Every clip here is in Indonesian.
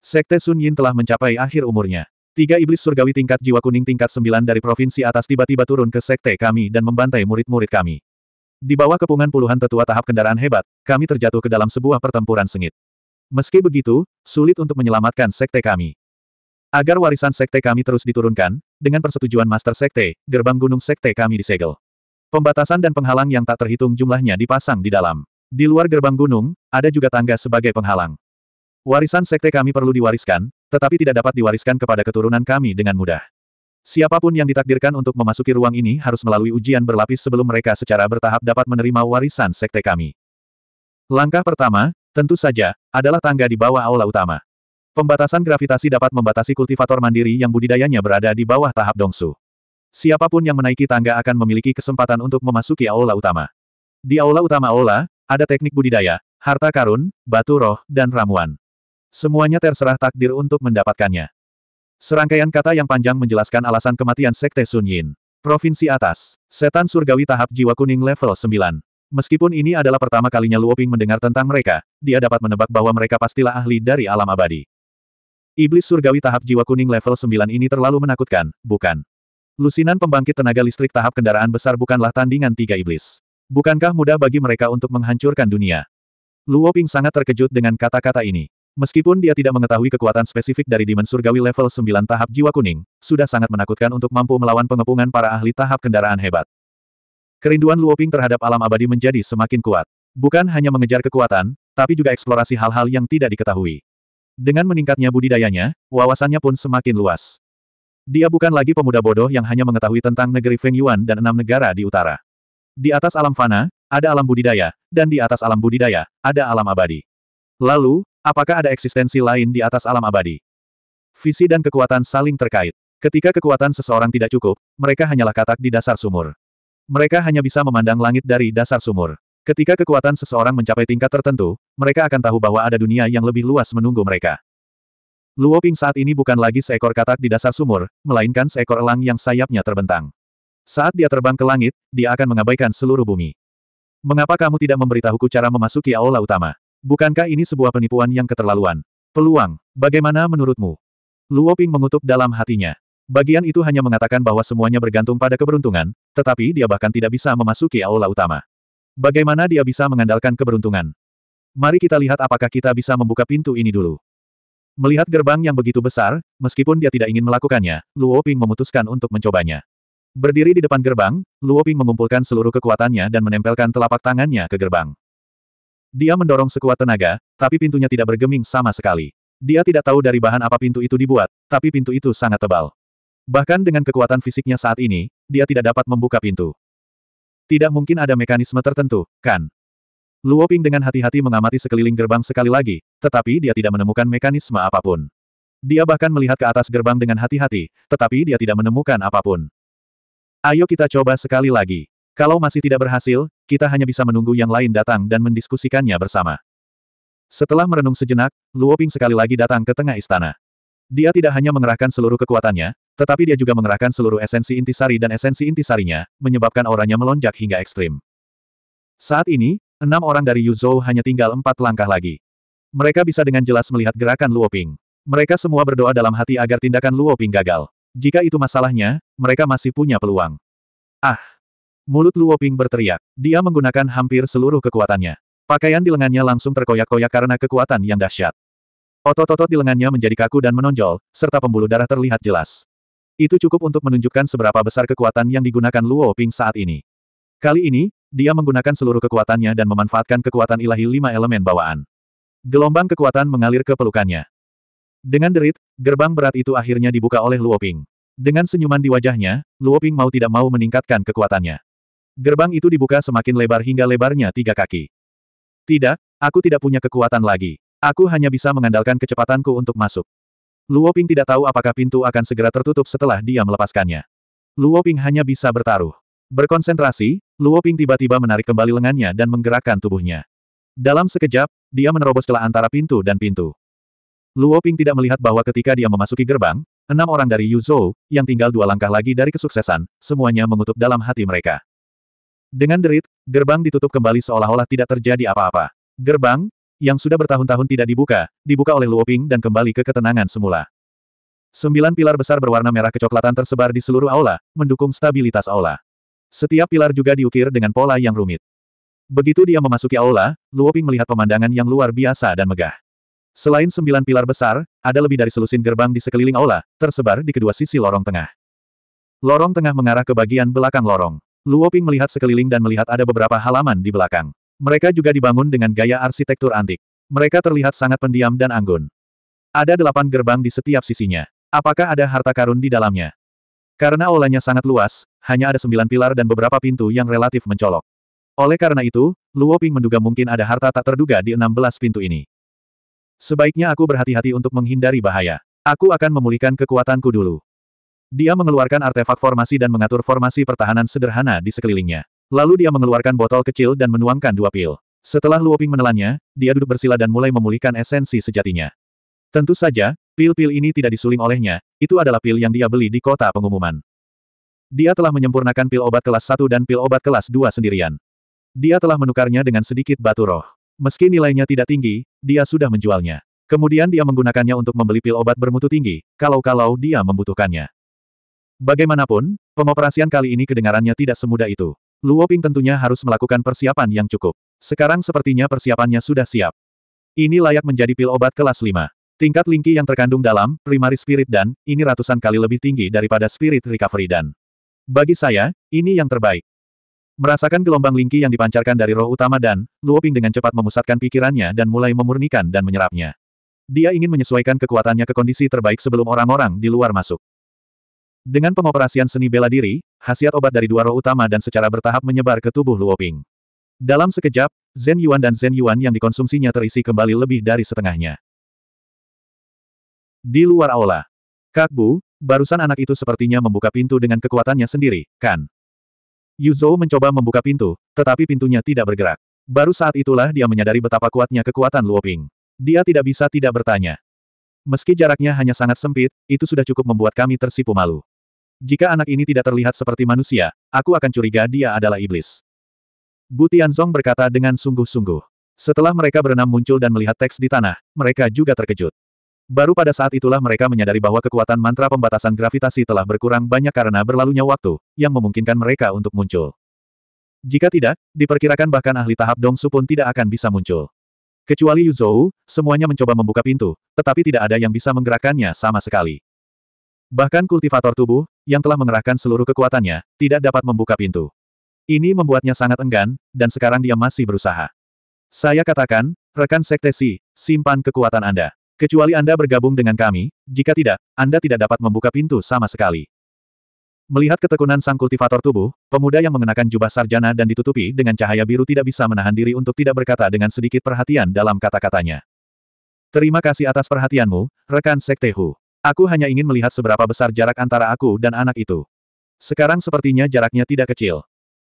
Sekte Sun Yin telah mencapai akhir umurnya. Tiga iblis surgawi tingkat jiwa kuning tingkat sembilan dari provinsi atas tiba-tiba turun ke sekte kami dan membantai murid-murid kami. Di bawah kepungan puluhan tetua tahap kendaraan hebat, kami terjatuh ke dalam sebuah pertempuran sengit. Meski begitu, sulit untuk menyelamatkan sekte kami. Agar warisan sekte kami terus diturunkan, dengan persetujuan Master Sekte, gerbang gunung sekte kami disegel. Pembatasan dan penghalang yang tak terhitung jumlahnya dipasang di dalam. Di luar gerbang gunung, ada juga tangga sebagai penghalang. Warisan sekte kami perlu diwariskan, tetapi tidak dapat diwariskan kepada keturunan kami dengan mudah. Siapapun yang ditakdirkan untuk memasuki ruang ini harus melalui ujian berlapis sebelum mereka secara bertahap dapat menerima warisan sekte kami. Langkah pertama, tentu saja, adalah tangga di bawah aula utama. Pembatasan gravitasi dapat membatasi kultivator mandiri yang budidayanya berada di bawah tahap dongsu. Siapapun yang menaiki tangga akan memiliki kesempatan untuk memasuki aula utama. Di aula utama aula, ada teknik budidaya, harta karun, batu roh, dan ramuan. Semuanya terserah takdir untuk mendapatkannya. Serangkaian kata yang panjang menjelaskan alasan kematian Sekte Sun Yin. Provinsi atas, setan surgawi tahap jiwa kuning level 9. Meskipun ini adalah pertama kalinya Luoping mendengar tentang mereka, dia dapat menebak bahwa mereka pastilah ahli dari alam abadi. Iblis surgawi tahap jiwa kuning level 9 ini terlalu menakutkan, bukan? Lusinan pembangkit tenaga listrik tahap kendaraan besar bukanlah tandingan tiga iblis. Bukankah mudah bagi mereka untuk menghancurkan dunia? Luo Ping sangat terkejut dengan kata-kata ini. Meskipun dia tidak mengetahui kekuatan spesifik dari Demon Surgawi level 9 tahap jiwa kuning, sudah sangat menakutkan untuk mampu melawan pengepungan para ahli tahap kendaraan hebat. Kerinduan Luoping terhadap alam abadi menjadi semakin kuat. Bukan hanya mengejar kekuatan, tapi juga eksplorasi hal-hal yang tidak diketahui. Dengan meningkatnya budidayanya, wawasannya pun semakin luas. Dia bukan lagi pemuda bodoh yang hanya mengetahui tentang negeri Feng Yuan dan enam negara di utara. Di atas alam fana, ada alam budidaya, dan di atas alam budidaya, ada alam abadi. Lalu, Apakah ada eksistensi lain di atas alam abadi? Visi dan kekuatan saling terkait. Ketika kekuatan seseorang tidak cukup, mereka hanyalah katak di dasar sumur. Mereka hanya bisa memandang langit dari dasar sumur. Ketika kekuatan seseorang mencapai tingkat tertentu, mereka akan tahu bahwa ada dunia yang lebih luas menunggu mereka. Luo Ping saat ini bukan lagi seekor katak di dasar sumur, melainkan seekor elang yang sayapnya terbentang. Saat dia terbang ke langit, dia akan mengabaikan seluruh bumi. Mengapa kamu tidak memberitahuku cara memasuki aula utama? Bukankah ini sebuah penipuan yang keterlaluan? Peluang, bagaimana menurutmu? Luo Ping mengutuk dalam hatinya. Bagian itu hanya mengatakan bahwa semuanya bergantung pada keberuntungan, tetapi dia bahkan tidak bisa memasuki aula utama. Bagaimana dia bisa mengandalkan keberuntungan? Mari kita lihat apakah kita bisa membuka pintu ini dulu. Melihat gerbang yang begitu besar, meskipun dia tidak ingin melakukannya, Luo Ping memutuskan untuk mencobanya. Berdiri di depan gerbang, Luo Ping mengumpulkan seluruh kekuatannya dan menempelkan telapak tangannya ke gerbang. Dia mendorong sekuat tenaga, tapi pintunya tidak bergeming sama sekali. Dia tidak tahu dari bahan apa pintu itu dibuat, tapi pintu itu sangat tebal. Bahkan dengan kekuatan fisiknya saat ini, dia tidak dapat membuka pintu. Tidak mungkin ada mekanisme tertentu, kan? Luoping dengan hati-hati mengamati sekeliling gerbang sekali lagi, tetapi dia tidak menemukan mekanisme apapun. Dia bahkan melihat ke atas gerbang dengan hati-hati, tetapi dia tidak menemukan apapun. Ayo kita coba sekali lagi. Kalau masih tidak berhasil, kita hanya bisa menunggu yang lain datang dan mendiskusikannya bersama. Setelah merenung sejenak, Luoping sekali lagi datang ke tengah istana. Dia tidak hanya mengerahkan seluruh kekuatannya, tetapi dia juga mengerahkan seluruh esensi intisari dan esensi intisarinya, menyebabkan orangnya melonjak hingga ekstrim. Saat ini, enam orang dari Yu Zhou hanya tinggal empat langkah lagi. Mereka bisa dengan jelas melihat gerakan Luoping. Mereka semua berdoa dalam hati agar tindakan Luoping gagal. Jika itu masalahnya, mereka masih punya peluang. Ah! Mulut Luo Ping berteriak. Dia menggunakan hampir seluruh kekuatannya. Pakaian di lengannya langsung terkoyak-koyak karena kekuatan yang dahsyat. Otot-otot di lengannya menjadi kaku dan menonjol, serta pembuluh darah terlihat jelas. Itu cukup untuk menunjukkan seberapa besar kekuatan yang digunakan Luo Ping saat ini. Kali ini, dia menggunakan seluruh kekuatannya dan memanfaatkan kekuatan ilahi lima elemen bawaan. Gelombang kekuatan mengalir ke pelukannya. Dengan derit, gerbang berat itu akhirnya dibuka oleh Luo Ping. Dengan senyuman di wajahnya, Luo Ping mau tidak mau meningkatkan kekuatannya. Gerbang itu dibuka semakin lebar hingga lebarnya tiga kaki. Tidak, aku tidak punya kekuatan lagi. Aku hanya bisa mengandalkan kecepatanku untuk masuk. Luoping tidak tahu apakah pintu akan segera tertutup setelah dia melepaskannya. Luoping hanya bisa bertaruh. Berkonsentrasi, Luoping tiba-tiba menarik kembali lengannya dan menggerakkan tubuhnya. Dalam sekejap, dia menerobos celah antara pintu dan pintu. Luoping tidak melihat bahwa ketika dia memasuki gerbang, enam orang dari Yuzhou, yang tinggal dua langkah lagi dari kesuksesan, semuanya mengutuk dalam hati mereka. Dengan derit, gerbang ditutup kembali seolah-olah tidak terjadi apa-apa. Gerbang, yang sudah bertahun-tahun tidak dibuka, dibuka oleh Luoping dan kembali ke ketenangan semula. Sembilan pilar besar berwarna merah kecoklatan tersebar di seluruh aula, mendukung stabilitas aula. Setiap pilar juga diukir dengan pola yang rumit. Begitu dia memasuki aula, Luoping melihat pemandangan yang luar biasa dan megah. Selain sembilan pilar besar, ada lebih dari selusin gerbang di sekeliling aula, tersebar di kedua sisi lorong tengah. Lorong tengah mengarah ke bagian belakang lorong. Luo Ping melihat sekeliling dan melihat ada beberapa halaman di belakang. Mereka juga dibangun dengan gaya arsitektur antik. Mereka terlihat sangat pendiam dan anggun. Ada delapan gerbang di setiap sisinya. Apakah ada harta karun di dalamnya? Karena olahnya sangat luas, hanya ada sembilan pilar dan beberapa pintu yang relatif mencolok. Oleh karena itu, Luo Ping menduga mungkin ada harta tak terduga di enam belas pintu ini. Sebaiknya aku berhati-hati untuk menghindari bahaya. Aku akan memulihkan kekuatanku dulu. Dia mengeluarkan artefak formasi dan mengatur formasi pertahanan sederhana di sekelilingnya. Lalu dia mengeluarkan botol kecil dan menuangkan dua pil. Setelah Luoping menelannya, dia duduk bersila dan mulai memulihkan esensi sejatinya. Tentu saja, pil-pil ini tidak disuling olehnya, itu adalah pil yang dia beli di kota pengumuman. Dia telah menyempurnakan pil obat kelas 1 dan pil obat kelas 2 sendirian. Dia telah menukarnya dengan sedikit batu roh. Meski nilainya tidak tinggi, dia sudah menjualnya. Kemudian dia menggunakannya untuk membeli pil obat bermutu tinggi, kalau-kalau dia membutuhkannya. Bagaimanapun, pengoperasian kali ini kedengarannya tidak semudah itu. Luo Ping tentunya harus melakukan persiapan yang cukup. Sekarang sepertinya persiapannya sudah siap. Ini layak menjadi pil obat kelas 5. Tingkat lingki yang terkandung dalam, primary spirit dan, ini ratusan kali lebih tinggi daripada spirit recovery dan. Bagi saya, ini yang terbaik. Merasakan gelombang lingki yang dipancarkan dari roh utama dan, Luo Ping dengan cepat memusatkan pikirannya dan mulai memurnikan dan menyerapnya. Dia ingin menyesuaikan kekuatannya ke kondisi terbaik sebelum orang-orang di luar masuk. Dengan pengoperasian seni bela diri, khasiat obat dari dua roh utama dan secara bertahap menyebar ke tubuh Luoping. Dalam sekejap, Zen Yuan dan Zen Yuan yang dikonsumsinya terisi kembali lebih dari setengahnya. Di luar aula, Kak Bu, barusan anak itu sepertinya membuka pintu dengan kekuatannya sendiri, kan? Yuzhou mencoba membuka pintu, tetapi pintunya tidak bergerak. Baru saat itulah dia menyadari betapa kuatnya kekuatan Luoping. Dia tidak bisa tidak bertanya. Meski jaraknya hanya sangat sempit, itu sudah cukup membuat kami tersipu malu. Jika anak ini tidak terlihat seperti manusia, aku akan curiga dia adalah iblis. Bu Tianzong berkata dengan sungguh-sungguh. Setelah mereka berenam muncul dan melihat teks di tanah, mereka juga terkejut. Baru pada saat itulah mereka menyadari bahwa kekuatan mantra pembatasan gravitasi telah berkurang banyak karena berlalunya waktu, yang memungkinkan mereka untuk muncul. Jika tidak, diperkirakan bahkan ahli tahap Dongsu pun tidak akan bisa muncul. Kecuali Yu Zhou, semuanya mencoba membuka pintu, tetapi tidak ada yang bisa menggerakkannya sama sekali. Bahkan kultivator tubuh, yang telah mengerahkan seluruh kekuatannya, tidak dapat membuka pintu. Ini membuatnya sangat enggan, dan sekarang dia masih berusaha. Saya katakan, rekan sekte Si, simpan kekuatan Anda. Kecuali Anda bergabung dengan kami, jika tidak, Anda tidak dapat membuka pintu sama sekali. Melihat ketekunan sang kultivator tubuh, pemuda yang mengenakan jubah sarjana dan ditutupi dengan cahaya biru tidak bisa menahan diri untuk tidak berkata dengan sedikit perhatian dalam kata-katanya. Terima kasih atas perhatianmu, rekan sekte Hu. Aku hanya ingin melihat seberapa besar jarak antara aku dan anak itu. Sekarang sepertinya jaraknya tidak kecil.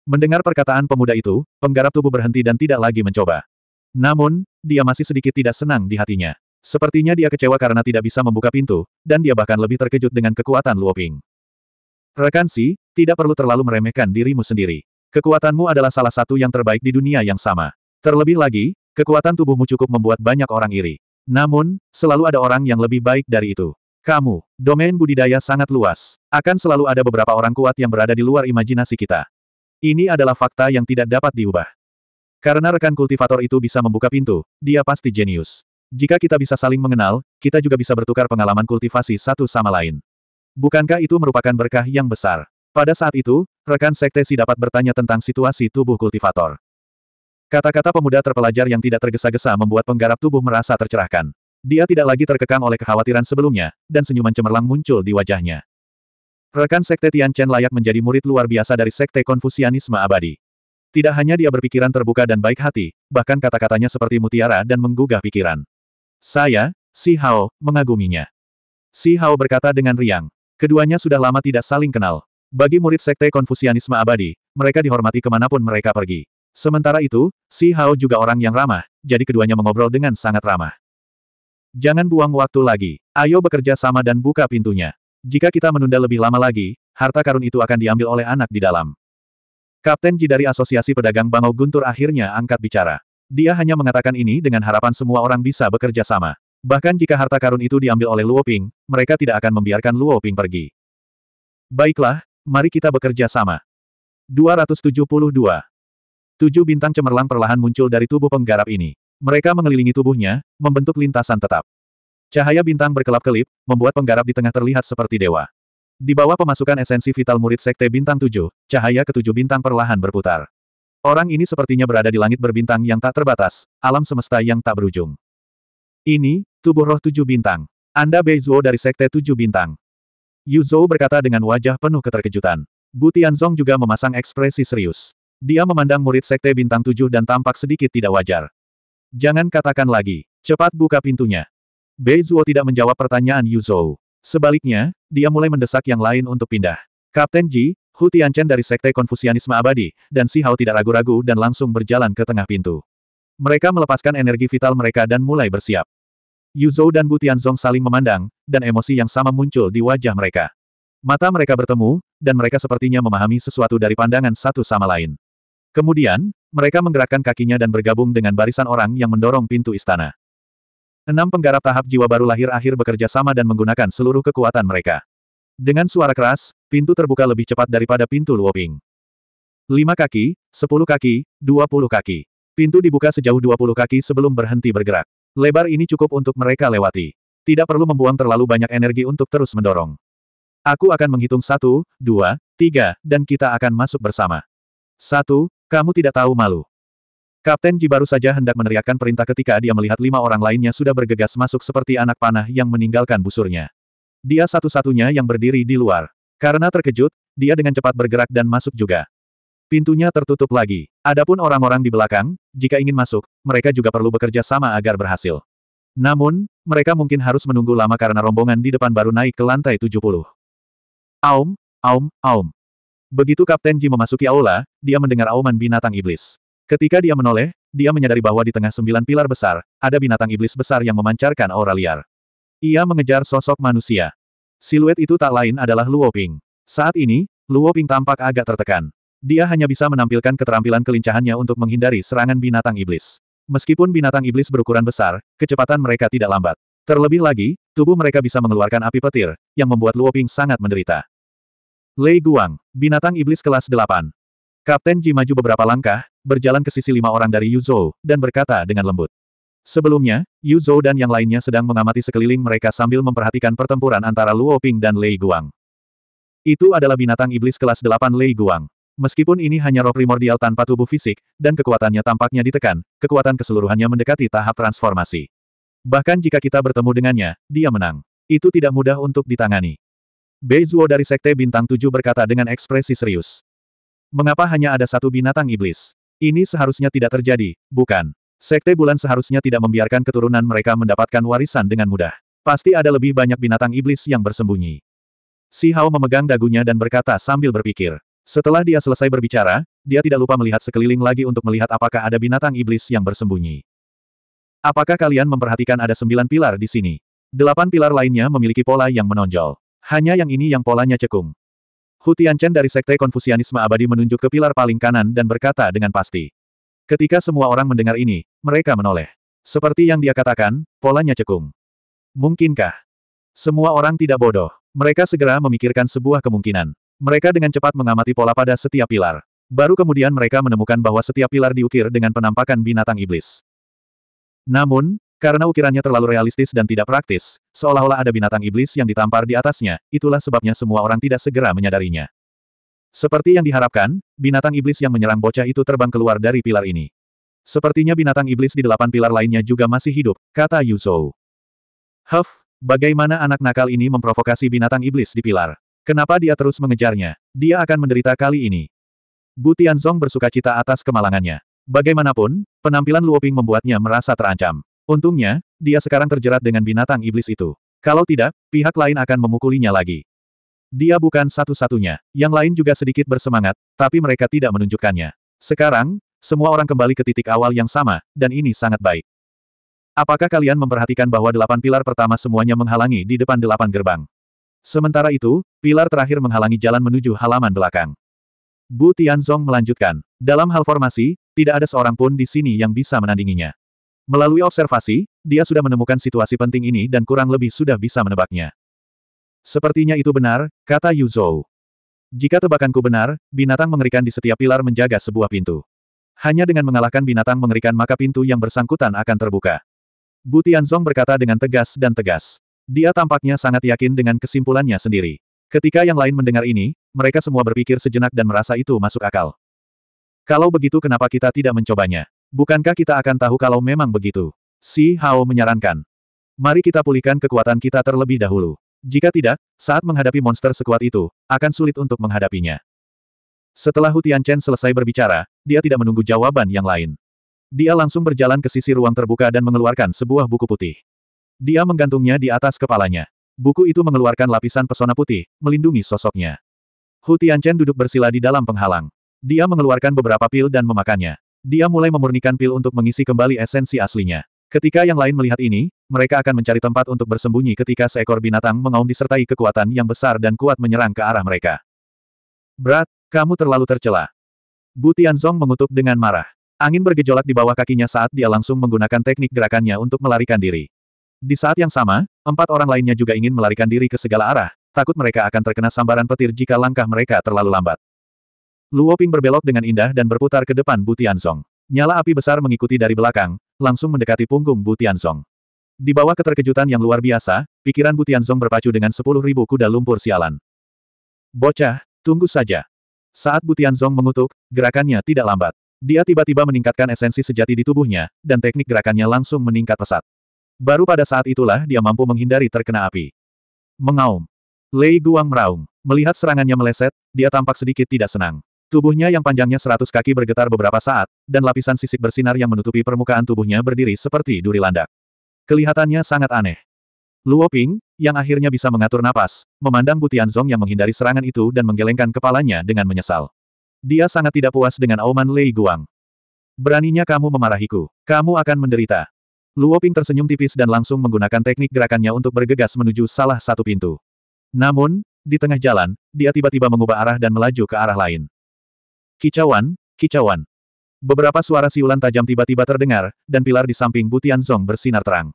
Mendengar perkataan pemuda itu, penggarap tubuh berhenti dan tidak lagi mencoba. Namun, dia masih sedikit tidak senang di hatinya. Sepertinya dia kecewa karena tidak bisa membuka pintu, dan dia bahkan lebih terkejut dengan kekuatan Luoping. Rekan Si, tidak perlu terlalu meremehkan dirimu sendiri. Kekuatanmu adalah salah satu yang terbaik di dunia yang sama. Terlebih lagi, kekuatan tubuhmu cukup membuat banyak orang iri. Namun, selalu ada orang yang lebih baik dari itu. Kamu, domain budidaya sangat luas. Akan selalu ada beberapa orang kuat yang berada di luar imajinasi kita. Ini adalah fakta yang tidak dapat diubah. Karena rekan kultivator itu bisa membuka pintu, dia pasti jenius. Jika kita bisa saling mengenal, kita juga bisa bertukar pengalaman kultivasi satu sama lain. Bukankah itu merupakan berkah yang besar? Pada saat itu, rekan sekte si dapat bertanya tentang situasi tubuh kultivator. Kata-kata pemuda terpelajar yang tidak tergesa-gesa membuat penggarap tubuh merasa tercerahkan. Dia tidak lagi terkekang oleh kekhawatiran sebelumnya, dan senyuman cemerlang muncul di wajahnya. Rekan Sekte Tian Chen layak menjadi murid luar biasa dari Sekte Konfusianisme abadi. Tidak hanya dia berpikiran terbuka dan baik hati, bahkan kata-katanya seperti mutiara dan menggugah pikiran. Saya, Si Hao, mengaguminya. Si Hao berkata dengan riang. Keduanya sudah lama tidak saling kenal. Bagi murid sekte konfusianisme abadi, mereka dihormati kemanapun mereka pergi. Sementara itu, Si Hao juga orang yang ramah, jadi keduanya mengobrol dengan sangat ramah. Jangan buang waktu lagi. Ayo bekerja sama dan buka pintunya. Jika kita menunda lebih lama lagi, harta karun itu akan diambil oleh anak di dalam. Kapten Ji dari Asosiasi Pedagang Bangau Guntur akhirnya angkat bicara. Dia hanya mengatakan ini dengan harapan semua orang bisa bekerja sama. Bahkan jika harta karun itu diambil oleh Luo Ping, mereka tidak akan membiarkan Luo Ping pergi. Baiklah, mari kita bekerja sama. 272. Tujuh bintang cemerlang perlahan muncul dari tubuh penggarap ini. Mereka mengelilingi tubuhnya, membentuk lintasan tetap. Cahaya bintang berkelap-kelip, membuat penggarap di tengah terlihat seperti dewa. Di bawah pemasukan esensi vital murid sekte bintang tujuh, cahaya ketujuh bintang perlahan berputar. Orang ini sepertinya berada di langit berbintang yang tak terbatas, alam semesta yang tak berujung. Ini, tubuh roh tujuh bintang. Anda Bei Zuo dari sekte tujuh bintang. Yu Zhou berkata dengan wajah penuh keterkejutan. Bu Tianzong juga memasang ekspresi serius. Dia memandang murid sekte bintang tujuh dan tampak sedikit tidak wajar. Jangan katakan lagi. Cepat buka pintunya. Bei Zuo tidak menjawab pertanyaan Yu Zhou. Sebaliknya, dia mulai mendesak yang lain untuk pindah. Kapten Ji, Hu Tianchen dari Sekte Konfusianisme Abadi, dan Si Hao tidak ragu-ragu dan langsung berjalan ke tengah pintu. Mereka melepaskan energi vital mereka dan mulai bersiap. Yu Zhou dan Bu Tianzong saling memandang, dan emosi yang sama muncul di wajah mereka. Mata mereka bertemu, dan mereka sepertinya memahami sesuatu dari pandangan satu sama lain. Kemudian, mereka menggerakkan kakinya dan bergabung dengan barisan orang yang mendorong pintu istana. Enam penggarap tahap jiwa baru lahir akhir bekerja sama dan menggunakan seluruh kekuatan mereka. Dengan suara keras, pintu terbuka lebih cepat daripada pintu Luoping. Lima kaki, sepuluh kaki, dua puluh kaki. Pintu dibuka sejauh dua puluh kaki sebelum berhenti bergerak. Lebar ini cukup untuk mereka lewati. Tidak perlu membuang terlalu banyak energi untuk terus mendorong. Aku akan menghitung satu, dua, tiga, dan kita akan masuk bersama. Satu, kamu tidak tahu malu. Kapten Ji baru saja hendak meneriakkan perintah ketika dia melihat lima orang lainnya sudah bergegas masuk seperti anak panah yang meninggalkan busurnya. Dia satu-satunya yang berdiri di luar. Karena terkejut, dia dengan cepat bergerak dan masuk juga. Pintunya tertutup lagi. Adapun orang-orang di belakang, jika ingin masuk, mereka juga perlu bekerja sama agar berhasil. Namun, mereka mungkin harus menunggu lama karena rombongan di depan baru naik ke lantai 70. Aum, aum, aum. Begitu Kapten Ji memasuki aula, dia mendengar auman binatang iblis. Ketika dia menoleh, dia menyadari bahwa di tengah sembilan pilar besar, ada binatang iblis besar yang memancarkan aura liar. Ia mengejar sosok manusia. Siluet itu tak lain adalah Luo Ping. Saat ini, Luo Ping tampak agak tertekan. Dia hanya bisa menampilkan keterampilan kelincahannya untuk menghindari serangan binatang iblis. Meskipun binatang iblis berukuran besar, kecepatan mereka tidak lambat. Terlebih lagi, tubuh mereka bisa mengeluarkan api petir, yang membuat Luo Ping sangat menderita. Lei Guang, binatang iblis kelas 8. Kapten Ji maju beberapa langkah, berjalan ke sisi lima orang dari Yu Zhou, dan berkata dengan lembut. Sebelumnya, Yu Zhou dan yang lainnya sedang mengamati sekeliling mereka sambil memperhatikan pertempuran antara Luo Ping dan Lei Guang. Itu adalah binatang iblis kelas 8 Lei Guang. Meskipun ini hanya roh primordial tanpa tubuh fisik, dan kekuatannya tampaknya ditekan, kekuatan keseluruhannya mendekati tahap transformasi. Bahkan jika kita bertemu dengannya, dia menang. Itu tidak mudah untuk ditangani. Beizuo dari Sekte Bintang Tujuh berkata dengan ekspresi serius. Mengapa hanya ada satu binatang iblis? Ini seharusnya tidak terjadi, bukan? Sekte Bulan seharusnya tidak membiarkan keturunan mereka mendapatkan warisan dengan mudah. Pasti ada lebih banyak binatang iblis yang bersembunyi. Si Hao memegang dagunya dan berkata sambil berpikir. Setelah dia selesai berbicara, dia tidak lupa melihat sekeliling lagi untuk melihat apakah ada binatang iblis yang bersembunyi. Apakah kalian memperhatikan ada sembilan pilar di sini? Delapan pilar lainnya memiliki pola yang menonjol. Hanya yang ini yang polanya cekung. Hu Tianchen dari Sekte Konfusianisme Abadi menunjuk ke pilar paling kanan dan berkata dengan pasti. Ketika semua orang mendengar ini, mereka menoleh. Seperti yang dia katakan, polanya cekung. Mungkinkah? Semua orang tidak bodoh. Mereka segera memikirkan sebuah kemungkinan. Mereka dengan cepat mengamati pola pada setiap pilar. Baru kemudian mereka menemukan bahwa setiap pilar diukir dengan penampakan binatang iblis. Namun, karena ukirannya terlalu realistis dan tidak praktis, seolah-olah ada binatang iblis yang ditampar di atasnya, itulah sebabnya semua orang tidak segera menyadarinya. Seperti yang diharapkan, binatang iblis yang menyerang bocah itu terbang keluar dari pilar ini. Sepertinya binatang iblis di delapan pilar lainnya juga masih hidup, kata Yuzhou. Huff, bagaimana anak nakal ini memprovokasi binatang iblis di pilar? Kenapa dia terus mengejarnya? Dia akan menderita kali ini. Bu Tianzong bersuka cita atas kemalangannya. Bagaimanapun, penampilan Luoping membuatnya merasa terancam. Untungnya, dia sekarang terjerat dengan binatang iblis itu. Kalau tidak, pihak lain akan memukulinya lagi. Dia bukan satu-satunya. Yang lain juga sedikit bersemangat, tapi mereka tidak menunjukkannya. Sekarang, semua orang kembali ke titik awal yang sama, dan ini sangat baik. Apakah kalian memperhatikan bahwa delapan pilar pertama semuanya menghalangi di depan delapan gerbang? Sementara itu, pilar terakhir menghalangi jalan menuju halaman belakang. Bu Tianzong melanjutkan, dalam hal formasi, tidak ada seorang pun di sini yang bisa menandinginya. Melalui observasi, dia sudah menemukan situasi penting ini dan kurang lebih sudah bisa menebaknya. Sepertinya itu benar, kata Yu Zhou. Jika tebakanku benar, binatang mengerikan di setiap pilar menjaga sebuah pintu. Hanya dengan mengalahkan binatang mengerikan maka pintu yang bersangkutan akan terbuka. Bu Tianzong berkata dengan tegas dan tegas. Dia tampaknya sangat yakin dengan kesimpulannya sendiri. Ketika yang lain mendengar ini, mereka semua berpikir sejenak dan merasa itu masuk akal. Kalau begitu kenapa kita tidak mencobanya? Bukankah kita akan tahu kalau memang begitu? Si Hao menyarankan. Mari kita pulihkan kekuatan kita terlebih dahulu. Jika tidak, saat menghadapi monster sekuat itu, akan sulit untuk menghadapinya. Setelah Hu Tianchen selesai berbicara, dia tidak menunggu jawaban yang lain. Dia langsung berjalan ke sisi ruang terbuka dan mengeluarkan sebuah buku putih. Dia menggantungnya di atas kepalanya. Buku itu mengeluarkan lapisan pesona putih, melindungi sosoknya. Hu Tianchen duduk bersila di dalam penghalang. Dia mengeluarkan beberapa pil dan memakannya. Dia mulai memurnikan pil untuk mengisi kembali esensi aslinya. Ketika yang lain melihat ini, mereka akan mencari tempat untuk bersembunyi ketika seekor binatang mengaum disertai kekuatan yang besar dan kuat menyerang ke arah mereka. Berat, kamu terlalu tercela. Bu Tianzong mengutuk dengan marah. Angin bergejolak di bawah kakinya saat dia langsung menggunakan teknik gerakannya untuk melarikan diri. Di saat yang sama, empat orang lainnya juga ingin melarikan diri ke segala arah, takut mereka akan terkena sambaran petir jika langkah mereka terlalu lambat. Luo Ping berbelok dengan indah dan berputar ke depan Bu Tianzong. Nyala api besar mengikuti dari belakang, langsung mendekati punggung Bu Tianzong. Di bawah keterkejutan yang luar biasa, pikiran Bu Tianzong berpacu dengan sepuluh ribu kuda lumpur sialan. Bocah, tunggu saja. Saat Bu Tianzong mengutuk, gerakannya tidak lambat. Dia tiba-tiba meningkatkan esensi sejati di tubuhnya, dan teknik gerakannya langsung meningkat pesat. Baru pada saat itulah dia mampu menghindari terkena api. Mengaum. Lei Guang meraung. Melihat serangannya meleset, dia tampak sedikit tidak senang. Tubuhnya yang panjangnya seratus kaki bergetar beberapa saat, dan lapisan sisik bersinar yang menutupi permukaan tubuhnya berdiri seperti duri landak. Kelihatannya sangat aneh. Luo Ping, yang akhirnya bisa mengatur napas, memandang Butian Zong yang menghindari serangan itu dan menggelengkan kepalanya dengan menyesal. Dia sangat tidak puas dengan auman Lei Guang. Beraninya kamu memarahiku. Kamu akan menderita. Luo Ping tersenyum tipis dan langsung menggunakan teknik gerakannya untuk bergegas menuju salah satu pintu. Namun, di tengah jalan, dia tiba-tiba mengubah arah dan melaju ke arah lain. Kicauan, kicauan. Beberapa suara siulan tajam tiba-tiba terdengar, dan pilar di samping Butian Zong bersinar terang.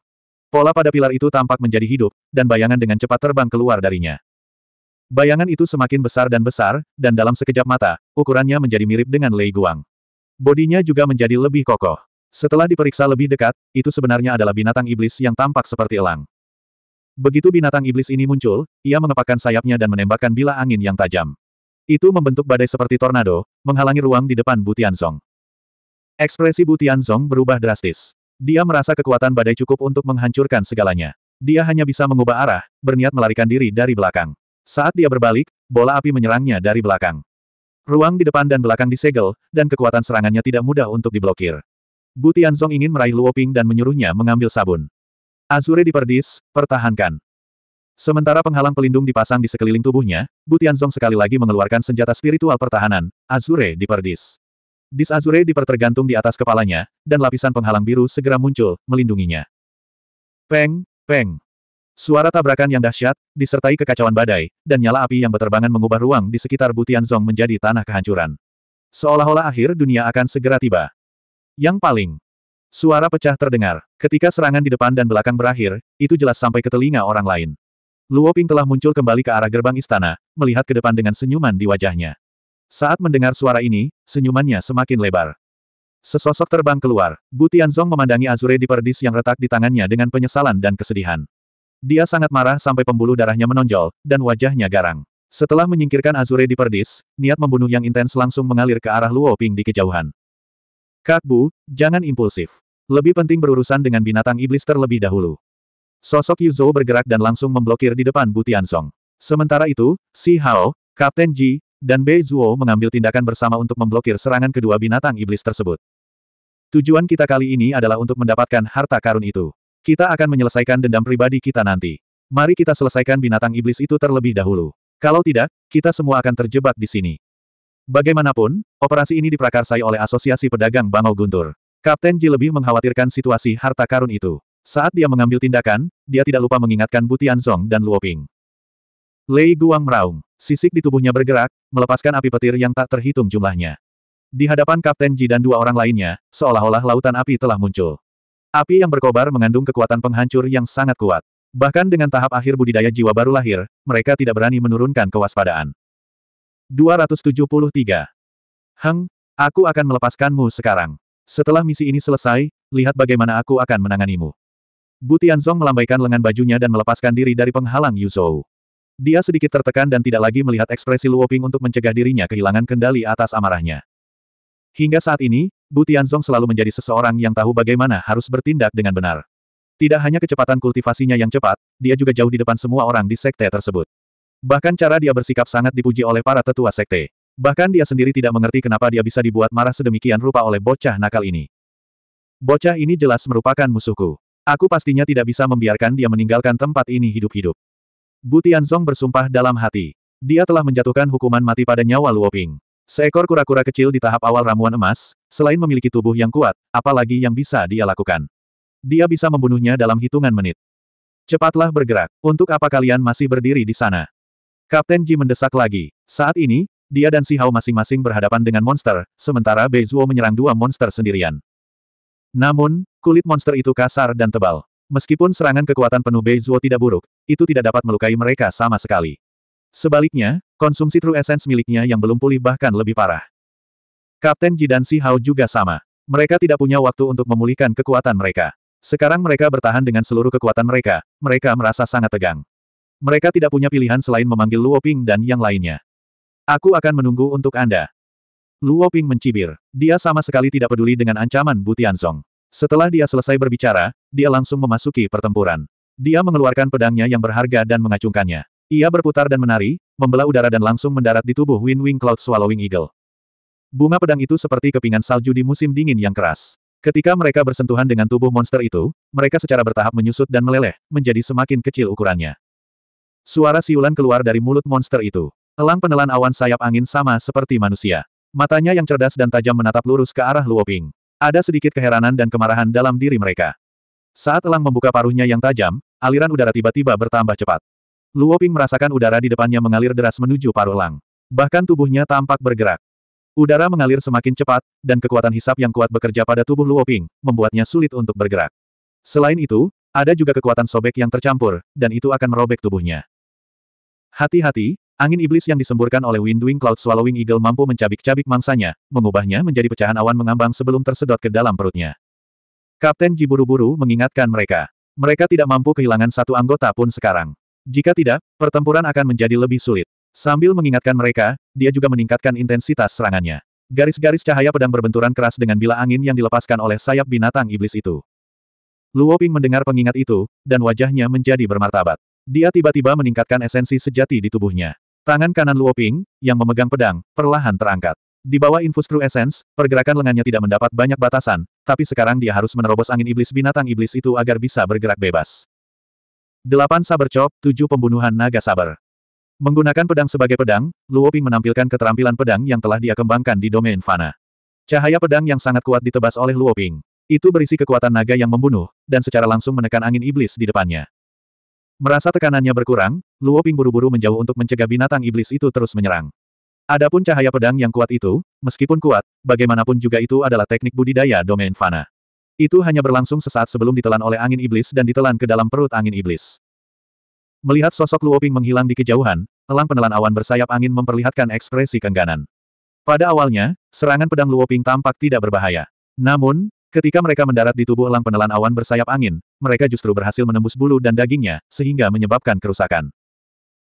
Pola pada pilar itu tampak menjadi hidup, dan bayangan dengan cepat terbang keluar darinya. Bayangan itu semakin besar dan besar, dan dalam sekejap mata, ukurannya menjadi mirip dengan Lei Guang. Bodinya juga menjadi lebih kokoh. Setelah diperiksa lebih dekat, itu sebenarnya adalah binatang iblis yang tampak seperti elang. Begitu binatang iblis ini muncul, ia mengepakkan sayapnya dan menembakkan bila angin yang tajam. Itu membentuk badai seperti tornado, menghalangi ruang di depan Bu Tianzong. Ekspresi Bu Tianzong berubah drastis. Dia merasa kekuatan badai cukup untuk menghancurkan segalanya. Dia hanya bisa mengubah arah, berniat melarikan diri dari belakang. Saat dia berbalik, bola api menyerangnya dari belakang. Ruang di depan dan belakang disegel, dan kekuatan serangannya tidak mudah untuk diblokir. Bu Tianzong ingin meraih Luoping dan menyuruhnya mengambil sabun. Azure diperdis, pertahankan. Sementara penghalang pelindung dipasang di sekeliling tubuhnya, Butianzong sekali lagi mengeluarkan senjata spiritual pertahanan, Azure di Perdis. Dis Azure Dipper tergantung di atas kepalanya, dan lapisan penghalang biru segera muncul, melindunginya. Peng, peng. Suara tabrakan yang dahsyat, disertai kekacauan badai, dan nyala api yang berterbangan mengubah ruang di sekitar Butianzong menjadi tanah kehancuran. Seolah-olah akhir dunia akan segera tiba. Yang paling, Suara pecah terdengar. Ketika serangan di depan dan belakang berakhir, itu jelas sampai ke telinga orang lain. Luo Ping telah muncul kembali ke arah gerbang istana, melihat ke depan dengan senyuman di wajahnya. Saat mendengar suara ini, senyumannya semakin lebar. Sesosok terbang keluar, Bu Tianzong memandangi Azure di perdis yang retak di tangannya dengan penyesalan dan kesedihan. Dia sangat marah sampai pembuluh darahnya menonjol, dan wajahnya garang. Setelah menyingkirkan Azure di perdis, niat membunuh yang intens langsung mengalir ke arah Luo Ping di kejauhan. Kak Bu, jangan impulsif. Lebih penting berurusan dengan binatang iblis terlebih dahulu. Sosok Yuzo bergerak dan langsung memblokir di depan Bu Tianzong. Sementara itu, Si Hao, Kapten Ji, dan Bei Zhuo mengambil tindakan bersama untuk memblokir serangan kedua binatang iblis tersebut. Tujuan kita kali ini adalah untuk mendapatkan harta karun itu. Kita akan menyelesaikan dendam pribadi kita nanti. Mari kita selesaikan binatang iblis itu terlebih dahulu. Kalau tidak, kita semua akan terjebak di sini. Bagaimanapun, operasi ini diprakarsai oleh Asosiasi Pedagang Bangau Guntur. Kapten Ji lebih mengkhawatirkan situasi harta karun itu. Saat dia mengambil tindakan, dia tidak lupa mengingatkan Butian Zong dan Luoping. Lei Guang meraung. Sisik di tubuhnya bergerak, melepaskan api petir yang tak terhitung jumlahnya. Di hadapan Kapten Ji dan dua orang lainnya, seolah-olah lautan api telah muncul. Api yang berkobar mengandung kekuatan penghancur yang sangat kuat. Bahkan dengan tahap akhir budidaya jiwa baru lahir, mereka tidak berani menurunkan kewaspadaan. 273. Hang, aku akan melepaskanmu sekarang. Setelah misi ini selesai, lihat bagaimana aku akan menanganimu. Butian melambaikan lengan bajunya dan melepaskan diri dari penghalang Yuzhou. Dia sedikit tertekan dan tidak lagi melihat ekspresi Luoping untuk mencegah dirinya kehilangan kendali atas amarahnya. Hingga saat ini, Bu Tianzong selalu menjadi seseorang yang tahu bagaimana harus bertindak dengan benar. Tidak hanya kecepatan kultivasinya yang cepat, dia juga jauh di depan semua orang di sekte tersebut. Bahkan cara dia bersikap sangat dipuji oleh para tetua sekte. Bahkan dia sendiri tidak mengerti kenapa dia bisa dibuat marah sedemikian rupa oleh bocah nakal ini. Bocah ini jelas merupakan musuhku. Aku pastinya tidak bisa membiarkan dia meninggalkan tempat ini hidup-hidup. Bu Tianzong bersumpah dalam hati. Dia telah menjatuhkan hukuman mati pada nyawa Luoping. Seekor kura-kura kecil di tahap awal ramuan emas, selain memiliki tubuh yang kuat, apalagi yang bisa dia lakukan. Dia bisa membunuhnya dalam hitungan menit. Cepatlah bergerak, untuk apa kalian masih berdiri di sana? Kapten Ji mendesak lagi. Saat ini, dia dan Si Hao masing-masing berhadapan dengan monster, sementara Bei Zuo menyerang dua monster sendirian. Namun, kulit monster itu kasar dan tebal. Meskipun serangan kekuatan penuh Beizuo tidak buruk, itu tidak dapat melukai mereka sama sekali. Sebaliknya, konsumsi True Essence miliknya yang belum pulih bahkan lebih parah. Kapten Ji dan Si Hao juga sama. Mereka tidak punya waktu untuk memulihkan kekuatan mereka. Sekarang mereka bertahan dengan seluruh kekuatan mereka, mereka merasa sangat tegang. Mereka tidak punya pilihan selain memanggil Luo Ping dan yang lainnya. Aku akan menunggu untuk Anda. Luo Ping mencibir. Dia sama sekali tidak peduli dengan ancaman Bu Tianzong. Setelah dia selesai berbicara, dia langsung memasuki pertempuran. Dia mengeluarkan pedangnya yang berharga dan mengacungkannya. Ia berputar dan menari, membelah udara dan langsung mendarat di tubuh Win Wing Cloud Swallowing Eagle. Bunga pedang itu seperti kepingan salju di musim dingin yang keras. Ketika mereka bersentuhan dengan tubuh monster itu, mereka secara bertahap menyusut dan meleleh, menjadi semakin kecil ukurannya. Suara siulan keluar dari mulut monster itu. Elang penelan awan sayap angin sama seperti manusia. Matanya yang cerdas dan tajam menatap lurus ke arah Luoping. Ada sedikit keheranan dan kemarahan dalam diri mereka. Saat elang membuka paruhnya yang tajam, aliran udara tiba-tiba bertambah cepat. Luoping merasakan udara di depannya mengalir deras menuju paruh elang. Bahkan tubuhnya tampak bergerak. Udara mengalir semakin cepat, dan kekuatan hisap yang kuat bekerja pada tubuh Luoping, membuatnya sulit untuk bergerak. Selain itu, ada juga kekuatan sobek yang tercampur, dan itu akan merobek tubuhnya. Hati-hati, Angin iblis yang disemburkan oleh Windwing Cloud Swallowing Eagle mampu mencabik-cabik mangsanya, mengubahnya menjadi pecahan awan mengambang sebelum tersedot ke dalam perutnya. Kapten Ji buru-buru mengingatkan mereka. Mereka tidak mampu kehilangan satu anggota pun sekarang. Jika tidak, pertempuran akan menjadi lebih sulit. Sambil mengingatkan mereka, dia juga meningkatkan intensitas serangannya. Garis-garis cahaya pedang berbenturan keras dengan bila angin yang dilepaskan oleh sayap binatang iblis itu. Luo Ping mendengar pengingat itu, dan wajahnya menjadi bermartabat. Dia tiba-tiba meningkatkan esensi sejati di tubuhnya. Tangan kanan Luo Ping, yang memegang pedang, perlahan terangkat. Di bawah infus True Essence, pergerakan lengannya tidak mendapat banyak batasan, tapi sekarang dia harus menerobos angin iblis binatang iblis itu agar bisa bergerak bebas. 8 Saber Chop, 7 Pembunuhan Naga Saber Menggunakan pedang sebagai pedang, Luo Ping menampilkan keterampilan pedang yang telah dia kembangkan di domain Fana. Cahaya pedang yang sangat kuat ditebas oleh Luo Ping. Itu berisi kekuatan naga yang membunuh, dan secara langsung menekan angin iblis di depannya. Merasa tekanannya berkurang, Luo Ping buru-buru menjauh untuk mencegah binatang iblis itu terus menyerang. Adapun cahaya pedang yang kuat itu, meskipun kuat, bagaimanapun juga itu adalah teknik budidaya domain fana. Itu hanya berlangsung sesaat sebelum ditelan oleh angin iblis dan ditelan ke dalam perut angin iblis. Melihat sosok Luo Ping menghilang di kejauhan, elang penelan awan bersayap angin memperlihatkan ekspresi kengganan. Pada awalnya, serangan pedang Luo Ping tampak tidak berbahaya. Namun, Ketika mereka mendarat di tubuh elang penelan awan bersayap angin, mereka justru berhasil menembus bulu dan dagingnya, sehingga menyebabkan kerusakan.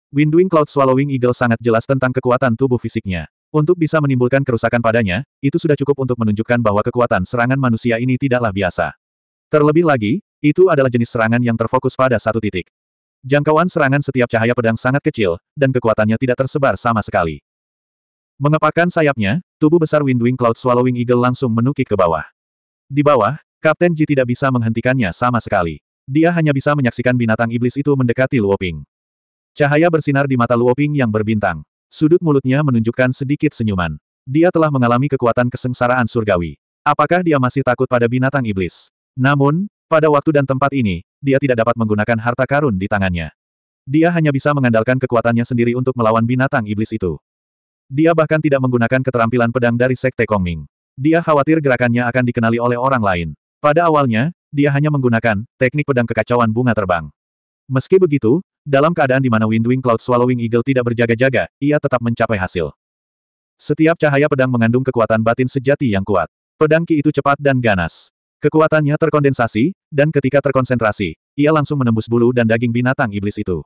Windwing Cloud Swallowing Eagle sangat jelas tentang kekuatan tubuh fisiknya. Untuk bisa menimbulkan kerusakan padanya, itu sudah cukup untuk menunjukkan bahwa kekuatan serangan manusia ini tidaklah biasa. Terlebih lagi, itu adalah jenis serangan yang terfokus pada satu titik. Jangkauan serangan setiap cahaya pedang sangat kecil, dan kekuatannya tidak tersebar sama sekali. Mengepakkan sayapnya, tubuh besar Windwing Cloud Swallowing Eagle langsung menukik ke bawah. Di bawah, Kapten Ji tidak bisa menghentikannya sama sekali. Dia hanya bisa menyaksikan binatang iblis itu mendekati Luoping. Cahaya bersinar di mata Luoping yang berbintang. Sudut mulutnya menunjukkan sedikit senyuman. Dia telah mengalami kekuatan kesengsaraan surgawi. Apakah dia masih takut pada binatang iblis? Namun, pada waktu dan tempat ini, dia tidak dapat menggunakan harta karun di tangannya. Dia hanya bisa mengandalkan kekuatannya sendiri untuk melawan binatang iblis itu. Dia bahkan tidak menggunakan keterampilan pedang dari Sekte Kongming. Dia khawatir gerakannya akan dikenali oleh orang lain. Pada awalnya, dia hanya menggunakan teknik pedang kekacauan bunga terbang. Meski begitu, dalam keadaan di mana Windwing Cloud Swallowing Eagle tidak berjaga-jaga, ia tetap mencapai hasil. Setiap cahaya pedang mengandung kekuatan batin sejati yang kuat. Pedang Ki itu cepat dan ganas. Kekuatannya terkondensasi, dan ketika terkonsentrasi, ia langsung menembus bulu dan daging binatang iblis itu.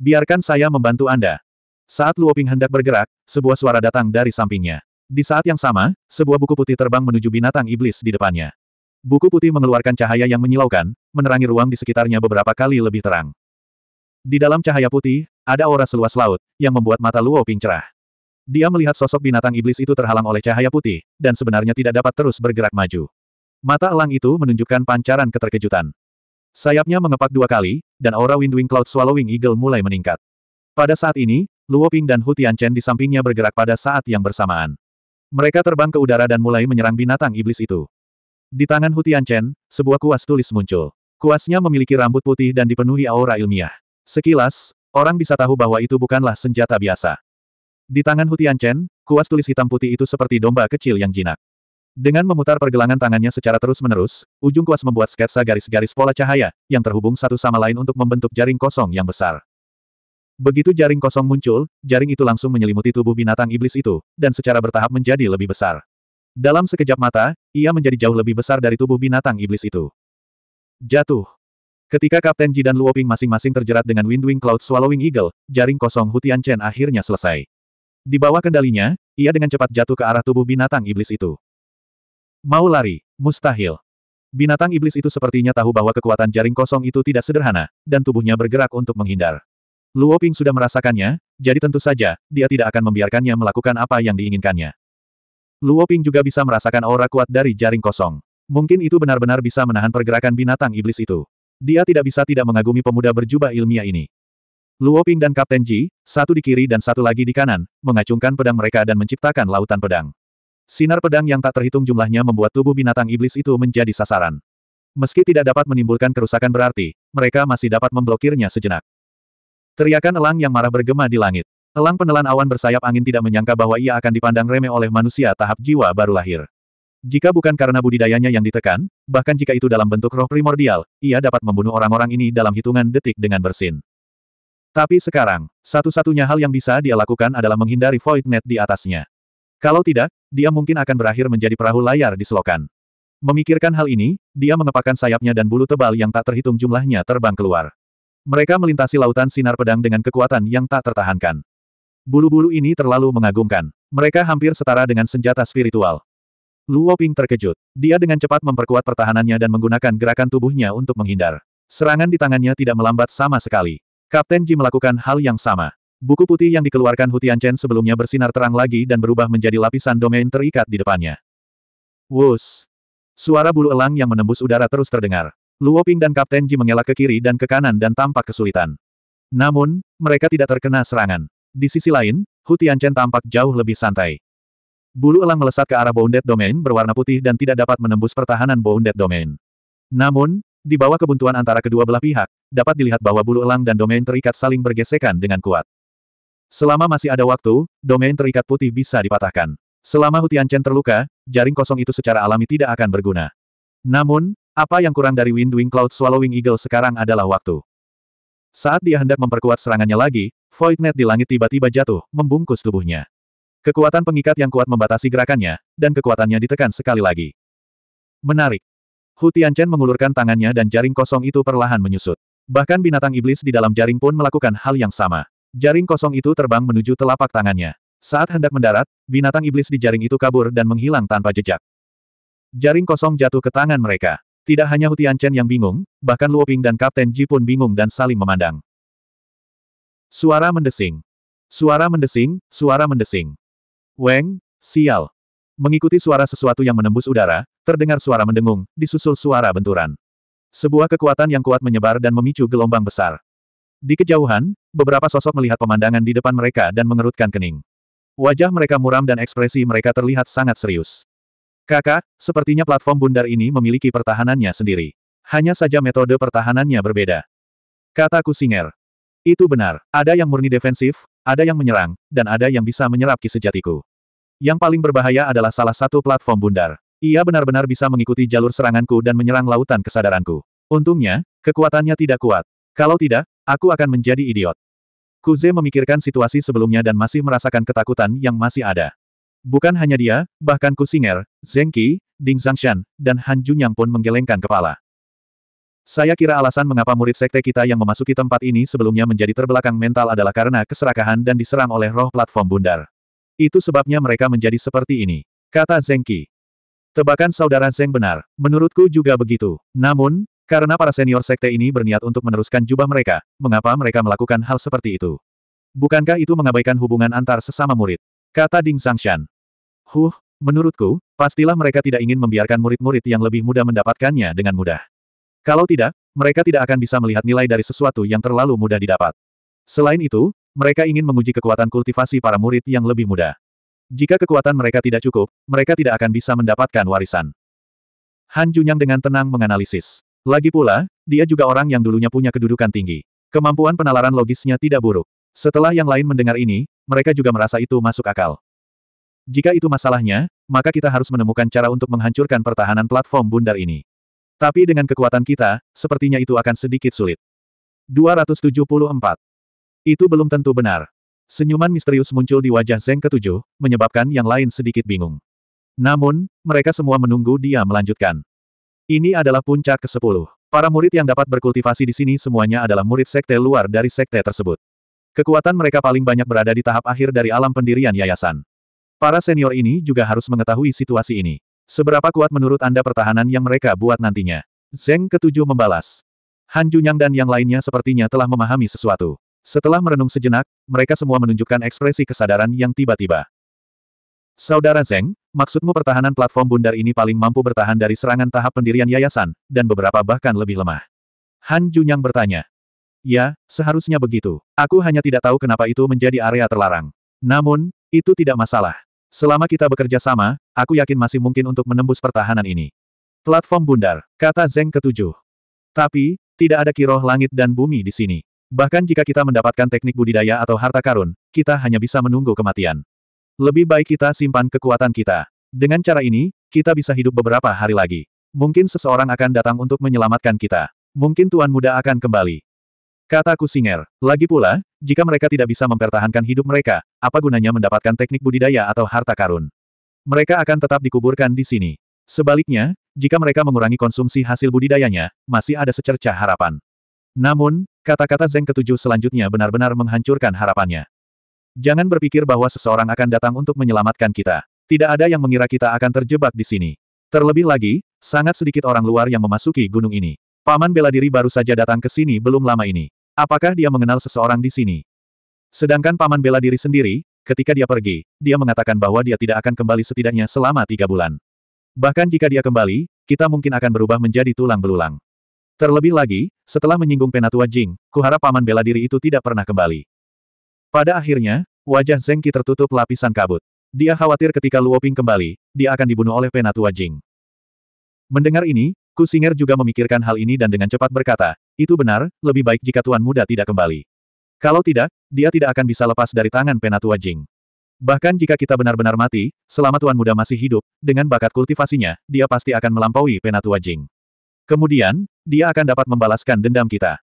Biarkan saya membantu Anda. Saat Luoping hendak bergerak, sebuah suara datang dari sampingnya. Di saat yang sama, sebuah buku putih terbang menuju binatang iblis di depannya. Buku putih mengeluarkan cahaya yang menyilaukan, menerangi ruang di sekitarnya beberapa kali lebih terang. Di dalam cahaya putih, ada aura seluas laut, yang membuat mata Luo Ping cerah. Dia melihat sosok binatang iblis itu terhalang oleh cahaya putih, dan sebenarnya tidak dapat terus bergerak maju. Mata elang itu menunjukkan pancaran keterkejutan. Sayapnya mengepak dua kali, dan aura Windwing Cloud Swallowing Eagle mulai meningkat. Pada saat ini, Luo Ping dan Hu Tianchen di sampingnya bergerak pada saat yang bersamaan. Mereka terbang ke udara dan mulai menyerang binatang iblis itu. Di tangan Hutian Chen, sebuah kuas tulis muncul. Kuasnya memiliki rambut putih dan dipenuhi aura ilmiah. Sekilas, orang bisa tahu bahwa itu bukanlah senjata biasa. Di tangan Hutian Chen, kuas tulis hitam putih itu seperti domba kecil yang jinak. Dengan memutar pergelangan tangannya secara terus-menerus, ujung kuas membuat sketsa garis-garis pola cahaya, yang terhubung satu sama lain untuk membentuk jaring kosong yang besar. Begitu jaring kosong muncul, jaring itu langsung menyelimuti tubuh binatang iblis itu, dan secara bertahap menjadi lebih besar. Dalam sekejap mata, ia menjadi jauh lebih besar dari tubuh binatang iblis itu. Jatuh. Ketika Kapten Ji dan Luoping masing-masing terjerat dengan Windwing Cloud Swallowing Eagle, jaring kosong Hutian Chen akhirnya selesai. Di bawah kendalinya, ia dengan cepat jatuh ke arah tubuh binatang iblis itu. Mau lari, mustahil. Binatang iblis itu sepertinya tahu bahwa kekuatan jaring kosong itu tidak sederhana, dan tubuhnya bergerak untuk menghindar. Luoping sudah merasakannya, jadi tentu saja, dia tidak akan membiarkannya melakukan apa yang diinginkannya. Luo Ping juga bisa merasakan aura kuat dari jaring kosong. Mungkin itu benar-benar bisa menahan pergerakan binatang iblis itu. Dia tidak bisa tidak mengagumi pemuda berjubah ilmiah ini. Luo Ping dan Kapten Ji, satu di kiri dan satu lagi di kanan, mengacungkan pedang mereka dan menciptakan lautan pedang. Sinar pedang yang tak terhitung jumlahnya membuat tubuh binatang iblis itu menjadi sasaran. Meski tidak dapat menimbulkan kerusakan berarti, mereka masih dapat memblokirnya sejenak. Teriakan elang yang marah bergema di langit. Elang penelan awan bersayap angin tidak menyangka bahwa ia akan dipandang remeh oleh manusia tahap jiwa baru lahir. Jika bukan karena budidayanya yang ditekan, bahkan jika itu dalam bentuk roh primordial, ia dapat membunuh orang-orang ini dalam hitungan detik dengan bersin. Tapi sekarang, satu-satunya hal yang bisa dia lakukan adalah menghindari void net di atasnya. Kalau tidak, dia mungkin akan berakhir menjadi perahu layar di selokan. Memikirkan hal ini, dia mengepakkan sayapnya dan bulu tebal yang tak terhitung jumlahnya terbang keluar. Mereka melintasi lautan sinar pedang dengan kekuatan yang tak tertahankan. Bulu-bulu ini terlalu mengagumkan. Mereka hampir setara dengan senjata spiritual. Luo Ping terkejut. Dia dengan cepat memperkuat pertahanannya dan menggunakan gerakan tubuhnya untuk menghindar. Serangan di tangannya tidak melambat sama sekali. Kapten Ji melakukan hal yang sama. Buku putih yang dikeluarkan Hutian Chen sebelumnya bersinar terang lagi dan berubah menjadi lapisan domain terikat di depannya. Wus! Suara bulu elang yang menembus udara terus terdengar. Luo Ping dan Kapten Ji mengelak ke kiri dan ke kanan dan tampak kesulitan. Namun, mereka tidak terkena serangan. Di sisi lain, Hu Tianchen tampak jauh lebih santai. Bulu elang melesat ke arah Bounded Domain berwarna putih dan tidak dapat menembus pertahanan Bounded Domain. Namun, di bawah kebuntuan antara kedua belah pihak, dapat dilihat bahwa bulu elang dan domain terikat saling bergesekan dengan kuat. Selama masih ada waktu, domain terikat putih bisa dipatahkan. Selama Tianchen terluka, jaring kosong itu secara alami tidak akan berguna. Namun, apa yang kurang dari Windwing Cloud Swallowing Eagle sekarang adalah waktu. Saat dia hendak memperkuat serangannya lagi, void net di langit tiba-tiba jatuh, membungkus tubuhnya. Kekuatan pengikat yang kuat membatasi gerakannya, dan kekuatannya ditekan sekali lagi. Menarik. Hu Tianchen mengulurkan tangannya dan jaring kosong itu perlahan menyusut. Bahkan binatang iblis di dalam jaring pun melakukan hal yang sama. Jaring kosong itu terbang menuju telapak tangannya. Saat hendak mendarat, binatang iblis di jaring itu kabur dan menghilang tanpa jejak. Jaring kosong jatuh ke tangan mereka. Tidak hanya Hutian Chen yang bingung, bahkan Luoping dan Kapten Ji pun bingung dan saling memandang. Suara mendesing. Suara mendesing, suara mendesing. Weng, sial. Mengikuti suara sesuatu yang menembus udara, terdengar suara mendengung, disusul suara benturan. Sebuah kekuatan yang kuat menyebar dan memicu gelombang besar. Di kejauhan, beberapa sosok melihat pemandangan di depan mereka dan mengerutkan kening. Wajah mereka muram dan ekspresi mereka terlihat sangat serius. Kakak, sepertinya platform bundar ini memiliki pertahanannya sendiri. Hanya saja metode pertahanannya berbeda. Kata Kusinger. Itu benar, ada yang murni defensif, ada yang menyerang, dan ada yang bisa menyerap ki sejatiku. Yang paling berbahaya adalah salah satu platform bundar. Ia benar-benar bisa mengikuti jalur seranganku dan menyerang lautan kesadaranku. Untungnya, kekuatannya tidak kuat. Kalau tidak, aku akan menjadi idiot. Kuze memikirkan situasi sebelumnya dan masih merasakan ketakutan yang masih ada. Bukan hanya dia, bahkan Kusinger, Zheng Qi, Ding Zhangshan, dan Han Junyang pun menggelengkan kepala. Saya kira alasan mengapa murid sekte kita yang memasuki tempat ini sebelumnya menjadi terbelakang mental adalah karena keserakahan dan diserang oleh roh platform bundar. Itu sebabnya mereka menjadi seperti ini, kata Zheng Qi. Tebakan saudara Zeng benar, menurutku juga begitu. Namun, karena para senior sekte ini berniat untuk meneruskan jubah mereka, mengapa mereka melakukan hal seperti itu? Bukankah itu mengabaikan hubungan antar sesama murid? Kata Ding Sangshan. Huh, menurutku, pastilah mereka tidak ingin membiarkan murid-murid yang lebih muda mendapatkannya dengan mudah. Kalau tidak, mereka tidak akan bisa melihat nilai dari sesuatu yang terlalu mudah didapat. Selain itu, mereka ingin menguji kekuatan kultivasi para murid yang lebih muda. Jika kekuatan mereka tidak cukup, mereka tidak akan bisa mendapatkan warisan. Han Junyang dengan tenang menganalisis. Lagi pula, dia juga orang yang dulunya punya kedudukan tinggi. Kemampuan penalaran logisnya tidak buruk. Setelah yang lain mendengar ini, mereka juga merasa itu masuk akal. Jika itu masalahnya, maka kita harus menemukan cara untuk menghancurkan pertahanan platform bundar ini. Tapi dengan kekuatan kita, sepertinya itu akan sedikit sulit. 274. Itu belum tentu benar. Senyuman misterius muncul di wajah Zeng ketujuh, menyebabkan yang lain sedikit bingung. Namun, mereka semua menunggu dia melanjutkan. Ini adalah puncak ke-10. Para murid yang dapat berkultivasi di sini semuanya adalah murid sekte luar dari sekte tersebut. Kekuatan mereka paling banyak berada di tahap akhir dari alam pendirian yayasan. Para senior ini juga harus mengetahui situasi ini. Seberapa kuat menurut Anda pertahanan yang mereka buat nantinya? Zeng ketujuh membalas. Han Junyang dan yang lainnya sepertinya telah memahami sesuatu. Setelah merenung sejenak, mereka semua menunjukkan ekspresi kesadaran yang tiba-tiba. Saudara Zeng, maksudmu pertahanan platform bundar ini paling mampu bertahan dari serangan tahap pendirian yayasan, dan beberapa bahkan lebih lemah. Han Junyang bertanya. Ya, seharusnya begitu. Aku hanya tidak tahu kenapa itu menjadi area terlarang. Namun, itu tidak masalah. Selama kita bekerja sama, aku yakin masih mungkin untuk menembus pertahanan ini. Platform bundar, kata Zeng ketujuh. Tapi, tidak ada kiroh langit dan bumi di sini. Bahkan jika kita mendapatkan teknik budidaya atau harta karun, kita hanya bisa menunggu kematian. Lebih baik kita simpan kekuatan kita. Dengan cara ini, kita bisa hidup beberapa hari lagi. Mungkin seseorang akan datang untuk menyelamatkan kita. Mungkin Tuan Muda akan kembali. Kata Kusinger, Lagi pula, jika mereka tidak bisa mempertahankan hidup mereka, apa gunanya mendapatkan teknik budidaya atau harta karun? Mereka akan tetap dikuburkan di sini. Sebaliknya, jika mereka mengurangi konsumsi hasil budidayanya, masih ada secerca harapan. Namun, kata-kata Zeng ketujuh selanjutnya benar-benar menghancurkan harapannya. Jangan berpikir bahwa seseorang akan datang untuk menyelamatkan kita. Tidak ada yang mengira kita akan terjebak di sini. Terlebih lagi, sangat sedikit orang luar yang memasuki gunung ini. Paman bela diri baru saja datang ke sini belum lama ini. Apakah dia mengenal seseorang di sini? Sedangkan paman bela diri sendiri, ketika dia pergi, dia mengatakan bahwa dia tidak akan kembali setidaknya selama tiga bulan. Bahkan jika dia kembali, kita mungkin akan berubah menjadi tulang belulang. Terlebih lagi, setelah menyinggung Penatua Jing, kuharap paman bela diri itu tidak pernah kembali. Pada akhirnya, wajah Zeng Qi tertutup lapisan kabut. Dia khawatir ketika Luoping kembali, dia akan dibunuh oleh Penatua Jing. Mendengar ini, Kusinger juga memikirkan hal ini dan dengan cepat berkata, itu benar, lebih baik jika Tuan Muda tidak kembali. Kalau tidak, dia tidak akan bisa lepas dari tangan Penatua Jing. Bahkan jika kita benar-benar mati, selama Tuan Muda masih hidup, dengan bakat kultivasinya, dia pasti akan melampaui Penatua Jing. Kemudian, dia akan dapat membalaskan dendam kita.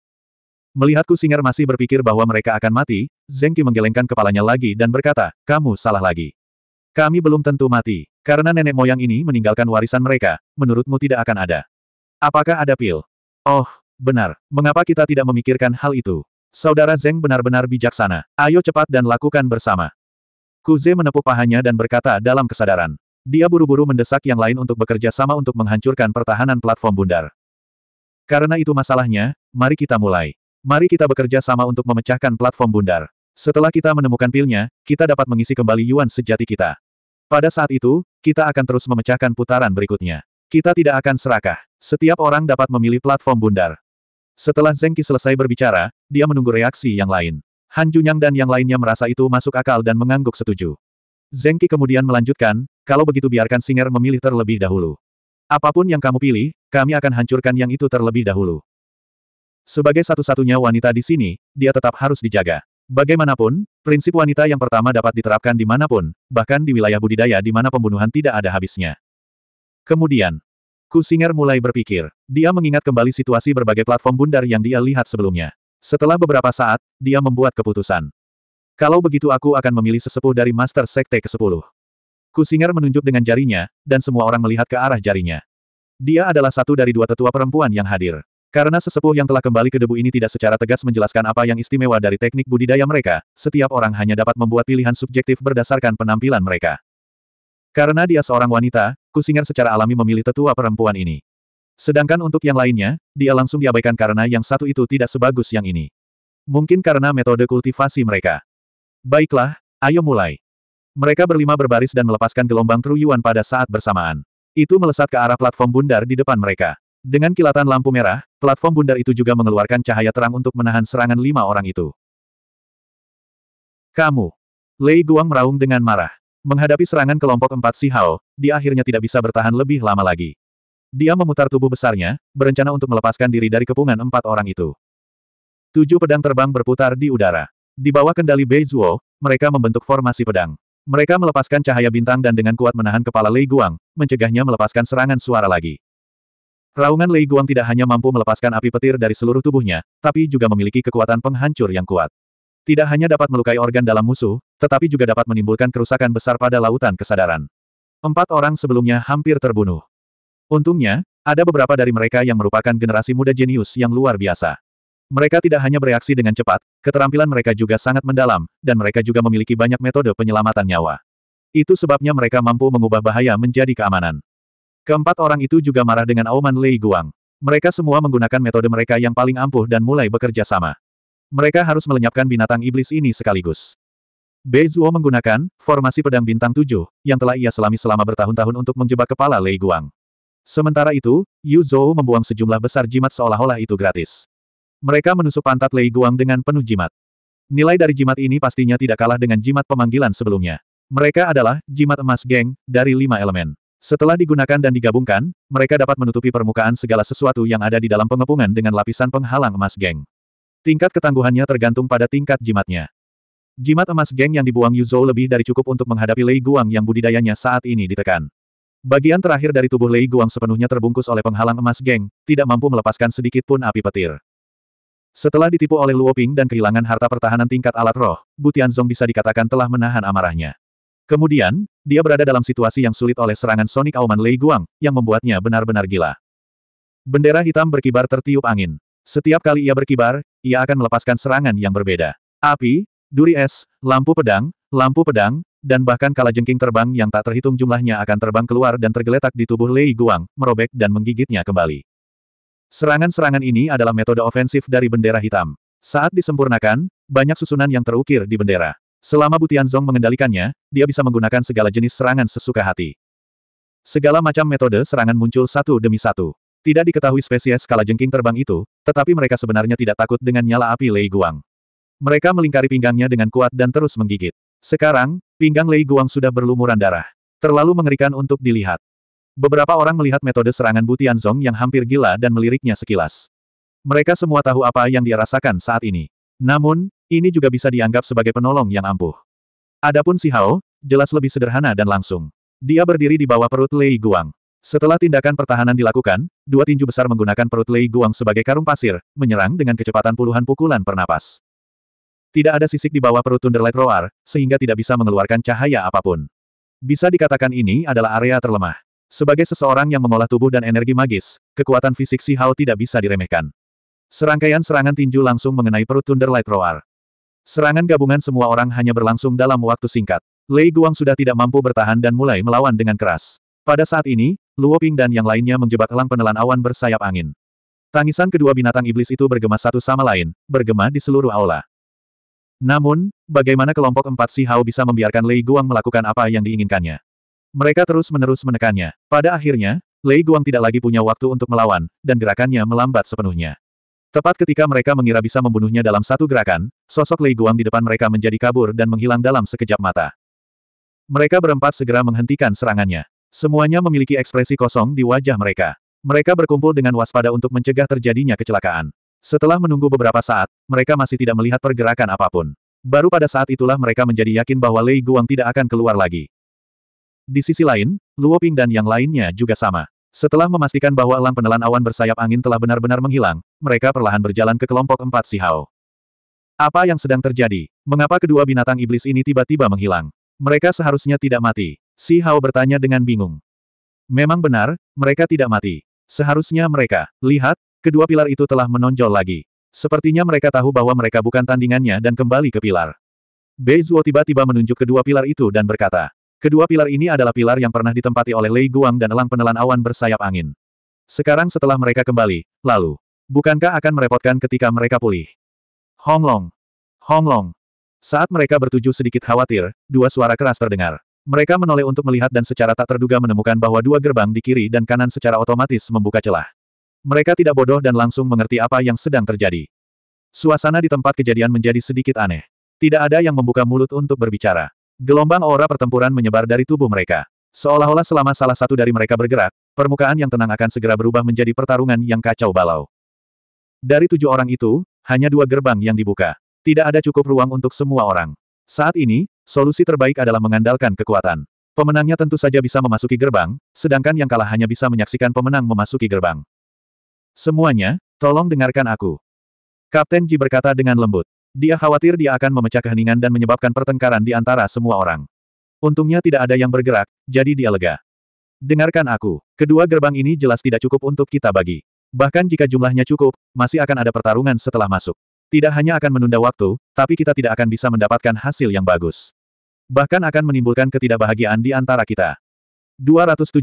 Melihat Kusinger masih berpikir bahwa mereka akan mati, Zengki menggelengkan kepalanya lagi dan berkata, kamu salah lagi. Kami belum tentu mati, karena nenek moyang ini meninggalkan warisan mereka, menurutmu tidak akan ada. Apakah ada pil? Oh, benar. Mengapa kita tidak memikirkan hal itu? Saudara Zeng benar-benar bijaksana. Ayo cepat dan lakukan bersama. Kuze menepuk pahanya dan berkata dalam kesadaran. Dia buru-buru mendesak yang lain untuk bekerja sama untuk menghancurkan pertahanan platform bundar. Karena itu masalahnya, mari kita mulai. Mari kita bekerja sama untuk memecahkan platform bundar. Setelah kita menemukan pilnya, kita dapat mengisi kembali yuan sejati kita. Pada saat itu, kita akan terus memecahkan putaran berikutnya. Kita tidak akan serakah. Setiap orang dapat memilih platform bundar. Setelah Zengki selesai berbicara, dia menunggu reaksi yang lain. Han Junyang dan yang lainnya merasa itu masuk akal dan mengangguk setuju. Zengki kemudian melanjutkan, kalau begitu biarkan Singer memilih terlebih dahulu. Apapun yang kamu pilih, kami akan hancurkan yang itu terlebih dahulu. Sebagai satu-satunya wanita di sini, dia tetap harus dijaga. Bagaimanapun, prinsip wanita yang pertama dapat diterapkan di dimanapun, bahkan di wilayah budidaya di mana pembunuhan tidak ada habisnya. Kemudian, Kusinger mulai berpikir. Dia mengingat kembali situasi berbagai platform bundar yang dia lihat sebelumnya. Setelah beberapa saat, dia membuat keputusan. Kalau begitu aku akan memilih sesepuh dari Master Sekte ke-10. Kusinger menunjuk dengan jarinya, dan semua orang melihat ke arah jarinya. Dia adalah satu dari dua tetua perempuan yang hadir. Karena sesepuh yang telah kembali ke debu ini tidak secara tegas menjelaskan apa yang istimewa dari teknik budidaya mereka, setiap orang hanya dapat membuat pilihan subjektif berdasarkan penampilan mereka. Karena dia seorang wanita, Kusinger secara alami memilih tetua perempuan ini. Sedangkan untuk yang lainnya, dia langsung diabaikan karena yang satu itu tidak sebagus yang ini. Mungkin karena metode kultivasi mereka. Baiklah, ayo mulai. Mereka berlima berbaris dan melepaskan gelombang truyuan pada saat bersamaan. Itu melesat ke arah platform bundar di depan mereka. Dengan kilatan lampu merah, platform bundar itu juga mengeluarkan cahaya terang untuk menahan serangan lima orang itu. Kamu! Lei Guang meraung dengan marah. Menghadapi serangan kelompok empat Si Hao, dia akhirnya tidak bisa bertahan lebih lama lagi. Dia memutar tubuh besarnya, berencana untuk melepaskan diri dari kepungan empat orang itu. Tujuh pedang terbang berputar di udara. Di bawah kendali Bei Zuo, mereka membentuk formasi pedang. Mereka melepaskan cahaya bintang dan dengan kuat menahan kepala Lei Guang, mencegahnya melepaskan serangan suara lagi. Raungan Lei Guang tidak hanya mampu melepaskan api petir dari seluruh tubuhnya, tapi juga memiliki kekuatan penghancur yang kuat. Tidak hanya dapat melukai organ dalam musuh, tetapi juga dapat menimbulkan kerusakan besar pada lautan kesadaran. Empat orang sebelumnya hampir terbunuh. Untungnya, ada beberapa dari mereka yang merupakan generasi muda jenius yang luar biasa. Mereka tidak hanya bereaksi dengan cepat, keterampilan mereka juga sangat mendalam, dan mereka juga memiliki banyak metode penyelamatan nyawa. Itu sebabnya mereka mampu mengubah bahaya menjadi keamanan. Keempat orang itu juga marah dengan auman Lei Guang. Mereka semua menggunakan metode mereka yang paling ampuh dan mulai bekerja sama. Mereka harus melenyapkan binatang iblis ini sekaligus. Bei Zuo menggunakan formasi pedang bintang tujuh yang telah ia selami selama bertahun-tahun untuk menjebak kepala Lei Guang. Sementara itu, Yu Zhou membuang sejumlah besar jimat seolah-olah itu gratis. Mereka menusuk pantat Lei Guang dengan penuh jimat. Nilai dari jimat ini pastinya tidak kalah dengan jimat pemanggilan sebelumnya. Mereka adalah jimat emas geng dari lima elemen. Setelah digunakan dan digabungkan, mereka dapat menutupi permukaan segala sesuatu yang ada di dalam pengepungan dengan lapisan penghalang emas geng. Tingkat ketangguhannya tergantung pada tingkat jimatnya. Jimat emas geng yang dibuang Yuzhou lebih dari cukup untuk menghadapi Lei Guang yang budidayanya saat ini ditekan. Bagian terakhir dari tubuh Lei Guang sepenuhnya terbungkus oleh penghalang emas geng, tidak mampu melepaskan sedikit pun api petir. Setelah ditipu oleh Luoping dan kehilangan harta pertahanan tingkat alat roh, Butianzong bisa dikatakan telah menahan amarahnya. Kemudian, dia berada dalam situasi yang sulit oleh serangan Sonic Auman Lei Guang, yang membuatnya benar-benar gila. Bendera hitam berkibar tertiup angin. Setiap kali ia berkibar, ia akan melepaskan serangan yang berbeda. Api, duri es, lampu pedang, lampu pedang, dan bahkan kala jengking terbang yang tak terhitung jumlahnya akan terbang keluar dan tergeletak di tubuh Lei Guang, merobek dan menggigitnya kembali. Serangan-serangan ini adalah metode ofensif dari bendera hitam. Saat disempurnakan, banyak susunan yang terukir di bendera. Selama Butian Zong mengendalikannya, dia bisa menggunakan segala jenis serangan sesuka hati. Segala macam metode serangan muncul satu demi satu. Tidak diketahui spesies jengking terbang itu, tetapi mereka sebenarnya tidak takut dengan nyala api Lei Guang. Mereka melingkari pinggangnya dengan kuat dan terus menggigit. Sekarang, pinggang Lei Guang sudah berlumuran darah. Terlalu mengerikan untuk dilihat. Beberapa orang melihat metode serangan Butian Zong yang hampir gila dan meliriknya sekilas. Mereka semua tahu apa yang dia rasakan saat ini. Namun, ini juga bisa dianggap sebagai penolong yang ampuh. Adapun Si Hao, jelas lebih sederhana dan langsung. Dia berdiri di bawah perut Lei Guang. Setelah tindakan pertahanan dilakukan, dua tinju besar menggunakan perut Lei Guang sebagai karung pasir, menyerang dengan kecepatan puluhan pukulan per napas. Tidak ada sisik di bawah perut Thunderlight Roar, sehingga tidak bisa mengeluarkan cahaya apapun. Bisa dikatakan ini adalah area terlemah. Sebagai seseorang yang mengolah tubuh dan energi magis, kekuatan fisik Si Hao tidak bisa diremehkan. Serangkaian serangan tinju langsung mengenai perut Thunderlight Roar. Serangan gabungan semua orang hanya berlangsung dalam waktu singkat. Lei Guang sudah tidak mampu bertahan dan mulai melawan dengan keras. Pada saat ini, Luo Ping dan yang lainnya menjebak elang penelan awan bersayap angin. Tangisan kedua binatang iblis itu bergema satu sama lain, bergema di seluruh aula. Namun, bagaimana kelompok empat si Hao bisa membiarkan Lei Guang melakukan apa yang diinginkannya? Mereka terus-menerus menekannya. Pada akhirnya, Lei Guang tidak lagi punya waktu untuk melawan, dan gerakannya melambat sepenuhnya. Tepat ketika mereka mengira bisa membunuhnya dalam satu gerakan, sosok Lei Guang di depan mereka menjadi kabur dan menghilang dalam sekejap mata. Mereka berempat segera menghentikan serangannya. Semuanya memiliki ekspresi kosong di wajah mereka. Mereka berkumpul dengan waspada untuk mencegah terjadinya kecelakaan. Setelah menunggu beberapa saat, mereka masih tidak melihat pergerakan apapun. Baru pada saat itulah mereka menjadi yakin bahwa Lei Guang tidak akan keluar lagi. Di sisi lain, Luo Ping dan yang lainnya juga sama. Setelah memastikan bahwa elang penelan awan bersayap angin telah benar-benar menghilang, mereka perlahan berjalan ke kelompok empat si Hao. Apa yang sedang terjadi? Mengapa kedua binatang iblis ini tiba-tiba menghilang? Mereka seharusnya tidak mati. Si Hao bertanya dengan bingung. Memang benar, mereka tidak mati. Seharusnya mereka, lihat, kedua pilar itu telah menonjol lagi. Sepertinya mereka tahu bahwa mereka bukan tandingannya dan kembali ke pilar. Bei Zuo tiba-tiba menunjuk kedua pilar itu dan berkata, Kedua pilar ini adalah pilar yang pernah ditempati oleh Lei Guang dan elang penelan awan bersayap angin. Sekarang setelah mereka kembali, lalu, bukankah akan merepotkan ketika mereka pulih? Honglong! Honglong! Saat mereka bertujuh sedikit khawatir, dua suara keras terdengar. Mereka menoleh untuk melihat dan secara tak terduga menemukan bahwa dua gerbang di kiri dan kanan secara otomatis membuka celah. Mereka tidak bodoh dan langsung mengerti apa yang sedang terjadi. Suasana di tempat kejadian menjadi sedikit aneh. Tidak ada yang membuka mulut untuk berbicara. Gelombang aura pertempuran menyebar dari tubuh mereka. Seolah-olah selama salah satu dari mereka bergerak, permukaan yang tenang akan segera berubah menjadi pertarungan yang kacau balau. Dari tujuh orang itu, hanya dua gerbang yang dibuka. Tidak ada cukup ruang untuk semua orang. Saat ini, Solusi terbaik adalah mengandalkan kekuatan. Pemenangnya tentu saja bisa memasuki gerbang, sedangkan yang kalah hanya bisa menyaksikan pemenang memasuki gerbang. Semuanya, tolong dengarkan aku. Kapten Ji berkata dengan lembut. Dia khawatir dia akan memecah keheningan dan menyebabkan pertengkaran di antara semua orang. Untungnya tidak ada yang bergerak, jadi dia lega. Dengarkan aku, kedua gerbang ini jelas tidak cukup untuk kita bagi. Bahkan jika jumlahnya cukup, masih akan ada pertarungan setelah masuk. Tidak hanya akan menunda waktu, tapi kita tidak akan bisa mendapatkan hasil yang bagus. Bahkan akan menimbulkan ketidakbahagiaan di antara kita. 275.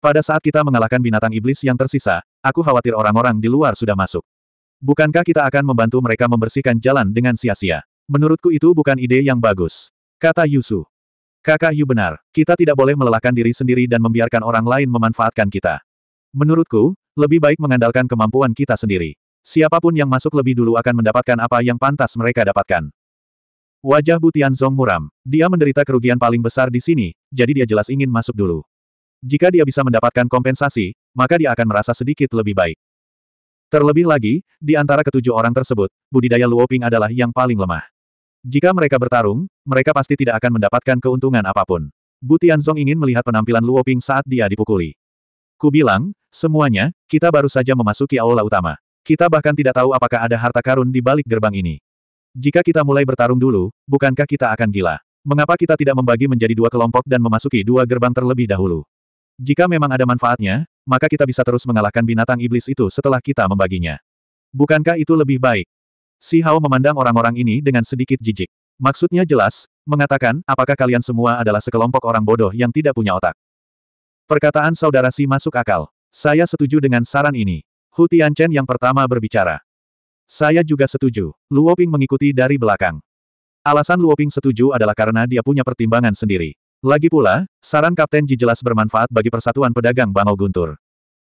Pada saat kita mengalahkan binatang iblis yang tersisa, aku khawatir orang-orang di luar sudah masuk. Bukankah kita akan membantu mereka membersihkan jalan dengan sia-sia? Menurutku itu bukan ide yang bagus. Kata Yusu. Kakak Yu benar, kita tidak boleh melelahkan diri sendiri dan membiarkan orang lain memanfaatkan kita. Menurutku, lebih baik mengandalkan kemampuan kita sendiri. Siapapun yang masuk lebih dulu akan mendapatkan apa yang pantas mereka dapatkan. Wajah Butian Zong muram. Dia menderita kerugian paling besar di sini, jadi dia jelas ingin masuk dulu. Jika dia bisa mendapatkan kompensasi, maka dia akan merasa sedikit lebih baik. Terlebih lagi, di antara ketujuh orang tersebut, budidaya Luoping adalah yang paling lemah. Jika mereka bertarung, mereka pasti tidak akan mendapatkan keuntungan apapun. Butian Zong ingin melihat penampilan Luoping saat dia dipukuli. Ku bilang, semuanya, kita baru saja memasuki aula utama. Kita bahkan tidak tahu apakah ada harta karun di balik gerbang ini. Jika kita mulai bertarung dulu, bukankah kita akan gila? Mengapa kita tidak membagi menjadi dua kelompok dan memasuki dua gerbang terlebih dahulu? Jika memang ada manfaatnya, maka kita bisa terus mengalahkan binatang iblis itu setelah kita membaginya. Bukankah itu lebih baik? Si Hao memandang orang-orang ini dengan sedikit jijik. Maksudnya jelas, mengatakan, apakah kalian semua adalah sekelompok orang bodoh yang tidak punya otak? Perkataan saudara Si masuk akal. Saya setuju dengan saran ini. Hu Tianchen yang pertama berbicara. Saya juga setuju. Luoping mengikuti dari belakang. Alasan Luoping setuju adalah karena dia punya pertimbangan sendiri. Lagi pula, saran Kapten Ji jelas bermanfaat bagi Persatuan Pedagang Bangau Guntur.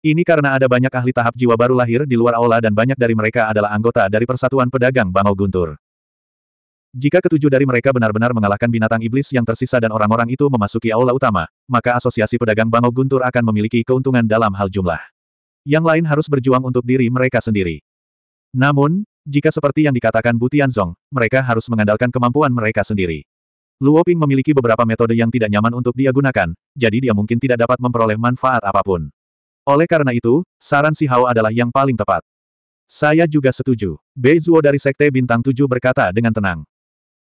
Ini karena ada banyak ahli tahap jiwa baru lahir di luar aula dan banyak dari mereka adalah anggota dari Persatuan Pedagang Bangau Guntur. Jika ketujuh dari mereka benar-benar mengalahkan binatang iblis yang tersisa dan orang-orang itu memasuki aula utama, maka Asosiasi Pedagang Bangau Guntur akan memiliki keuntungan dalam hal jumlah. Yang lain harus berjuang untuk diri mereka sendiri. Namun, jika seperti yang dikatakan Bu Tianzong, mereka harus mengandalkan kemampuan mereka sendiri. Luo Ping memiliki beberapa metode yang tidak nyaman untuk dia gunakan, jadi dia mungkin tidak dapat memperoleh manfaat apapun. Oleh karena itu, saran si Hao adalah yang paling tepat. Saya juga setuju. Beizuo dari Sekte Bintang 7 berkata dengan tenang.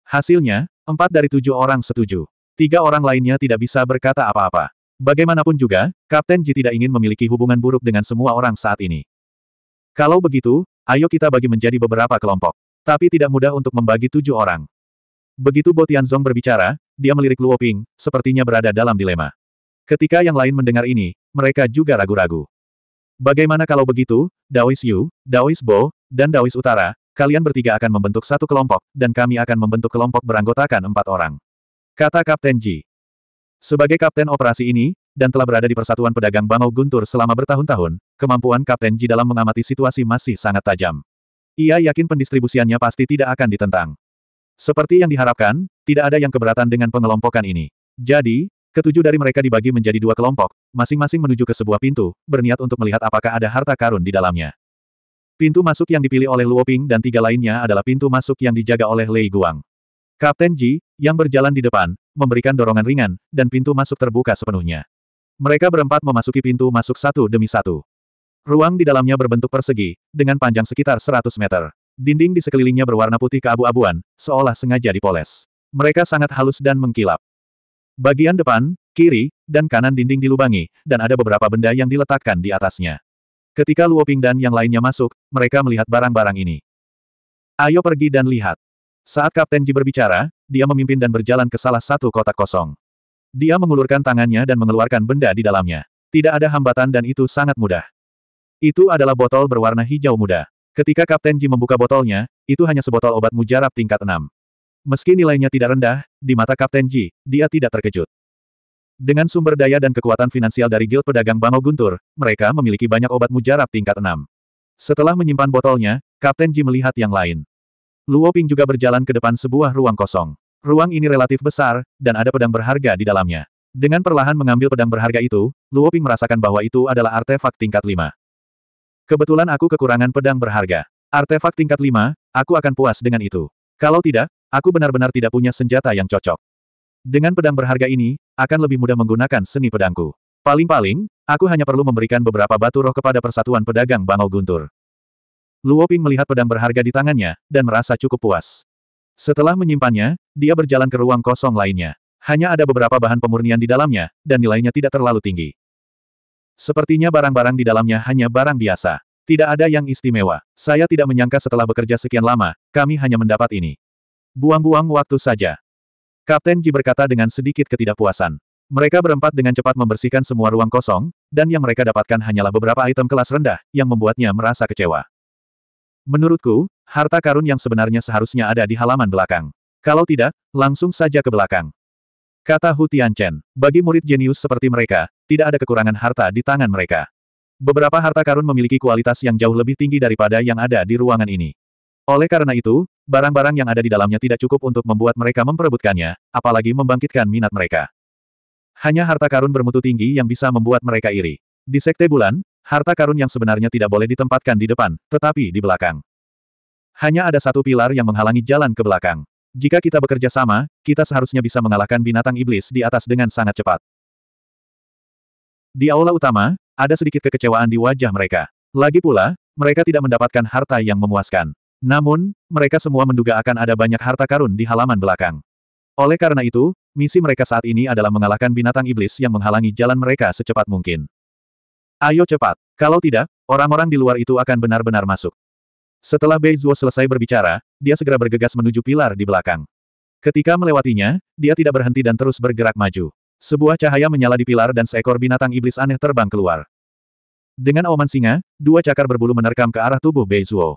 Hasilnya, empat dari tujuh orang setuju. Tiga orang lainnya tidak bisa berkata apa-apa. Bagaimanapun juga, Kapten Ji tidak ingin memiliki hubungan buruk dengan semua orang saat ini. Kalau begitu, Ayo kita bagi menjadi beberapa kelompok. Tapi tidak mudah untuk membagi tujuh orang. Begitu Bo Tianzong berbicara, dia melirik Luo Ping, sepertinya berada dalam dilema. Ketika yang lain mendengar ini, mereka juga ragu-ragu. Bagaimana kalau begitu, Daois Yu, Daois Bo, dan Daois Utara, kalian bertiga akan membentuk satu kelompok, dan kami akan membentuk kelompok beranggotakan empat orang. Kata Kapten Ji. Sebagai kapten operasi ini, dan telah berada di Persatuan Pedagang Bangau Guntur selama bertahun-tahun, kemampuan Kapten Ji dalam mengamati situasi masih sangat tajam. Ia yakin pendistribusiannya pasti tidak akan ditentang. Seperti yang diharapkan, tidak ada yang keberatan dengan pengelompokan ini. Jadi, ketujuh dari mereka dibagi menjadi dua kelompok, masing-masing menuju ke sebuah pintu, berniat untuk melihat apakah ada harta karun di dalamnya. Pintu masuk yang dipilih oleh Luoping dan tiga lainnya adalah pintu masuk yang dijaga oleh Lei Guang. Kapten Ji, yang berjalan di depan, memberikan dorongan ringan, dan pintu masuk terbuka sepenuhnya. Mereka berempat memasuki pintu masuk satu demi satu. Ruang di dalamnya berbentuk persegi, dengan panjang sekitar 100 meter. Dinding di sekelilingnya berwarna putih keabu-abuan, seolah sengaja dipoles. Mereka sangat halus dan mengkilap. Bagian depan, kiri, dan kanan dinding dilubangi, dan ada beberapa benda yang diletakkan di atasnya. Ketika Luo Ping dan yang lainnya masuk, mereka melihat barang-barang ini. Ayo pergi dan lihat. Saat Kapten Ji berbicara, dia memimpin dan berjalan ke salah satu kotak kosong. Dia mengulurkan tangannya dan mengeluarkan benda di dalamnya. Tidak ada hambatan dan itu sangat mudah. Itu adalah botol berwarna hijau muda. Ketika Kapten Ji membuka botolnya, itu hanya sebotol obat mujarab tingkat 6. Meski nilainya tidak rendah, di mata Kapten Ji, dia tidak terkejut. Dengan sumber daya dan kekuatan finansial dari Guild Pedagang Bango Guntur, mereka memiliki banyak obat mujarab tingkat 6. Setelah menyimpan botolnya, Kapten Ji melihat yang lain. Luo Ping juga berjalan ke depan sebuah ruang kosong. Ruang ini relatif besar, dan ada pedang berharga di dalamnya. Dengan perlahan mengambil pedang berharga itu, Luo Ping merasakan bahwa itu adalah artefak tingkat 5. Kebetulan aku kekurangan pedang berharga. Artefak tingkat 5, aku akan puas dengan itu. Kalau tidak, aku benar-benar tidak punya senjata yang cocok. Dengan pedang berharga ini, akan lebih mudah menggunakan seni pedangku. Paling-paling, aku hanya perlu memberikan beberapa batu roh kepada Persatuan Pedagang Bangau Guntur. Luo Ping melihat pedang berharga di tangannya, dan merasa cukup puas. Setelah menyimpannya, dia berjalan ke ruang kosong lainnya. Hanya ada beberapa bahan pemurnian di dalamnya, dan nilainya tidak terlalu tinggi. Sepertinya barang-barang di dalamnya hanya barang biasa. Tidak ada yang istimewa. Saya tidak menyangka setelah bekerja sekian lama, kami hanya mendapat ini. Buang-buang waktu saja. Kapten Ji berkata dengan sedikit ketidakpuasan. Mereka berempat dengan cepat membersihkan semua ruang kosong, dan yang mereka dapatkan hanyalah beberapa item kelas rendah, yang membuatnya merasa kecewa. Menurutku, harta karun yang sebenarnya seharusnya ada di halaman belakang. Kalau tidak, langsung saja ke belakang. Kata Hu Tianchen, bagi murid jenius seperti mereka, tidak ada kekurangan harta di tangan mereka. Beberapa harta karun memiliki kualitas yang jauh lebih tinggi daripada yang ada di ruangan ini. Oleh karena itu, barang-barang yang ada di dalamnya tidak cukup untuk membuat mereka memperebutkannya, apalagi membangkitkan minat mereka. Hanya harta karun bermutu tinggi yang bisa membuat mereka iri. Di Sekte Bulan, Harta karun yang sebenarnya tidak boleh ditempatkan di depan, tetapi di belakang. Hanya ada satu pilar yang menghalangi jalan ke belakang. Jika kita bekerja sama, kita seharusnya bisa mengalahkan binatang iblis di atas dengan sangat cepat. Di aula utama, ada sedikit kekecewaan di wajah mereka. Lagi pula, mereka tidak mendapatkan harta yang memuaskan. Namun, mereka semua menduga akan ada banyak harta karun di halaman belakang. Oleh karena itu, misi mereka saat ini adalah mengalahkan binatang iblis yang menghalangi jalan mereka secepat mungkin. Ayo cepat. Kalau tidak, orang-orang di luar itu akan benar-benar masuk. Setelah Bei Zuo selesai berbicara, dia segera bergegas menuju pilar di belakang. Ketika melewatinya, dia tidak berhenti dan terus bergerak maju. Sebuah cahaya menyala di pilar dan seekor binatang iblis aneh terbang keluar. Dengan auman singa, dua cakar berbulu menerkam ke arah tubuh Bei Zuo.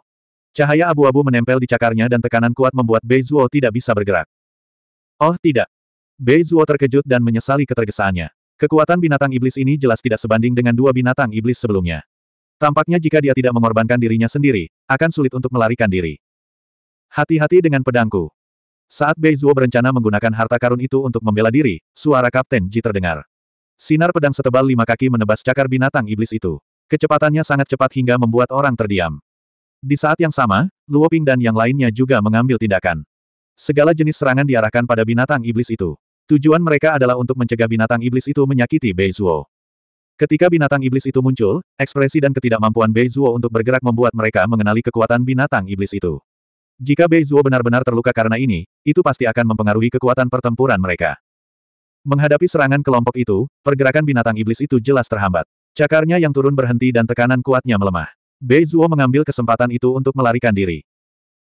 Cahaya abu-abu menempel di cakarnya dan tekanan kuat membuat Bei Zuo tidak bisa bergerak. Oh tidak! Bei Zuo terkejut dan menyesali ketergesaannya. Kekuatan binatang iblis ini jelas tidak sebanding dengan dua binatang iblis sebelumnya. Tampaknya jika dia tidak mengorbankan dirinya sendiri, akan sulit untuk melarikan diri. Hati-hati dengan pedangku. Saat Bei Zuo berencana menggunakan harta karun itu untuk membela diri, suara Kapten Ji terdengar. Sinar pedang setebal lima kaki menebas cakar binatang iblis itu. Kecepatannya sangat cepat hingga membuat orang terdiam. Di saat yang sama, Luoping dan yang lainnya juga mengambil tindakan. Segala jenis serangan diarahkan pada binatang iblis itu. Tujuan mereka adalah untuk mencegah binatang iblis itu menyakiti Bei Zuo. Ketika binatang iblis itu muncul, ekspresi dan ketidakmampuan Bei Zuo untuk bergerak membuat mereka mengenali kekuatan binatang iblis itu. Jika Bei Zuo benar-benar terluka karena ini, itu pasti akan mempengaruhi kekuatan pertempuran mereka. Menghadapi serangan kelompok itu, pergerakan binatang iblis itu jelas terhambat. Cakarnya yang turun berhenti dan tekanan kuatnya melemah. Bei Zuo mengambil kesempatan itu untuk melarikan diri.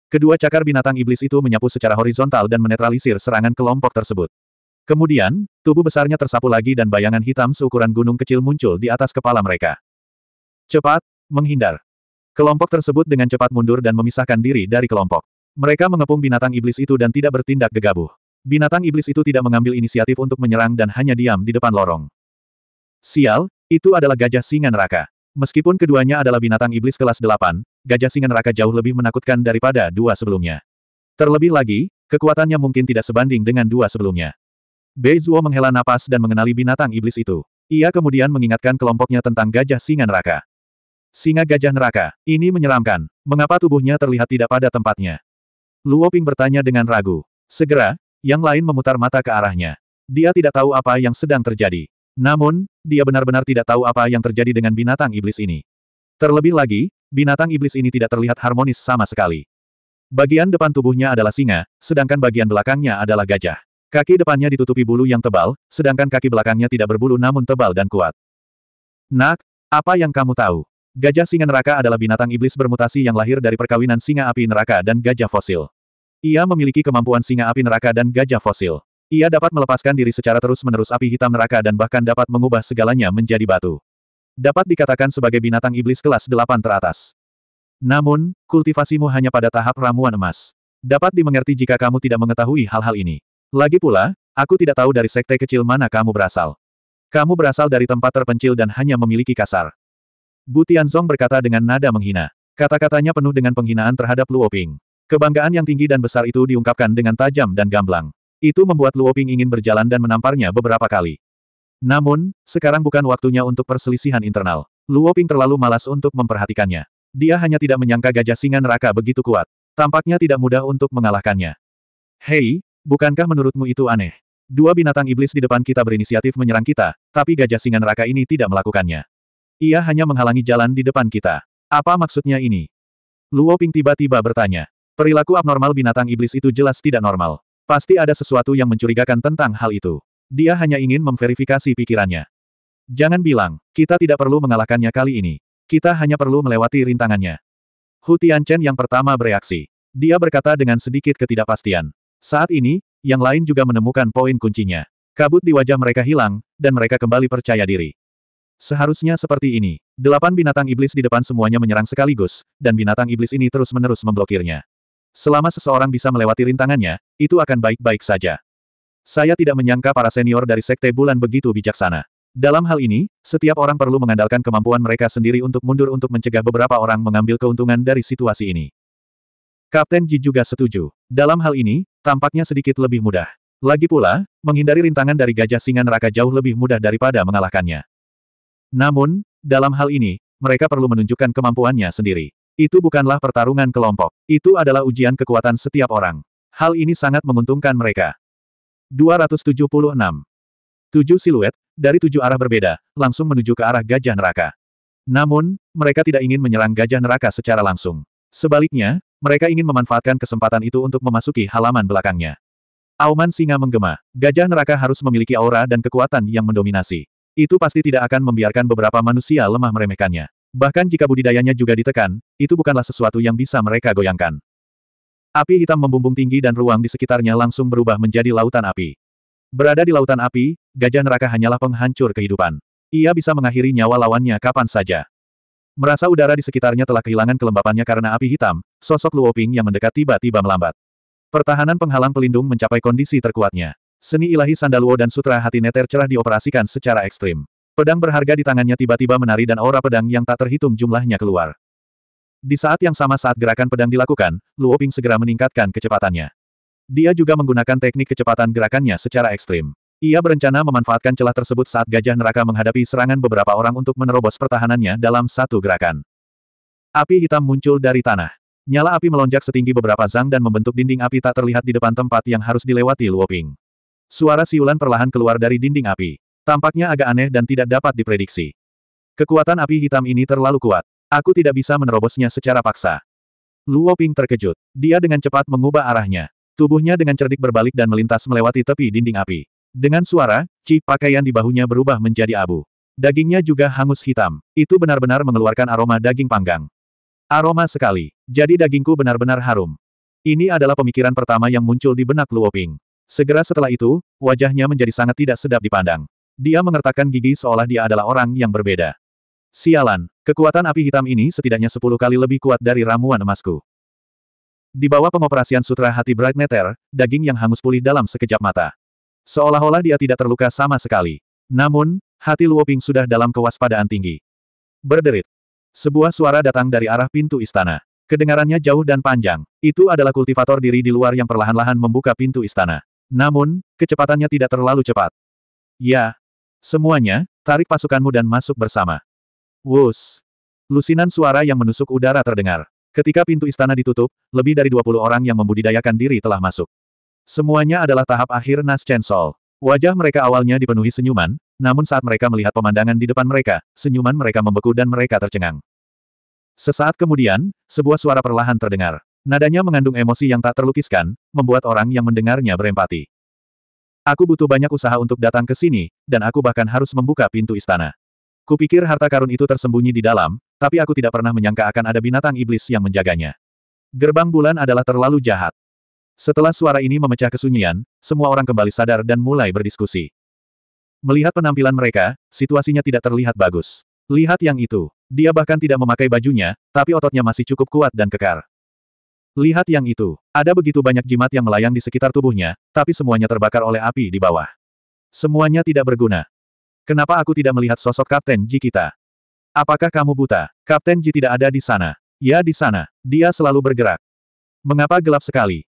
Kedua cakar binatang iblis itu menyapu secara horizontal dan menetralisir serangan kelompok tersebut. Kemudian, tubuh besarnya tersapu lagi dan bayangan hitam seukuran gunung kecil muncul di atas kepala mereka. Cepat, menghindar. Kelompok tersebut dengan cepat mundur dan memisahkan diri dari kelompok. Mereka mengepung binatang iblis itu dan tidak bertindak gegabah. Binatang iblis itu tidak mengambil inisiatif untuk menyerang dan hanya diam di depan lorong. Sial, itu adalah gajah singa neraka. Meskipun keduanya adalah binatang iblis kelas 8, gajah singa neraka jauh lebih menakutkan daripada dua sebelumnya. Terlebih lagi, kekuatannya mungkin tidak sebanding dengan dua sebelumnya. Beizuo menghela napas dan mengenali binatang iblis itu. Ia kemudian mengingatkan kelompoknya tentang gajah singa neraka. Singa gajah neraka, ini menyeramkan. Mengapa tubuhnya terlihat tidak pada tempatnya? Luo Ping bertanya dengan ragu. Segera, yang lain memutar mata ke arahnya. Dia tidak tahu apa yang sedang terjadi. Namun, dia benar-benar tidak tahu apa yang terjadi dengan binatang iblis ini. Terlebih lagi, binatang iblis ini tidak terlihat harmonis sama sekali. Bagian depan tubuhnya adalah singa, sedangkan bagian belakangnya adalah gajah. Kaki depannya ditutupi bulu yang tebal, sedangkan kaki belakangnya tidak berbulu namun tebal dan kuat. Nak, apa yang kamu tahu? Gajah singa neraka adalah binatang iblis bermutasi yang lahir dari perkawinan singa api neraka dan gajah fosil. Ia memiliki kemampuan singa api neraka dan gajah fosil. Ia dapat melepaskan diri secara terus-menerus api hitam neraka dan bahkan dapat mengubah segalanya menjadi batu. Dapat dikatakan sebagai binatang iblis kelas 8 teratas. Namun, kultivasimu hanya pada tahap ramuan emas. Dapat dimengerti jika kamu tidak mengetahui hal-hal ini. Lagi pula, aku tidak tahu dari sekte kecil mana kamu berasal. Kamu berasal dari tempat terpencil dan hanya memiliki kasar. Bu Tianzong berkata dengan nada menghina. Kata-katanya penuh dengan penghinaan terhadap Luoping. Kebanggaan yang tinggi dan besar itu diungkapkan dengan tajam dan gamblang. Itu membuat Luoping ingin berjalan dan menamparnya beberapa kali. Namun, sekarang bukan waktunya untuk perselisihan internal. Luoping terlalu malas untuk memperhatikannya. Dia hanya tidak menyangka gajah singa neraka begitu kuat. Tampaknya tidak mudah untuk mengalahkannya. Hei, Bukankah menurutmu itu aneh? Dua binatang iblis di depan kita berinisiatif menyerang kita, tapi gajah singa neraka ini tidak melakukannya. Ia hanya menghalangi jalan di depan kita. Apa maksudnya ini? Luo Ping tiba-tiba bertanya. Perilaku abnormal binatang iblis itu jelas tidak normal. Pasti ada sesuatu yang mencurigakan tentang hal itu. Dia hanya ingin memverifikasi pikirannya. Jangan bilang, kita tidak perlu mengalahkannya kali ini. Kita hanya perlu melewati rintangannya. Hu Chen yang pertama bereaksi. Dia berkata dengan sedikit ketidakpastian. Saat ini, yang lain juga menemukan poin kuncinya. Kabut di wajah mereka hilang, dan mereka kembali percaya diri. Seharusnya seperti ini. Delapan binatang iblis di depan semuanya menyerang sekaligus, dan binatang iblis ini terus-menerus memblokirnya. Selama seseorang bisa melewati rintangannya, itu akan baik-baik saja. Saya tidak menyangka para senior dari Sekte Bulan begitu bijaksana. Dalam hal ini, setiap orang perlu mengandalkan kemampuan mereka sendiri untuk mundur untuk mencegah beberapa orang mengambil keuntungan dari situasi ini. Kapten Ji juga setuju. Dalam hal ini, Tampaknya sedikit lebih mudah. Lagi pula, menghindari rintangan dari gajah singa neraka jauh lebih mudah daripada mengalahkannya. Namun, dalam hal ini, mereka perlu menunjukkan kemampuannya sendiri. Itu bukanlah pertarungan kelompok. Itu adalah ujian kekuatan setiap orang. Hal ini sangat menguntungkan mereka. 276. Tujuh siluet, dari tujuh arah berbeda, langsung menuju ke arah gajah neraka. Namun, mereka tidak ingin menyerang gajah neraka secara langsung. Sebaliknya, mereka ingin memanfaatkan kesempatan itu untuk memasuki halaman belakangnya. Auman singa menggema. Gajah neraka harus memiliki aura dan kekuatan yang mendominasi. Itu pasti tidak akan membiarkan beberapa manusia lemah meremehkannya. Bahkan jika budidayanya juga ditekan, itu bukanlah sesuatu yang bisa mereka goyangkan. Api hitam membumbung tinggi dan ruang di sekitarnya langsung berubah menjadi lautan api. Berada di lautan api, gajah neraka hanyalah penghancur kehidupan. Ia bisa mengakhiri nyawa lawannya kapan saja. Merasa udara di sekitarnya telah kehilangan kelembapannya karena api hitam, sosok Luoping yang mendekat tiba-tiba melambat. Pertahanan penghalang pelindung mencapai kondisi terkuatnya. Seni ilahi Sandaluo dan Sutra Hati Neter cerah dioperasikan secara ekstrim. Pedang berharga di tangannya tiba-tiba menari dan aura pedang yang tak terhitung jumlahnya keluar. Di saat yang sama saat gerakan pedang dilakukan, Luoping segera meningkatkan kecepatannya. Dia juga menggunakan teknik kecepatan gerakannya secara ekstrim. Ia berencana memanfaatkan celah tersebut saat gajah neraka menghadapi serangan beberapa orang untuk menerobos pertahanannya dalam satu gerakan. Api hitam muncul dari tanah. Nyala api melonjak setinggi beberapa zang dan membentuk dinding api tak terlihat di depan tempat yang harus dilewati Luoping. Suara siulan perlahan keluar dari dinding api. Tampaknya agak aneh dan tidak dapat diprediksi. Kekuatan api hitam ini terlalu kuat. Aku tidak bisa menerobosnya secara paksa. Luoping terkejut. Dia dengan cepat mengubah arahnya. Tubuhnya dengan cerdik berbalik dan melintas melewati tepi dinding api. Dengan suara, Ci pakaian di bahunya berubah menjadi abu. Dagingnya juga hangus hitam. Itu benar-benar mengeluarkan aroma daging panggang. Aroma sekali. Jadi dagingku benar-benar harum. Ini adalah pemikiran pertama yang muncul di benak Luoping. Segera setelah itu, wajahnya menjadi sangat tidak sedap dipandang. Dia mengertakkan gigi seolah dia adalah orang yang berbeda. Sialan, kekuatan api hitam ini setidaknya sepuluh kali lebih kuat dari ramuan emasku. Di bawah pengoperasian sutra hati Bright Nether, daging yang hangus pulih dalam sekejap mata. Seolah-olah dia tidak terluka sama sekali. Namun, hati Luoping sudah dalam kewaspadaan tinggi. Berderit. Sebuah suara datang dari arah pintu istana. Kedengarannya jauh dan panjang. Itu adalah kultivator diri di luar yang perlahan-lahan membuka pintu istana. Namun, kecepatannya tidak terlalu cepat. Ya. Semuanya, tarik pasukanmu dan masuk bersama. Wus. Lusinan suara yang menusuk udara terdengar. Ketika pintu istana ditutup, lebih dari 20 orang yang membudidayakan diri telah masuk. Semuanya adalah tahap akhir Nas Chen Sol. Wajah mereka awalnya dipenuhi senyuman, namun saat mereka melihat pemandangan di depan mereka, senyuman mereka membeku dan mereka tercengang. Sesaat kemudian, sebuah suara perlahan terdengar. Nadanya mengandung emosi yang tak terlukiskan, membuat orang yang mendengarnya berempati. Aku butuh banyak usaha untuk datang ke sini, dan aku bahkan harus membuka pintu istana. Kupikir harta karun itu tersembunyi di dalam, tapi aku tidak pernah menyangka akan ada binatang iblis yang menjaganya. Gerbang bulan adalah terlalu jahat. Setelah suara ini memecah kesunyian, semua orang kembali sadar dan mulai berdiskusi. Melihat penampilan mereka, situasinya tidak terlihat bagus. Lihat yang itu. Dia bahkan tidak memakai bajunya, tapi ototnya masih cukup kuat dan kekar. Lihat yang itu. Ada begitu banyak jimat yang melayang di sekitar tubuhnya, tapi semuanya terbakar oleh api di bawah. Semuanya tidak berguna. Kenapa aku tidak melihat sosok Kapten Ji kita? Apakah kamu buta? Kapten Ji tidak ada di sana. Ya di sana. Dia selalu bergerak. Mengapa gelap sekali?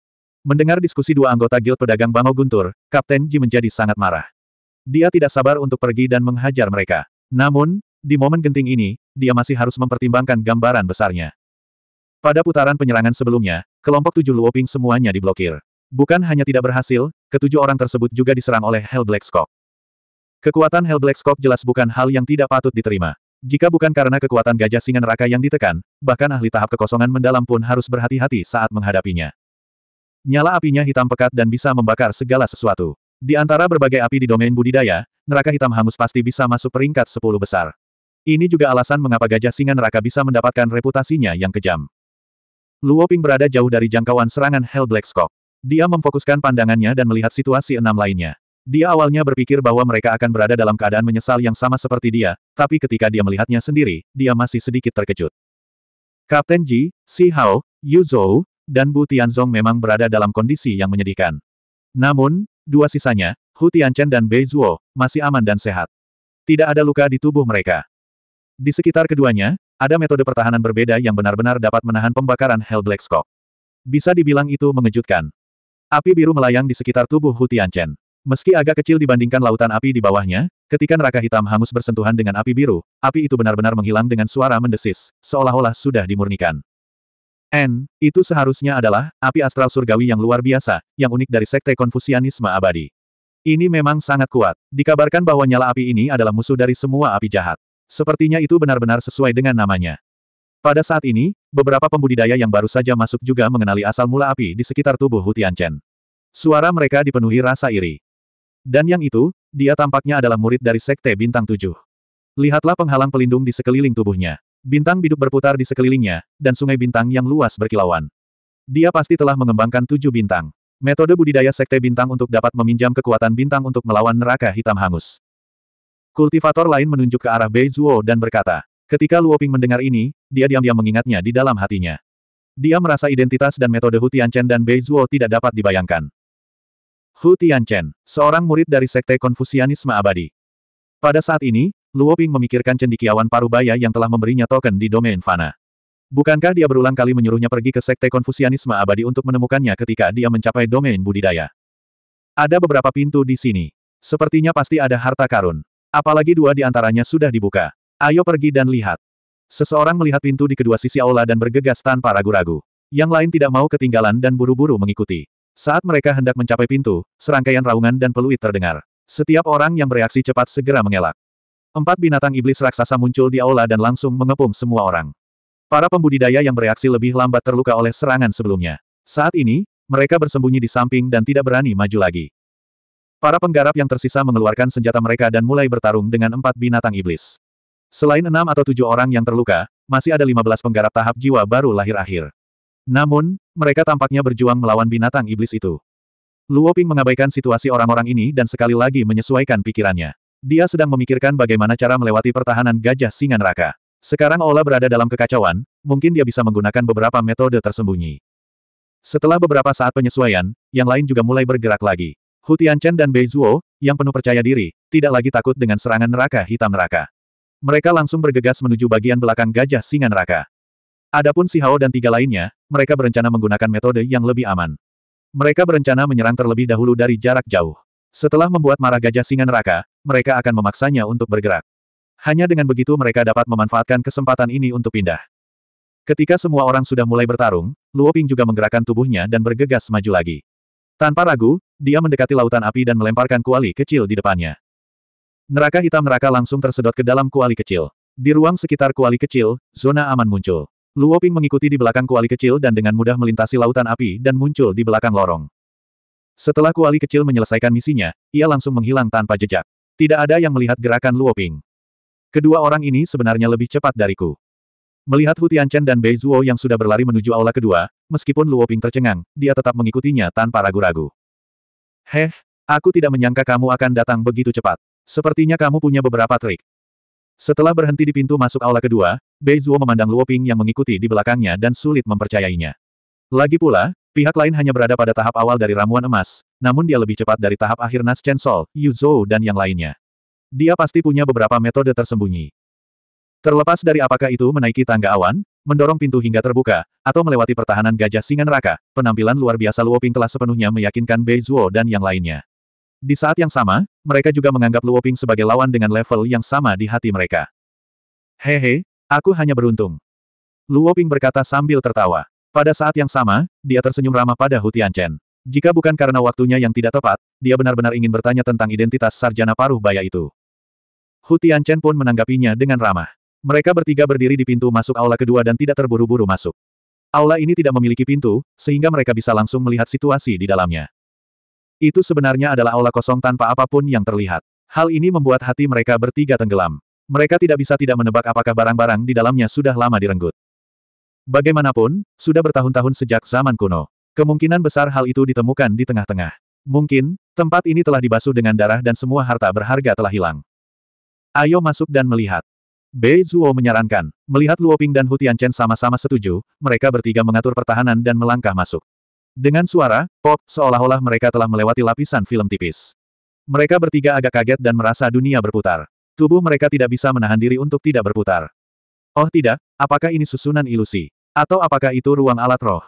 Mendengar diskusi dua anggota guild pedagang bangau Guntur, Kapten Ji menjadi sangat marah. Dia tidak sabar untuk pergi dan menghajar mereka. Namun, di momen genting ini, dia masih harus mempertimbangkan gambaran besarnya. Pada putaran penyerangan sebelumnya, kelompok tujuh Luoping semuanya diblokir. Bukan hanya tidak berhasil, ketujuh orang tersebut juga diserang oleh Hell Black Scock. Kekuatan Hell Black Scock jelas bukan hal yang tidak patut diterima. Jika bukan karena kekuatan gajah singa neraka yang ditekan, bahkan ahli tahap kekosongan mendalam pun harus berhati-hati saat menghadapinya. Nyala apinya hitam pekat dan bisa membakar segala sesuatu. Di antara berbagai api di domain budidaya, neraka hitam hangus pasti bisa masuk peringkat 10 besar. Ini juga alasan mengapa gajah singa neraka bisa mendapatkan reputasinya yang kejam. Luo Ping berada jauh dari jangkauan serangan Hell Black Skog. Dia memfokuskan pandangannya dan melihat situasi enam lainnya. Dia awalnya berpikir bahwa mereka akan berada dalam keadaan menyesal yang sama seperti dia, tapi ketika dia melihatnya sendiri, dia masih sedikit terkejut. Kapten Ji, Si Hao, Yu Zhou, dan Bu Tianzong memang berada dalam kondisi yang menyedihkan. Namun, dua sisanya, Hu Tianchen dan Bei Zuo, masih aman dan sehat. Tidak ada luka di tubuh mereka. Di sekitar keduanya, ada metode pertahanan berbeda yang benar-benar dapat menahan pembakaran Hell Black Skog. Bisa dibilang itu mengejutkan. Api biru melayang di sekitar tubuh Hu Tianchen. Meski agak kecil dibandingkan lautan api di bawahnya, ketika neraka hitam hangus bersentuhan dengan api biru, api itu benar-benar menghilang dengan suara mendesis, seolah-olah sudah dimurnikan. N, itu seharusnya adalah api astral surgawi yang luar biasa, yang unik dari sekte konfusianisme abadi. Ini memang sangat kuat. Dikabarkan bahwa nyala api ini adalah musuh dari semua api jahat. Sepertinya itu benar-benar sesuai dengan namanya. Pada saat ini, beberapa pembudidaya yang baru saja masuk juga mengenali asal mula api di sekitar tubuh Hutianchen. Suara mereka dipenuhi rasa iri. Dan yang itu, dia tampaknya adalah murid dari sekte bintang tujuh. Lihatlah penghalang pelindung di sekeliling tubuhnya. Bintang biduk berputar di sekelilingnya, dan sungai bintang yang luas berkilauan. Dia pasti telah mengembangkan tujuh bintang. Metode budidaya sekte bintang untuk dapat meminjam kekuatan bintang untuk melawan neraka hitam hangus. Kultivator lain menunjuk ke arah Bei Zuo dan berkata, ketika Luo Ping mendengar ini, dia diam-diam mengingatnya di dalam hatinya. Dia merasa identitas dan metode Hu Tianchen dan Bei Zuo tidak dapat dibayangkan. Hu Tianchen, seorang murid dari sekte Konfusianisme abadi. Pada saat ini, Luo Ping memikirkan cendikiawan parubaya yang telah memberinya token di domain fana. Bukankah dia berulang kali menyuruhnya pergi ke sekte konfusianisme abadi untuk menemukannya ketika dia mencapai domain budidaya? Ada beberapa pintu di sini. Sepertinya pasti ada harta karun. Apalagi dua di antaranya sudah dibuka. Ayo pergi dan lihat. Seseorang melihat pintu di kedua sisi aula dan bergegas tanpa ragu-ragu. Yang lain tidak mau ketinggalan dan buru-buru mengikuti. Saat mereka hendak mencapai pintu, serangkaian raungan dan peluit terdengar. Setiap orang yang bereaksi cepat segera mengelak. Empat binatang iblis raksasa muncul di aula dan langsung mengepung semua orang. Para pembudidaya yang bereaksi lebih lambat terluka oleh serangan sebelumnya. Saat ini, mereka bersembunyi di samping dan tidak berani maju lagi. Para penggarap yang tersisa mengeluarkan senjata mereka dan mulai bertarung dengan empat binatang iblis. Selain enam atau tujuh orang yang terluka, masih ada lima belas penggarap tahap jiwa baru lahir akhir. Namun, mereka tampaknya berjuang melawan binatang iblis itu. Luoping mengabaikan situasi orang-orang ini dan sekali lagi menyesuaikan pikirannya. Dia sedang memikirkan bagaimana cara melewati pertahanan gajah singa neraka. Sekarang Ola berada dalam kekacauan, mungkin dia bisa menggunakan beberapa metode tersembunyi. Setelah beberapa saat penyesuaian, yang lain juga mulai bergerak lagi. Hu Tianchen dan Bei Zuo, yang penuh percaya diri, tidak lagi takut dengan serangan neraka hitam neraka. Mereka langsung bergegas menuju bagian belakang gajah singa neraka. Adapun Si Hao dan tiga lainnya, mereka berencana menggunakan metode yang lebih aman. Mereka berencana menyerang terlebih dahulu dari jarak jauh. Setelah membuat marah gajah singa neraka, mereka akan memaksanya untuk bergerak. Hanya dengan begitu mereka dapat memanfaatkan kesempatan ini untuk pindah. Ketika semua orang sudah mulai bertarung, Luoping juga menggerakkan tubuhnya dan bergegas maju lagi. Tanpa ragu, dia mendekati lautan api dan melemparkan kuali kecil di depannya. Neraka hitam neraka langsung tersedot ke dalam kuali kecil. Di ruang sekitar kuali kecil, zona aman muncul. Luoping mengikuti di belakang kuali kecil dan dengan mudah melintasi lautan api dan muncul di belakang lorong. Setelah kuali kecil menyelesaikan misinya, ia langsung menghilang tanpa jejak. Tidak ada yang melihat gerakan Luoping. Kedua orang ini sebenarnya lebih cepat dariku. Melihat Hu Tianchen dan Bei Zuo yang sudah berlari menuju aula kedua, meskipun Luoping tercengang, dia tetap mengikutinya tanpa ragu-ragu. Heh, aku tidak menyangka kamu akan datang begitu cepat. Sepertinya kamu punya beberapa trik. Setelah berhenti di pintu masuk aula kedua, Bei Zuo memandang Luoping yang mengikuti di belakangnya dan sulit mempercayainya. Lagi pula, Pihak lain hanya berada pada tahap awal dari ramuan emas, namun dia lebih cepat dari tahap akhir Nas Chen Sol, Yu Zhou dan yang lainnya. Dia pasti punya beberapa metode tersembunyi. Terlepas dari apakah itu menaiki tangga awan, mendorong pintu hingga terbuka, atau melewati pertahanan gajah singa neraka, penampilan luar biasa Luoping telah sepenuhnya meyakinkan Bei Zuo dan yang lainnya. Di saat yang sama, mereka juga menganggap Luoping sebagai lawan dengan level yang sama di hati mereka. Hehe, aku hanya beruntung. Luoping berkata sambil tertawa. Pada saat yang sama, dia tersenyum ramah pada Hu Tianchen. Jika bukan karena waktunya yang tidak tepat, dia benar-benar ingin bertanya tentang identitas sarjana paruh baya itu. Hu Tianchen pun menanggapinya dengan ramah. Mereka bertiga berdiri di pintu masuk aula kedua dan tidak terburu-buru masuk. Aula ini tidak memiliki pintu, sehingga mereka bisa langsung melihat situasi di dalamnya. Itu sebenarnya adalah aula kosong tanpa apapun yang terlihat. Hal ini membuat hati mereka bertiga tenggelam. Mereka tidak bisa tidak menebak apakah barang-barang di dalamnya sudah lama direnggut. Bagaimanapun, sudah bertahun-tahun sejak zaman kuno. Kemungkinan besar hal itu ditemukan di tengah-tengah. Mungkin, tempat ini telah dibasuh dengan darah dan semua harta berharga telah hilang. Ayo masuk dan melihat. Bei Zuo menyarankan, melihat Luoping dan Hu Tianchen sama-sama setuju, mereka bertiga mengatur pertahanan dan melangkah masuk. Dengan suara, pop, seolah-olah mereka telah melewati lapisan film tipis. Mereka bertiga agak kaget dan merasa dunia berputar. Tubuh mereka tidak bisa menahan diri untuk tidak berputar. Oh tidak, apakah ini susunan ilusi? Atau apakah itu ruang alat roh?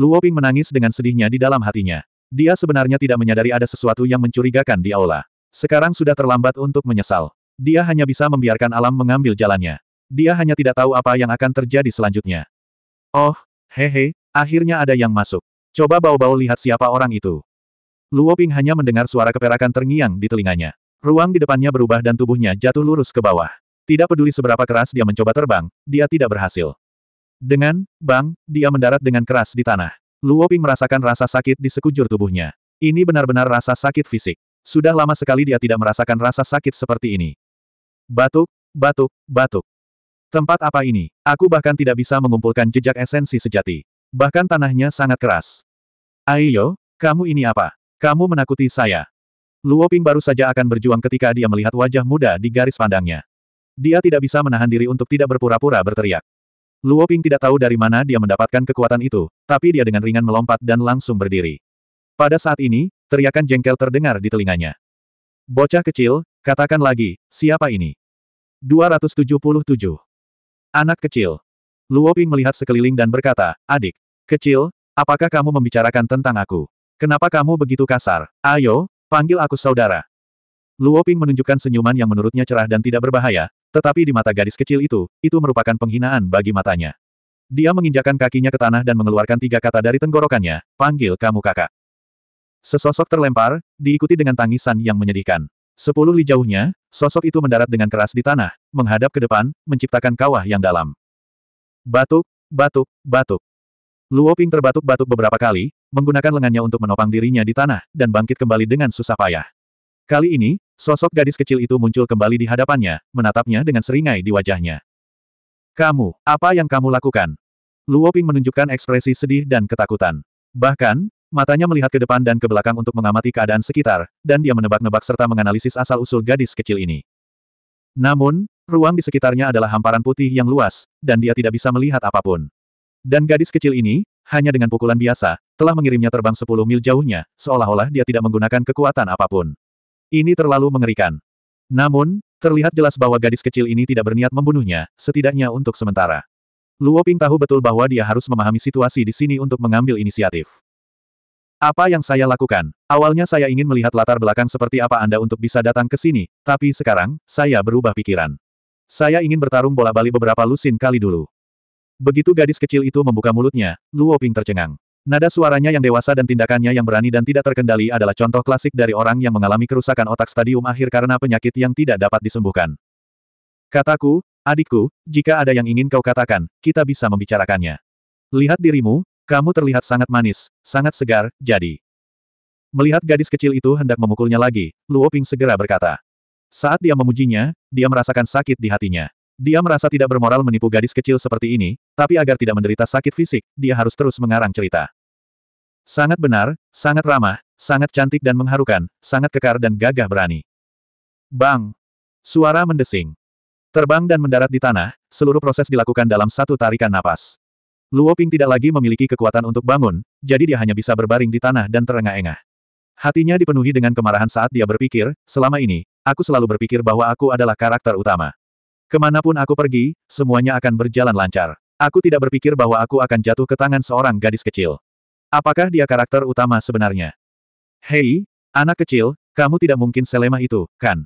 Luo Ping menangis dengan sedihnya di dalam hatinya. Dia sebenarnya tidak menyadari ada sesuatu yang mencurigakan di aula. Sekarang sudah terlambat untuk menyesal. Dia hanya bisa membiarkan alam mengambil jalannya. Dia hanya tidak tahu apa yang akan terjadi selanjutnya. Oh, hehe, akhirnya ada yang masuk. Coba bau-bau lihat siapa orang itu. Luo Ping hanya mendengar suara keperakan terngiang di telinganya. Ruang di depannya berubah dan tubuhnya jatuh lurus ke bawah. Tidak peduli seberapa keras dia mencoba terbang, dia tidak berhasil. Dengan, bang, dia mendarat dengan keras di tanah. Luo Ping merasakan rasa sakit di sekujur tubuhnya. Ini benar-benar rasa sakit fisik. Sudah lama sekali dia tidak merasakan rasa sakit seperti ini. Batuk, batuk, batuk. Tempat apa ini? Aku bahkan tidak bisa mengumpulkan jejak esensi sejati. Bahkan tanahnya sangat keras. Ayo, kamu ini apa? Kamu menakuti saya. Luo Ping baru saja akan berjuang ketika dia melihat wajah muda di garis pandangnya. Dia tidak bisa menahan diri untuk tidak berpura-pura berteriak. Luo Ping tidak tahu dari mana dia mendapatkan kekuatan itu, tapi dia dengan ringan melompat dan langsung berdiri. Pada saat ini, teriakan jengkel terdengar di telinganya. Bocah kecil, katakan lagi, siapa ini? 277. Anak kecil. Luo Ping melihat sekeliling dan berkata, adik, kecil, apakah kamu membicarakan tentang aku? Kenapa kamu begitu kasar? Ayo, panggil aku saudara. Luo Ping menunjukkan senyuman yang menurutnya cerah dan tidak berbahaya, tetapi di mata gadis kecil itu, itu merupakan penghinaan bagi matanya. Dia menginjakan kakinya ke tanah dan mengeluarkan tiga kata dari tenggorokannya, panggil kamu kakak. Sesosok terlempar, diikuti dengan tangisan yang menyedihkan. Sepuluh li jauhnya, sosok itu mendarat dengan keras di tanah, menghadap ke depan, menciptakan kawah yang dalam. Batuk, batuk, batuk. Luo Ping terbatuk-batuk beberapa kali, menggunakan lengannya untuk menopang dirinya di tanah, dan bangkit kembali dengan susah payah. Kali ini, Sosok gadis kecil itu muncul kembali di hadapannya, menatapnya dengan seringai di wajahnya. Kamu, apa yang kamu lakukan? Luo Ping menunjukkan ekspresi sedih dan ketakutan. Bahkan, matanya melihat ke depan dan ke belakang untuk mengamati keadaan sekitar, dan dia menebak-nebak serta menganalisis asal-usul gadis kecil ini. Namun, ruang di sekitarnya adalah hamparan putih yang luas, dan dia tidak bisa melihat apapun. Dan gadis kecil ini, hanya dengan pukulan biasa, telah mengirimnya terbang 10 mil jauhnya, seolah-olah dia tidak menggunakan kekuatan apapun. Ini terlalu mengerikan. Namun, terlihat jelas bahwa gadis kecil ini tidak berniat membunuhnya, setidaknya untuk sementara. Luo Ping tahu betul bahwa dia harus memahami situasi di sini untuk mengambil inisiatif. Apa yang saya lakukan? Awalnya saya ingin melihat latar belakang seperti apa Anda untuk bisa datang ke sini, tapi sekarang, saya berubah pikiran. Saya ingin bertarung bola bali beberapa lusin kali dulu. Begitu gadis kecil itu membuka mulutnya, Luo Ping tercengang. Nada suaranya yang dewasa dan tindakannya yang berani dan tidak terkendali adalah contoh klasik dari orang yang mengalami kerusakan otak stadium akhir karena penyakit yang tidak dapat disembuhkan. Kataku, adikku, jika ada yang ingin kau katakan, kita bisa membicarakannya. Lihat dirimu, kamu terlihat sangat manis, sangat segar, jadi. Melihat gadis kecil itu hendak memukulnya lagi, Luo Ping segera berkata. Saat dia memujinya, dia merasakan sakit di hatinya. Dia merasa tidak bermoral menipu gadis kecil seperti ini, tapi agar tidak menderita sakit fisik, dia harus terus mengarang cerita. Sangat benar, sangat ramah, sangat cantik dan mengharukan, sangat kekar dan gagah berani. Bang! Suara mendesing. Terbang dan mendarat di tanah, seluruh proses dilakukan dalam satu tarikan napas. Luo Ping tidak lagi memiliki kekuatan untuk bangun, jadi dia hanya bisa berbaring di tanah dan terengah-engah. Hatinya dipenuhi dengan kemarahan saat dia berpikir, selama ini, aku selalu berpikir bahwa aku adalah karakter utama. Kemanapun aku pergi, semuanya akan berjalan lancar. Aku tidak berpikir bahwa aku akan jatuh ke tangan seorang gadis kecil. Apakah dia karakter utama sebenarnya? Hei, anak kecil, kamu tidak mungkin selemah itu, kan?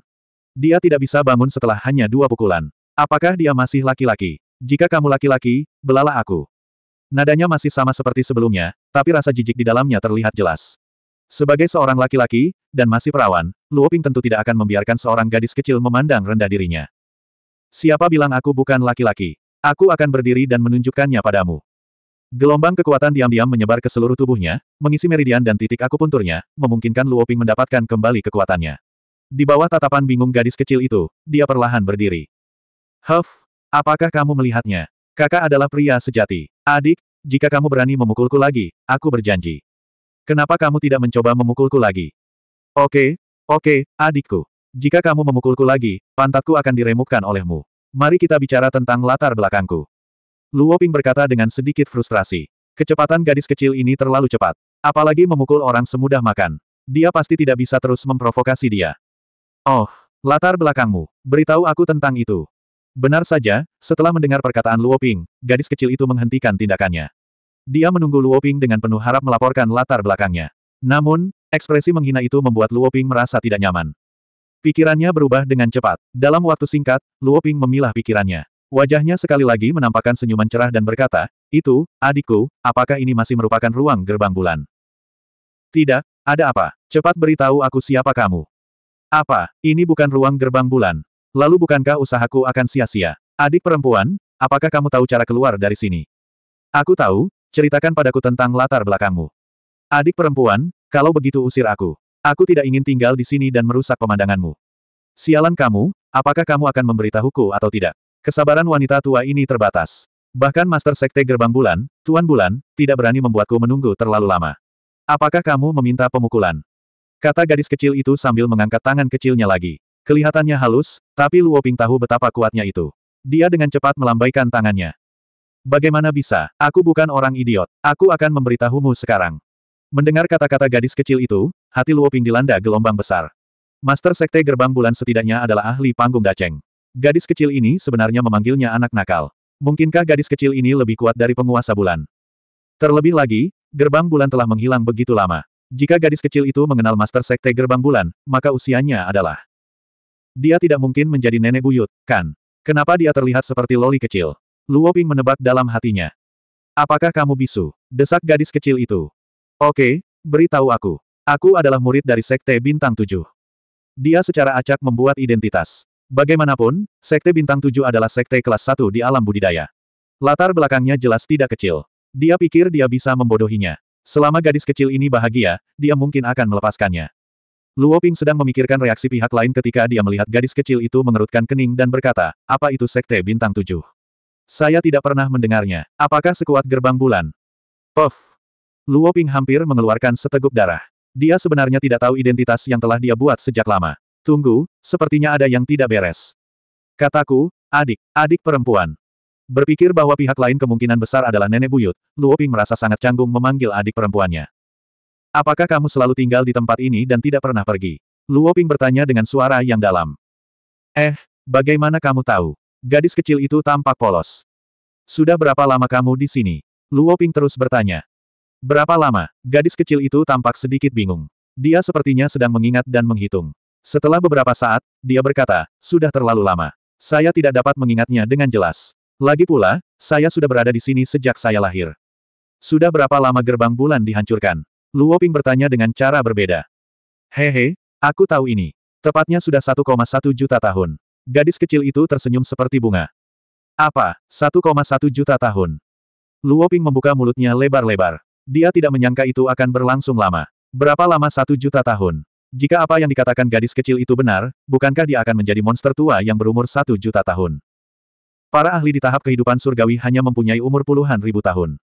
Dia tidak bisa bangun setelah hanya dua pukulan. Apakah dia masih laki-laki? Jika kamu laki-laki, belalah aku. Nadanya masih sama seperti sebelumnya, tapi rasa jijik di dalamnya terlihat jelas. Sebagai seorang laki-laki, dan masih perawan, Luoping tentu tidak akan membiarkan seorang gadis kecil memandang rendah dirinya. Siapa bilang aku bukan laki-laki? Aku akan berdiri dan menunjukkannya padamu. Gelombang kekuatan diam-diam menyebar ke seluruh tubuhnya, mengisi meridian dan titik akupunturnya, memungkinkan Luoping mendapatkan kembali kekuatannya. Di bawah tatapan bingung gadis kecil itu, dia perlahan berdiri. Huff, apakah kamu melihatnya? Kakak adalah pria sejati. Adik, jika kamu berani memukulku lagi, aku berjanji. Kenapa kamu tidak mencoba memukulku lagi? Oke, oke, adikku. Jika kamu memukulku lagi, pantatku akan diremukkan olehmu. Mari kita bicara tentang latar belakangku. Luo Ping berkata dengan sedikit frustrasi. Kecepatan gadis kecil ini terlalu cepat. Apalagi memukul orang semudah makan. Dia pasti tidak bisa terus memprovokasi dia. Oh, latar belakangmu. Beritahu aku tentang itu. Benar saja, setelah mendengar perkataan Luo Ping, gadis kecil itu menghentikan tindakannya. Dia menunggu Luo Ping dengan penuh harap melaporkan latar belakangnya. Namun, ekspresi menghina itu membuat Luo Ping merasa tidak nyaman. Pikirannya berubah dengan cepat. Dalam waktu singkat, Luo Ping memilah pikirannya. Wajahnya sekali lagi menampakkan senyuman cerah dan berkata, itu, adikku, apakah ini masih merupakan ruang gerbang bulan? Tidak, ada apa? Cepat beritahu aku siapa kamu. Apa, ini bukan ruang gerbang bulan? Lalu bukankah usahaku akan sia-sia? Adik perempuan, apakah kamu tahu cara keluar dari sini? Aku tahu, ceritakan padaku tentang latar belakangmu. Adik perempuan, kalau begitu usir aku. Aku tidak ingin tinggal di sini dan merusak pemandanganmu. Sialan kamu, apakah kamu akan memberitahuku atau tidak? Kesabaran wanita tua ini terbatas. Bahkan Master Sekte Gerbang Bulan, Tuan Bulan, tidak berani membuatku menunggu terlalu lama. Apakah kamu meminta pemukulan? Kata gadis kecil itu sambil mengangkat tangan kecilnya lagi. Kelihatannya halus, tapi Luo Ping tahu betapa kuatnya itu. Dia dengan cepat melambaikan tangannya. Bagaimana bisa? Aku bukan orang idiot. Aku akan memberitahumu sekarang. Mendengar kata-kata gadis kecil itu, hati Luo Ping dilanda gelombang besar. Master Sekte Gerbang Bulan setidaknya adalah ahli panggung daceng. Gadis kecil ini sebenarnya memanggilnya anak nakal. Mungkinkah gadis kecil ini lebih kuat dari penguasa bulan? Terlebih lagi, gerbang bulan telah menghilang begitu lama. Jika gadis kecil itu mengenal Master Sekte Gerbang Bulan, maka usianya adalah... Dia tidak mungkin menjadi nenek buyut, kan? Kenapa dia terlihat seperti loli kecil? Luo Ping menebak dalam hatinya. Apakah kamu bisu? Desak gadis kecil itu. Oke, beritahu aku. Aku adalah murid dari Sekte Bintang Tujuh. Dia secara acak membuat identitas. Bagaimanapun, Sekte Bintang Tujuh adalah sekte kelas Satu di alam budidaya. Latar belakangnya jelas tidak kecil. Dia pikir dia bisa membodohinya. Selama gadis kecil ini bahagia, dia mungkin akan melepaskannya. Luo Ping sedang memikirkan reaksi pihak lain ketika dia melihat gadis kecil itu mengerutkan kening dan berkata, apa itu Sekte Bintang Tujuh? Saya tidak pernah mendengarnya. Apakah sekuat gerbang bulan? Puff! Luo Ping hampir mengeluarkan seteguk darah. Dia sebenarnya tidak tahu identitas yang telah dia buat sejak lama. Tunggu, sepertinya ada yang tidak beres. Kataku, adik, adik perempuan. Berpikir bahwa pihak lain kemungkinan besar adalah nenek buyut, Luo Ping merasa sangat canggung memanggil adik perempuannya. Apakah kamu selalu tinggal di tempat ini dan tidak pernah pergi? Luo Ping bertanya dengan suara yang dalam. Eh, bagaimana kamu tahu? Gadis kecil itu tampak polos. Sudah berapa lama kamu di sini? Luo Ping terus bertanya. Berapa lama? Gadis kecil itu tampak sedikit bingung. Dia sepertinya sedang mengingat dan menghitung. Setelah beberapa saat, dia berkata, sudah terlalu lama. Saya tidak dapat mengingatnya dengan jelas. Lagi pula, saya sudah berada di sini sejak saya lahir. Sudah berapa lama gerbang bulan dihancurkan? Luoping bertanya dengan cara berbeda. Hehe, aku tahu ini. Tepatnya sudah 1,1 juta tahun. Gadis kecil itu tersenyum seperti bunga. Apa, 1,1 juta tahun? Luoping membuka mulutnya lebar-lebar. Dia tidak menyangka itu akan berlangsung lama. Berapa lama satu juta tahun? Jika apa yang dikatakan gadis kecil itu benar, bukankah dia akan menjadi monster tua yang berumur satu juta tahun? Para ahli di tahap kehidupan surgawi hanya mempunyai umur puluhan ribu tahun.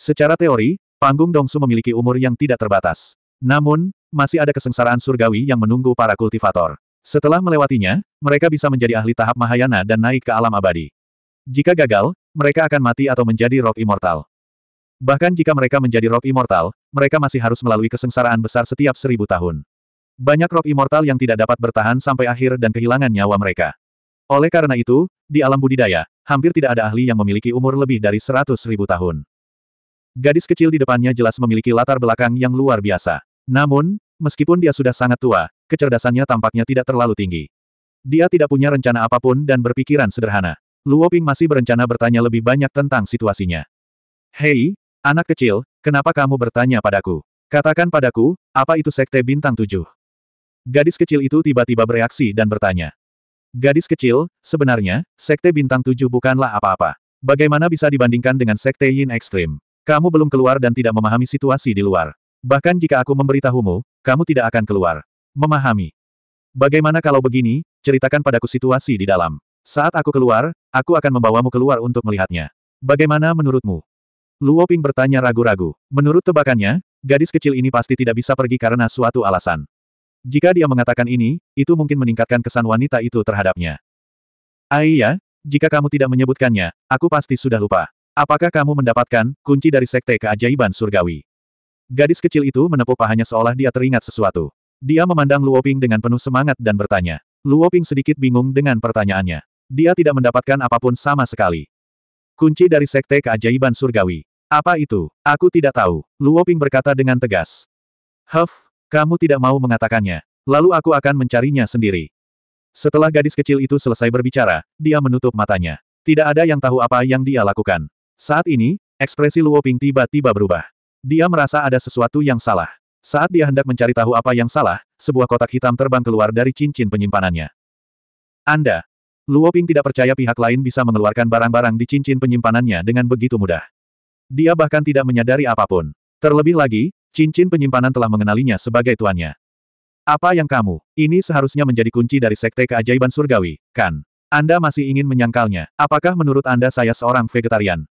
Secara teori, panggung Dongsu memiliki umur yang tidak terbatas. Namun, masih ada kesengsaraan surgawi yang menunggu para kultivator. Setelah melewatinya, mereka bisa menjadi ahli tahap Mahayana dan naik ke alam abadi. Jika gagal, mereka akan mati atau menjadi rock immortal. Bahkan jika mereka menjadi rock immortal, mereka masih harus melalui kesengsaraan besar setiap seribu tahun. Banyak roh immortal yang tidak dapat bertahan sampai akhir dan kehilangan nyawa mereka. Oleh karena itu, di alam budidaya, hampir tidak ada ahli yang memiliki umur lebih dari seratus ribu tahun. Gadis kecil di depannya jelas memiliki latar belakang yang luar biasa. Namun, meskipun dia sudah sangat tua, kecerdasannya tampaknya tidak terlalu tinggi. Dia tidak punya rencana apapun dan berpikiran sederhana. Luo Ping masih berencana bertanya lebih banyak tentang situasinya. Hei, anak kecil, kenapa kamu bertanya padaku? Katakan padaku, apa itu Sekte Bintang Tujuh? Gadis kecil itu tiba-tiba bereaksi dan bertanya. Gadis kecil, sebenarnya, Sekte Bintang Tujuh bukanlah apa-apa. Bagaimana bisa dibandingkan dengan Sekte Yin Ekstrim? Kamu belum keluar dan tidak memahami situasi di luar. Bahkan jika aku memberitahumu, kamu tidak akan keluar. Memahami. Bagaimana kalau begini, ceritakan padaku situasi di dalam. Saat aku keluar, aku akan membawamu keluar untuk melihatnya. Bagaimana menurutmu? Luo Ping bertanya ragu-ragu. Menurut tebakannya, gadis kecil ini pasti tidak bisa pergi karena suatu alasan. Jika dia mengatakan ini, itu mungkin meningkatkan kesan wanita itu terhadapnya. Aiyah, jika kamu tidak menyebutkannya, aku pasti sudah lupa. Apakah kamu mendapatkan kunci dari sekte keajaiban surgawi? Gadis kecil itu menepuk pahanya seolah dia teringat sesuatu. Dia memandang Luoping dengan penuh semangat dan bertanya. Luoping sedikit bingung dengan pertanyaannya. Dia tidak mendapatkan apapun sama sekali. Kunci dari sekte keajaiban surgawi. Apa itu? Aku tidak tahu. Luoping berkata dengan tegas. Huff, kamu tidak mau mengatakannya. Lalu aku akan mencarinya sendiri. Setelah gadis kecil itu selesai berbicara, dia menutup matanya. Tidak ada yang tahu apa yang dia lakukan. Saat ini, ekspresi Luoping tiba-tiba berubah. Dia merasa ada sesuatu yang salah. Saat dia hendak mencari tahu apa yang salah, sebuah kotak hitam terbang keluar dari cincin penyimpanannya. Anda. Luoping tidak percaya pihak lain bisa mengeluarkan barang-barang di cincin penyimpanannya dengan begitu mudah. Dia bahkan tidak menyadari apapun. Terlebih lagi, Cincin penyimpanan telah mengenalinya sebagai tuannya. Apa yang kamu, ini seharusnya menjadi kunci dari sekte keajaiban surgawi, kan? Anda masih ingin menyangkalnya, apakah menurut Anda saya seorang vegetarian?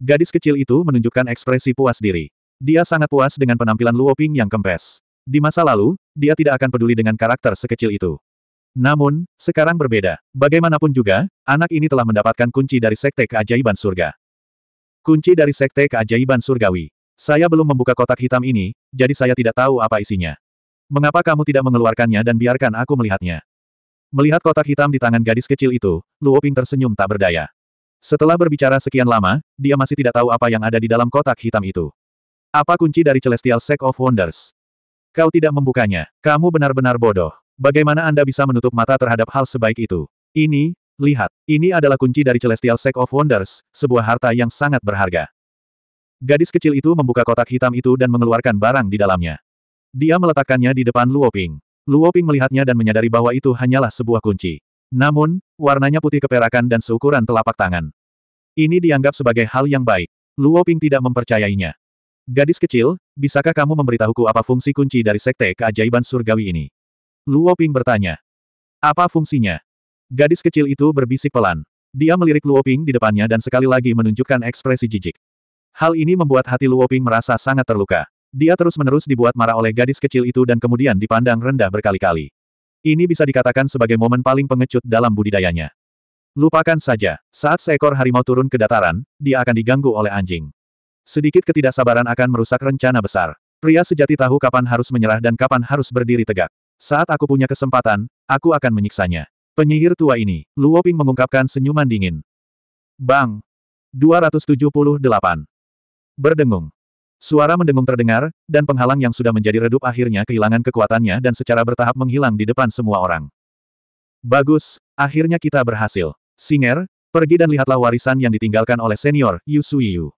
Gadis kecil itu menunjukkan ekspresi puas diri. Dia sangat puas dengan penampilan Luoping yang kempes. Di masa lalu, dia tidak akan peduli dengan karakter sekecil itu. Namun, sekarang berbeda. Bagaimanapun juga, anak ini telah mendapatkan kunci dari Sekte Keajaiban Surga. Kunci dari Sekte Keajaiban Surgawi. Saya belum membuka kotak hitam ini, jadi saya tidak tahu apa isinya. Mengapa kamu tidak mengeluarkannya dan biarkan aku melihatnya? Melihat kotak hitam di tangan gadis kecil itu, Luoping tersenyum tak berdaya. Setelah berbicara sekian lama, dia masih tidak tahu apa yang ada di dalam kotak hitam itu. Apa kunci dari Celestial Sack of Wonders? Kau tidak membukanya. Kamu benar-benar bodoh. Bagaimana Anda bisa menutup mata terhadap hal sebaik itu? Ini, lihat. Ini adalah kunci dari Celestial Sack of Wonders, sebuah harta yang sangat berharga. Gadis kecil itu membuka kotak hitam itu dan mengeluarkan barang di dalamnya. Dia meletakkannya di depan Luoping. Luoping melihatnya dan menyadari bahwa itu hanyalah sebuah kunci. Namun, warnanya putih keperakan dan seukuran telapak tangan. Ini dianggap sebagai hal yang baik. Luoping tidak mempercayainya. Gadis kecil, bisakah kamu memberitahuku apa fungsi kunci dari sekte keajaiban surgawi ini? Luoping bertanya. Apa fungsinya? Gadis kecil itu berbisik pelan. Dia melirik Luoping di depannya dan sekali lagi menunjukkan ekspresi jijik. Hal ini membuat hati Luoping merasa sangat terluka. Dia terus-menerus dibuat marah oleh gadis kecil itu dan kemudian dipandang rendah berkali-kali. Ini bisa dikatakan sebagai momen paling pengecut dalam budidayanya. Lupakan saja, saat seekor harimau turun ke dataran, dia akan diganggu oleh anjing. Sedikit ketidaksabaran akan merusak rencana besar. Pria sejati tahu kapan harus menyerah dan kapan harus berdiri tegak. Saat aku punya kesempatan, aku akan menyiksanya. Penyihir tua ini, Luoping mengungkapkan senyuman dingin. Bang! 278 Berdengung. Suara mendengung terdengar, dan penghalang yang sudah menjadi redup akhirnya kehilangan kekuatannya dan secara bertahap menghilang di depan semua orang. Bagus, akhirnya kita berhasil. Singer, pergi dan lihatlah warisan yang ditinggalkan oleh senior, Yu Suiyu.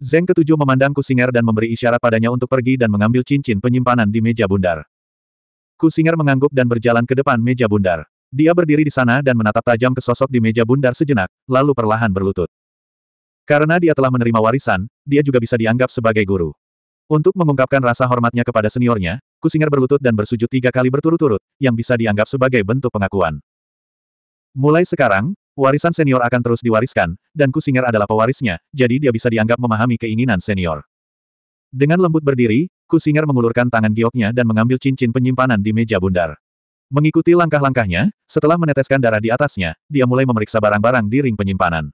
Zeng ketujuh memandang Kusinger dan memberi isyarat padanya untuk pergi dan mengambil cincin penyimpanan di meja bundar. Kusinger mengangguk dan berjalan ke depan meja bundar. Dia berdiri di sana dan menatap tajam ke sosok di meja bundar sejenak, lalu perlahan berlutut. Karena dia telah menerima warisan, dia juga bisa dianggap sebagai guru. Untuk mengungkapkan rasa hormatnya kepada seniornya, Kusinger berlutut dan bersujud tiga kali berturut-turut, yang bisa dianggap sebagai bentuk pengakuan. Mulai sekarang, warisan senior akan terus diwariskan, dan Kusinger adalah pewarisnya, jadi dia bisa dianggap memahami keinginan senior. Dengan lembut berdiri, Kusinger mengulurkan tangan gioknya dan mengambil cincin penyimpanan di meja bundar. Mengikuti langkah-langkahnya, setelah meneteskan darah di atasnya, dia mulai memeriksa barang-barang di ring penyimpanan.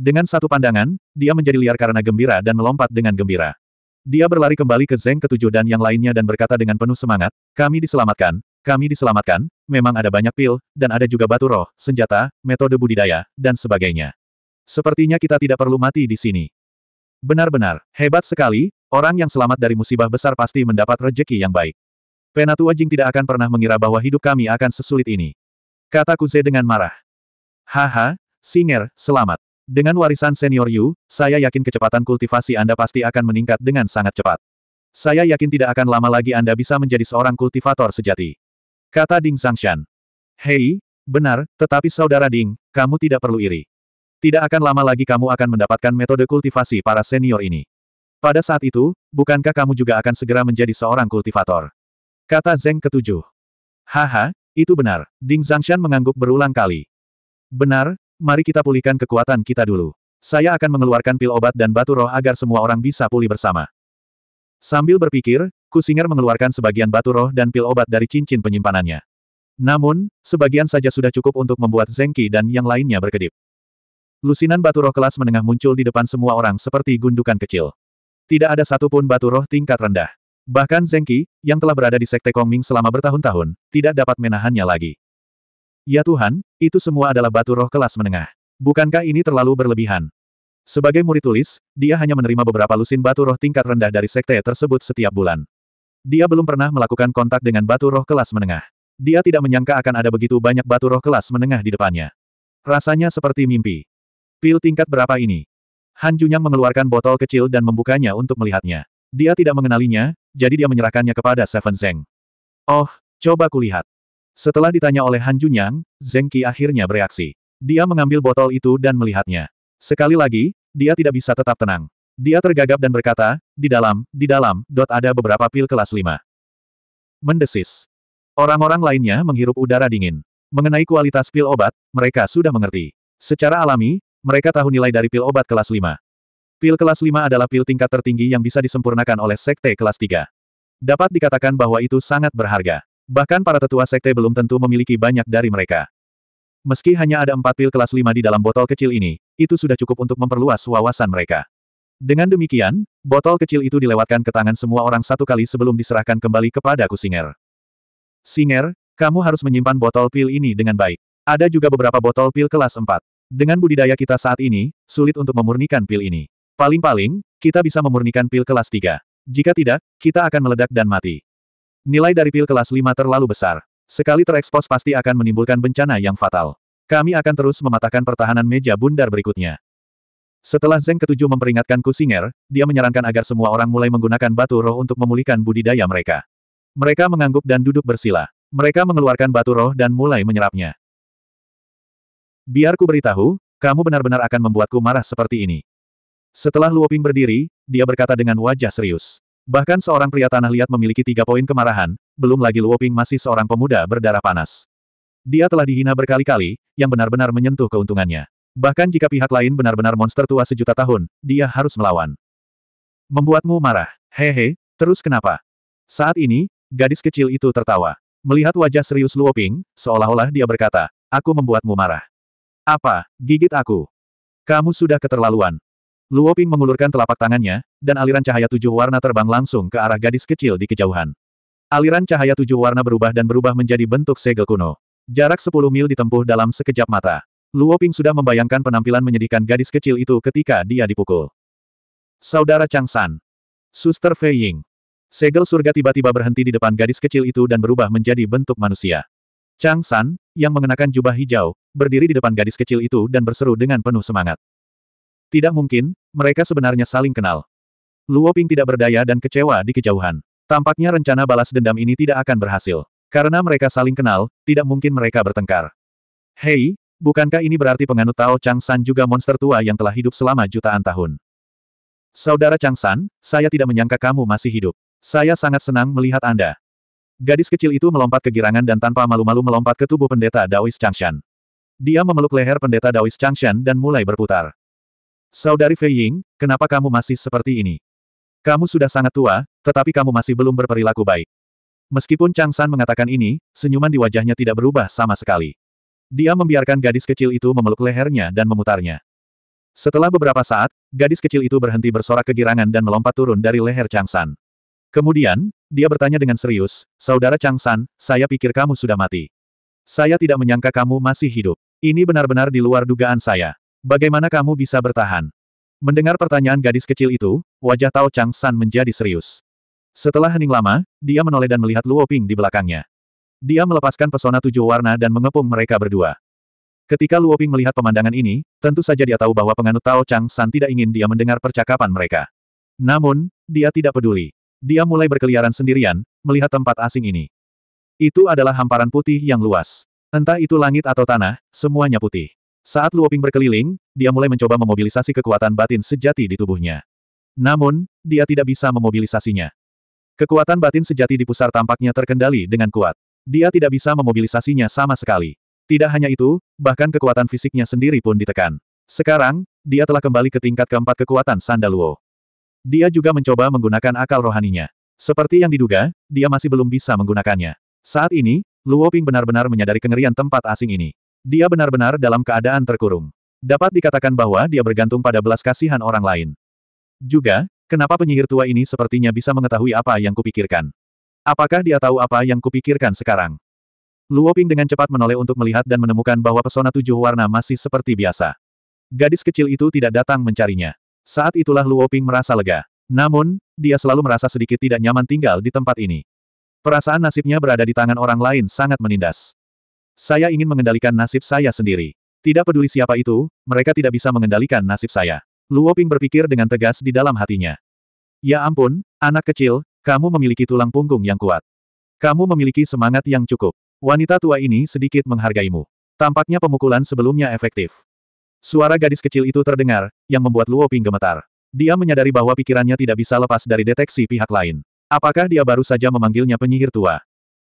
Dengan satu pandangan, dia menjadi liar karena gembira dan melompat dengan gembira. Dia berlari kembali ke Zeng ketujuh dan yang lainnya dan berkata dengan penuh semangat, kami diselamatkan, kami diselamatkan, memang ada banyak pil, dan ada juga batu roh, senjata, metode budidaya, dan sebagainya. Sepertinya kita tidak perlu mati di sini. Benar-benar, hebat sekali, orang yang selamat dari musibah besar pasti mendapat rejeki yang baik. Penatua Jing tidak akan pernah mengira bahwa hidup kami akan sesulit ini. Kata Kuze dengan marah. Haha, Singer, selamat. Dengan warisan senior Yu, saya yakin kecepatan kultivasi Anda pasti akan meningkat dengan sangat cepat. Saya yakin tidak akan lama lagi Anda bisa menjadi seorang kultivator sejati. Kata Ding Sangshan. Hei, benar, tetapi saudara Ding, kamu tidak perlu iri. Tidak akan lama lagi kamu akan mendapatkan metode kultivasi para senior ini. Pada saat itu, bukankah kamu juga akan segera menjadi seorang kultivator? Kata Zeng ketujuh. Haha, itu benar. Ding Zhangshan mengangguk berulang kali. Benar, Mari kita pulihkan kekuatan kita dulu. Saya akan mengeluarkan pil obat dan batu roh agar semua orang bisa pulih bersama. Sambil berpikir, Kusinger mengeluarkan sebagian batu roh dan pil obat dari cincin penyimpanannya. Namun, sebagian saja sudah cukup untuk membuat Zengki dan yang lainnya berkedip. Lusinan batu roh kelas menengah muncul di depan semua orang seperti gundukan kecil. Tidak ada satupun batu roh tingkat rendah. Bahkan Zengki, yang telah berada di Sekte Kongming selama bertahun-tahun, tidak dapat menahannya lagi. Ya Tuhan, itu semua adalah batu roh kelas menengah. Bukankah ini terlalu berlebihan? Sebagai murid tulis, dia hanya menerima beberapa lusin batu roh tingkat rendah dari sekte tersebut setiap bulan. Dia belum pernah melakukan kontak dengan batu roh kelas menengah. Dia tidak menyangka akan ada begitu banyak batu roh kelas menengah di depannya. Rasanya seperti mimpi. Pil tingkat berapa ini? Han Junyang mengeluarkan botol kecil dan membukanya untuk melihatnya. Dia tidak mengenalinya, jadi dia menyerahkannya kepada Seven Zeng. Oh, coba kulihat. Setelah ditanya oleh Han Junyang, Zheng Qi akhirnya bereaksi. Dia mengambil botol itu dan melihatnya. Sekali lagi, dia tidak bisa tetap tenang. Dia tergagap dan berkata, di dalam, di dalam, dot ada beberapa pil kelas 5. Mendesis. Orang-orang lainnya menghirup udara dingin. Mengenai kualitas pil obat, mereka sudah mengerti. Secara alami, mereka tahu nilai dari pil obat kelas 5. Pil kelas 5 adalah pil tingkat tertinggi yang bisa disempurnakan oleh sekte kelas 3. Dapat dikatakan bahwa itu sangat berharga. Bahkan para tetua sekte belum tentu memiliki banyak dari mereka. Meski hanya ada empat pil kelas lima di dalam botol kecil ini, itu sudah cukup untuk memperluas wawasan mereka. Dengan demikian, botol kecil itu dilewatkan ke tangan semua orang satu kali sebelum diserahkan kembali kepada Kusinger. Singer, kamu harus menyimpan botol pil ini dengan baik. Ada juga beberapa botol pil kelas empat. Dengan budidaya kita saat ini, sulit untuk memurnikan pil ini. Paling-paling, kita bisa memurnikan pil kelas tiga. Jika tidak, kita akan meledak dan mati. Nilai dari pil kelas 5 terlalu besar. Sekali terekspos pasti akan menimbulkan bencana yang fatal. Kami akan terus mematahkan pertahanan meja bundar berikutnya. Setelah Zeng ketujuh memperingatkan Kusinger, dia menyarankan agar semua orang mulai menggunakan batu roh untuk memulihkan budidaya mereka. Mereka mengangguk dan duduk bersila. Mereka mengeluarkan batu roh dan mulai menyerapnya. Biarku beritahu, kamu benar-benar akan membuatku marah seperti ini. Setelah Luoping berdiri, dia berkata dengan wajah serius. Bahkan seorang pria tanah liat memiliki tiga poin kemarahan, belum lagi Luoping masih seorang pemuda berdarah panas. Dia telah dihina berkali-kali, yang benar-benar menyentuh keuntungannya. Bahkan jika pihak lain benar-benar monster tua sejuta tahun, dia harus melawan. Membuatmu marah. Hehe, terus kenapa? Saat ini, gadis kecil itu tertawa. Melihat wajah serius Luoping, seolah-olah dia berkata, aku membuatmu marah. Apa, gigit aku? Kamu sudah keterlaluan. Luo Ping mengulurkan telapak tangannya, dan aliran cahaya tujuh warna terbang langsung ke arah gadis kecil di kejauhan. Aliran cahaya tujuh warna berubah dan berubah menjadi bentuk segel kuno. Jarak sepuluh mil ditempuh dalam sekejap mata. Luo Ping sudah membayangkan penampilan menyedihkan gadis kecil itu ketika dia dipukul. Saudara Chang San. Suster Fei Ying. Segel surga tiba-tiba berhenti di depan gadis kecil itu dan berubah menjadi bentuk manusia. Chang San, yang mengenakan jubah hijau, berdiri di depan gadis kecil itu dan berseru dengan penuh semangat. Tidak mungkin, mereka sebenarnya saling kenal. Luo Ping tidak berdaya dan kecewa di kejauhan. Tampaknya rencana balas dendam ini tidak akan berhasil. Karena mereka saling kenal, tidak mungkin mereka bertengkar. Hei, bukankah ini berarti penganut Tao Chang San juga monster tua yang telah hidup selama jutaan tahun? Saudara Chang San, saya tidak menyangka kamu masih hidup. Saya sangat senang melihat Anda. Gadis kecil itu melompat ke girangan dan tanpa malu-malu melompat ke tubuh pendeta Daois Changshan. Dia memeluk leher pendeta Daois Changshan dan mulai berputar. Saudari Fei Ying, kenapa kamu masih seperti ini? Kamu sudah sangat tua, tetapi kamu masih belum berperilaku baik. Meskipun Chang San mengatakan ini, senyuman di wajahnya tidak berubah sama sekali. Dia membiarkan gadis kecil itu memeluk lehernya dan memutarnya. Setelah beberapa saat, gadis kecil itu berhenti bersorak kegirangan dan melompat turun dari leher Chang San. Kemudian, dia bertanya dengan serius, Saudara Chang San, saya pikir kamu sudah mati. Saya tidak menyangka kamu masih hidup. Ini benar-benar di luar dugaan saya. Bagaimana kamu bisa bertahan? Mendengar pertanyaan gadis kecil itu, wajah Tao Chang San menjadi serius. Setelah hening lama, dia menoleh dan melihat Luo Ping di belakangnya. Dia melepaskan pesona tujuh warna dan mengepung mereka berdua. Ketika Luo Ping melihat pemandangan ini, tentu saja dia tahu bahwa penganut Tao Chang San tidak ingin dia mendengar percakapan mereka. Namun, dia tidak peduli. Dia mulai berkeliaran sendirian, melihat tempat asing ini. Itu adalah hamparan putih yang luas. Entah itu langit atau tanah, semuanya putih. Saat Luoping berkeliling, dia mulai mencoba memobilisasi kekuatan batin sejati di tubuhnya. Namun, dia tidak bisa memobilisasinya. Kekuatan batin sejati di pusar tampaknya terkendali dengan kuat. Dia tidak bisa memobilisasinya sama sekali. Tidak hanya itu, bahkan kekuatan fisiknya sendiri pun ditekan. Sekarang, dia telah kembali ke tingkat keempat kekuatan Sandaluo. Dia juga mencoba menggunakan akal rohaninya. Seperti yang diduga, dia masih belum bisa menggunakannya. Saat ini, Luo Ping benar-benar menyadari kengerian tempat asing ini. Dia benar-benar dalam keadaan terkurung. Dapat dikatakan bahwa dia bergantung pada belas kasihan orang lain. Juga, kenapa penyihir tua ini sepertinya bisa mengetahui apa yang kupikirkan? Apakah dia tahu apa yang kupikirkan sekarang? Luoping dengan cepat menoleh untuk melihat dan menemukan bahwa pesona tujuh warna masih seperti biasa. Gadis kecil itu tidak datang mencarinya. Saat itulah Luoping merasa lega. Namun, dia selalu merasa sedikit tidak nyaman tinggal di tempat ini. Perasaan nasibnya berada di tangan orang lain sangat menindas. Saya ingin mengendalikan nasib saya sendiri. Tidak peduli siapa itu, mereka tidak bisa mengendalikan nasib saya. Luo Ping berpikir dengan tegas di dalam hatinya. Ya ampun, anak kecil, kamu memiliki tulang punggung yang kuat. Kamu memiliki semangat yang cukup. Wanita tua ini sedikit menghargaimu. Tampaknya pemukulan sebelumnya efektif. Suara gadis kecil itu terdengar, yang membuat Luo Ping gemetar. Dia menyadari bahwa pikirannya tidak bisa lepas dari deteksi pihak lain. Apakah dia baru saja memanggilnya penyihir tua?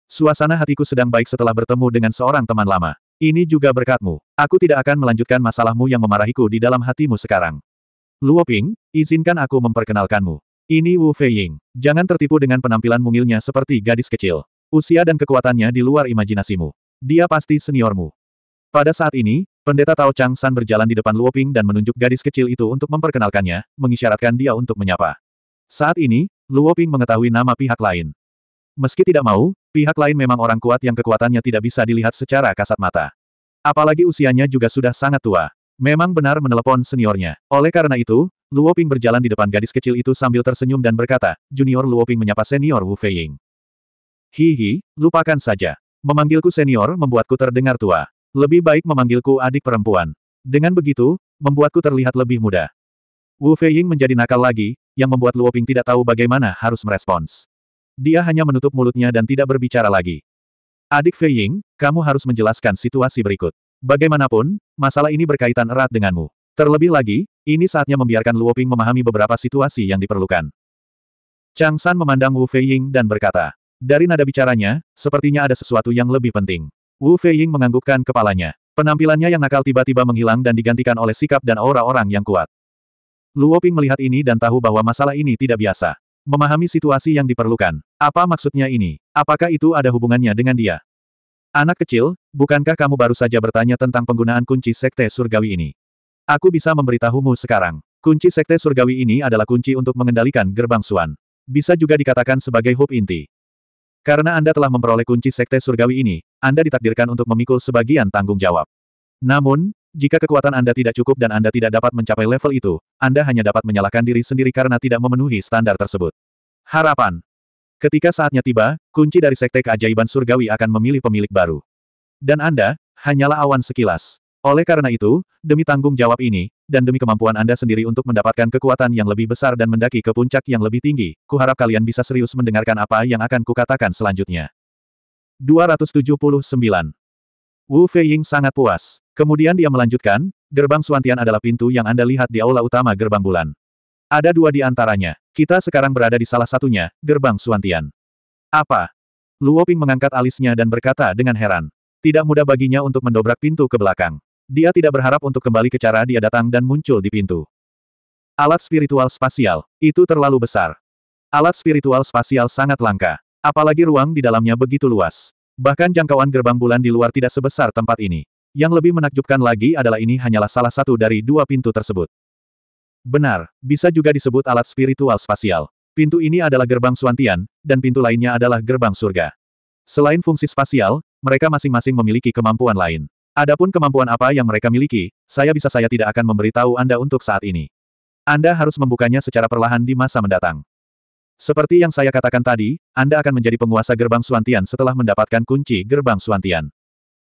Suasana hatiku sedang baik setelah bertemu dengan seorang teman lama. Ini juga berkatmu. Aku tidak akan melanjutkan masalahmu yang memarahiku di dalam hatimu sekarang. Luo Ping, izinkan aku memperkenalkanmu. Ini Wu Feiying. Jangan tertipu dengan penampilan mungilnya seperti gadis kecil. Usia dan kekuatannya di luar imajinasimu. Dia pasti seniormu. Pada saat ini, Pendeta Tao Chang San berjalan di depan Luo Ping dan menunjuk gadis kecil itu untuk memperkenalkannya, mengisyaratkan dia untuk menyapa. Saat ini, Luo Ping mengetahui nama pihak lain. Meski tidak mau, pihak lain memang orang kuat yang kekuatannya tidak bisa dilihat secara kasat mata. Apalagi usianya juga sudah sangat tua. Memang benar menelepon seniornya. Oleh karena itu, Luo Ping berjalan di depan gadis kecil itu sambil tersenyum dan berkata, Junior Luo Ping menyapa senior Wu Feiying. Hihi, lupakan saja. Memanggilku senior membuatku terdengar tua. Lebih baik memanggilku adik perempuan. Dengan begitu, membuatku terlihat lebih muda. Wu Feiying menjadi nakal lagi, yang membuat Luo Ping tidak tahu bagaimana harus merespons. Dia hanya menutup mulutnya dan tidak berbicara lagi. Adik Fei Ying, kamu harus menjelaskan situasi berikut. Bagaimanapun, masalah ini berkaitan erat denganmu. Terlebih lagi, ini saatnya membiarkan Luoping memahami beberapa situasi yang diperlukan. Chang San memandang Wu Fei Ying dan berkata, dari nada bicaranya, sepertinya ada sesuatu yang lebih penting. Wu Fei Ying menganggukkan kepalanya. Penampilannya yang nakal tiba-tiba menghilang dan digantikan oleh sikap dan aura orang yang kuat. Luoping melihat ini dan tahu bahwa masalah ini tidak biasa. Memahami situasi yang diperlukan. Apa maksudnya ini? Apakah itu ada hubungannya dengan dia? Anak kecil, bukankah kamu baru saja bertanya tentang penggunaan kunci Sekte Surgawi ini? Aku bisa memberitahumu sekarang. Kunci Sekte Surgawi ini adalah kunci untuk mengendalikan gerbang Suan. Bisa juga dikatakan sebagai hub inti. Karena Anda telah memperoleh kunci Sekte Surgawi ini, Anda ditakdirkan untuk memikul sebagian tanggung jawab. Namun, jika kekuatan Anda tidak cukup dan Anda tidak dapat mencapai level itu, Anda hanya dapat menyalahkan diri sendiri karena tidak memenuhi standar tersebut. Harapan. Ketika saatnya tiba, kunci dari Sekte Keajaiban Surgawi akan memilih pemilik baru. Dan Anda, hanyalah awan sekilas. Oleh karena itu, demi tanggung jawab ini, dan demi kemampuan Anda sendiri untuk mendapatkan kekuatan yang lebih besar dan mendaki ke puncak yang lebih tinggi, kuharap kalian bisa serius mendengarkan apa yang akan kukatakan selanjutnya. 279. Wu Feiying sangat puas. Kemudian dia melanjutkan, gerbang Suantian adalah pintu yang Anda lihat di aula utama gerbang bulan. Ada dua di antaranya. Kita sekarang berada di salah satunya, gerbang Suantian. Apa? Luoping mengangkat alisnya dan berkata dengan heran. Tidak mudah baginya untuk mendobrak pintu ke belakang. Dia tidak berharap untuk kembali ke cara dia datang dan muncul di pintu. Alat spiritual spasial. Itu terlalu besar. Alat spiritual spasial sangat langka. Apalagi ruang di dalamnya begitu luas. Bahkan jangkauan gerbang bulan di luar tidak sebesar tempat ini. Yang lebih menakjubkan lagi adalah ini hanyalah salah satu dari dua pintu tersebut. Benar, bisa juga disebut alat spiritual spasial. Pintu ini adalah gerbang Suantian, dan pintu lainnya adalah gerbang surga. Selain fungsi spasial, mereka masing-masing memiliki kemampuan lain. Adapun kemampuan apa yang mereka miliki, saya bisa saya tidak akan memberitahu Anda untuk saat ini. Anda harus membukanya secara perlahan di masa mendatang. Seperti yang saya katakan tadi, Anda akan menjadi penguasa gerbang Suantian setelah mendapatkan kunci gerbang Suantian.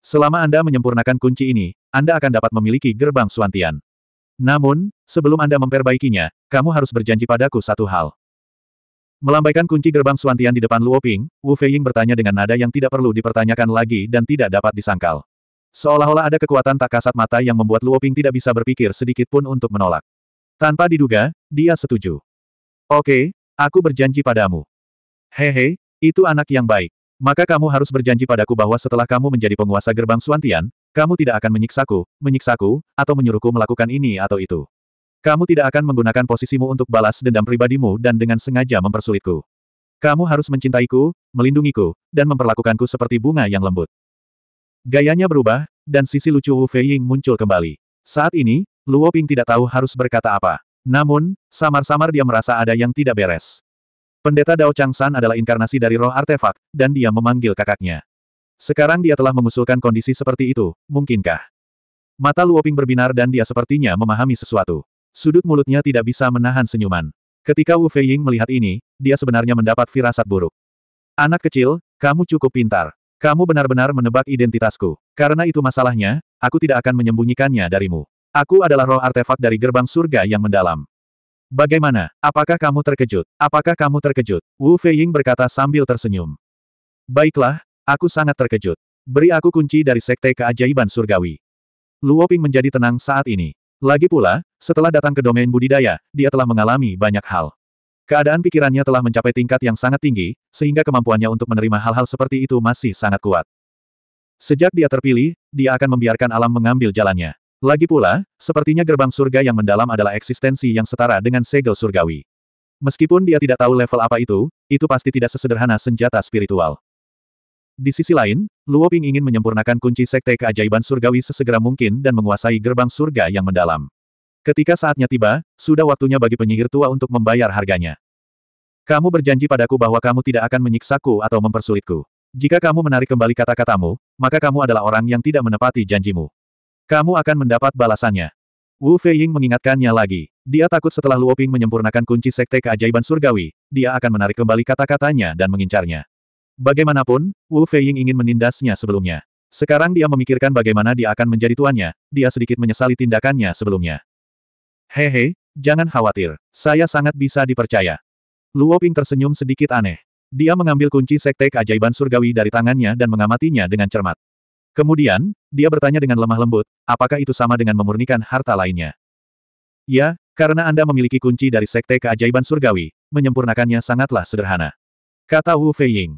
Selama Anda menyempurnakan kunci ini, Anda akan dapat memiliki gerbang Suantian. Namun, sebelum Anda memperbaikinya, kamu harus berjanji padaku satu hal. Melambaikan kunci gerbang Suantian di depan Luoping, Wu Feiying bertanya dengan nada yang tidak perlu dipertanyakan lagi dan tidak dapat disangkal. Seolah-olah ada kekuatan tak kasat mata yang membuat Luoping tidak bisa berpikir sedikit pun untuk menolak. Tanpa diduga, dia setuju. Oke, aku berjanji padamu. Hehe, itu anak yang baik. Maka kamu harus berjanji padaku bahwa setelah kamu menjadi penguasa gerbang Suantian, kamu tidak akan menyiksaku, menyiksaku, atau menyuruhku melakukan ini atau itu. Kamu tidak akan menggunakan posisimu untuk balas dendam pribadimu dan dengan sengaja mempersulitku. Kamu harus mencintaiku, melindungiku, dan memperlakukanku seperti bunga yang lembut. Gayanya berubah, dan sisi lucu Wu Ying muncul kembali. Saat ini, Luo Ping tidak tahu harus berkata apa. Namun, samar-samar dia merasa ada yang tidak beres. Pendeta Dao Changsan adalah inkarnasi dari roh artefak, dan dia memanggil kakaknya. Sekarang dia telah mengusulkan kondisi seperti itu, mungkinkah? Mata Luoping berbinar dan dia sepertinya memahami sesuatu. Sudut mulutnya tidak bisa menahan senyuman. Ketika Wu Feiying melihat ini, dia sebenarnya mendapat firasat buruk. Anak kecil, kamu cukup pintar. Kamu benar-benar menebak identitasku. Karena itu masalahnya, aku tidak akan menyembunyikannya darimu. Aku adalah roh artefak dari gerbang surga yang mendalam. Bagaimana? Apakah kamu terkejut? Apakah kamu terkejut? Wu Feiying berkata sambil tersenyum. Baiklah, aku sangat terkejut. Beri aku kunci dari Sekte Keajaiban Surgawi. Luoping menjadi tenang saat ini. Lagi pula, setelah datang ke domain budidaya, dia telah mengalami banyak hal. Keadaan pikirannya telah mencapai tingkat yang sangat tinggi, sehingga kemampuannya untuk menerima hal-hal seperti itu masih sangat kuat. Sejak dia terpilih, dia akan membiarkan alam mengambil jalannya. Lagi pula, sepertinya gerbang surga yang mendalam adalah eksistensi yang setara dengan segel surgawi. Meskipun dia tidak tahu level apa itu, itu pasti tidak sesederhana senjata spiritual. Di sisi lain, Luo Ping ingin menyempurnakan kunci sekte keajaiban surgawi sesegera mungkin dan menguasai gerbang surga yang mendalam. Ketika saatnya tiba, sudah waktunya bagi penyihir tua untuk membayar harganya. Kamu berjanji padaku bahwa kamu tidak akan menyiksaku atau mempersulitku. Jika kamu menarik kembali kata-katamu, maka kamu adalah orang yang tidak menepati janjimu. Kamu akan mendapat balasannya. Wu Feiying mengingatkannya lagi. Dia takut setelah Luo Ping menyempurnakan kunci sekte keajaiban surgawi, dia akan menarik kembali kata-katanya dan mengincarnya. Bagaimanapun, Wu Feiying ingin menindasnya sebelumnya. Sekarang dia memikirkan bagaimana dia akan menjadi tuannya, dia sedikit menyesali tindakannya sebelumnya. Hehe, jangan khawatir, saya sangat bisa dipercaya. Luo Ping tersenyum sedikit aneh. Dia mengambil kunci sekte keajaiban surgawi dari tangannya dan mengamatinya dengan cermat. Kemudian, dia bertanya dengan lemah lembut, apakah itu sama dengan memurnikan harta lainnya? Ya, karena Anda memiliki kunci dari Sekte Keajaiban Surgawi, menyempurnakannya sangatlah sederhana. Kata Wu Feiying.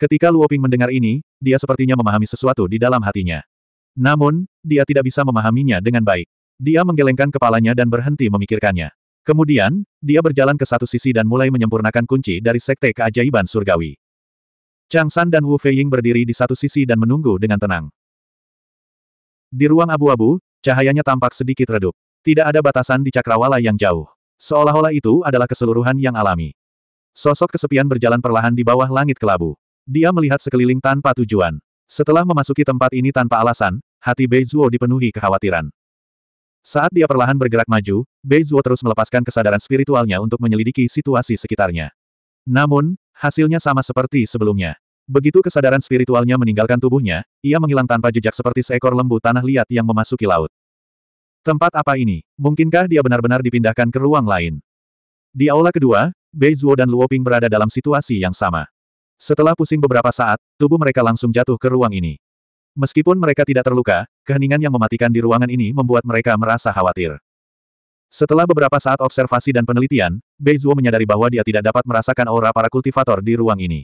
Ketika Luo Ping mendengar ini, dia sepertinya memahami sesuatu di dalam hatinya. Namun, dia tidak bisa memahaminya dengan baik. Dia menggelengkan kepalanya dan berhenti memikirkannya. Kemudian, dia berjalan ke satu sisi dan mulai menyempurnakan kunci dari Sekte Keajaiban Surgawi. Chang San dan Wu Feiying berdiri di satu sisi dan menunggu dengan tenang. Di ruang abu-abu, cahayanya tampak sedikit redup. Tidak ada batasan di cakrawala yang jauh. Seolah-olah itu adalah keseluruhan yang alami. Sosok kesepian berjalan perlahan di bawah langit kelabu. Dia melihat sekeliling tanpa tujuan. Setelah memasuki tempat ini tanpa alasan, hati Bei Zuo dipenuhi kekhawatiran. Saat dia perlahan bergerak maju, Bei Zuo terus melepaskan kesadaran spiritualnya untuk menyelidiki situasi sekitarnya. Namun, hasilnya sama seperti sebelumnya. Begitu kesadaran spiritualnya meninggalkan tubuhnya, ia menghilang tanpa jejak seperti seekor lembu tanah liat yang memasuki laut. Tempat apa ini? Mungkinkah dia benar-benar dipindahkan ke ruang lain? Di aula kedua, Bei Zuo dan Luo Ping berada dalam situasi yang sama. Setelah pusing beberapa saat, tubuh mereka langsung jatuh ke ruang ini. Meskipun mereka tidak terluka, keheningan yang mematikan di ruangan ini membuat mereka merasa khawatir. Setelah beberapa saat observasi dan penelitian, Bei Zuo menyadari bahwa dia tidak dapat merasakan aura para kultivator di ruang ini.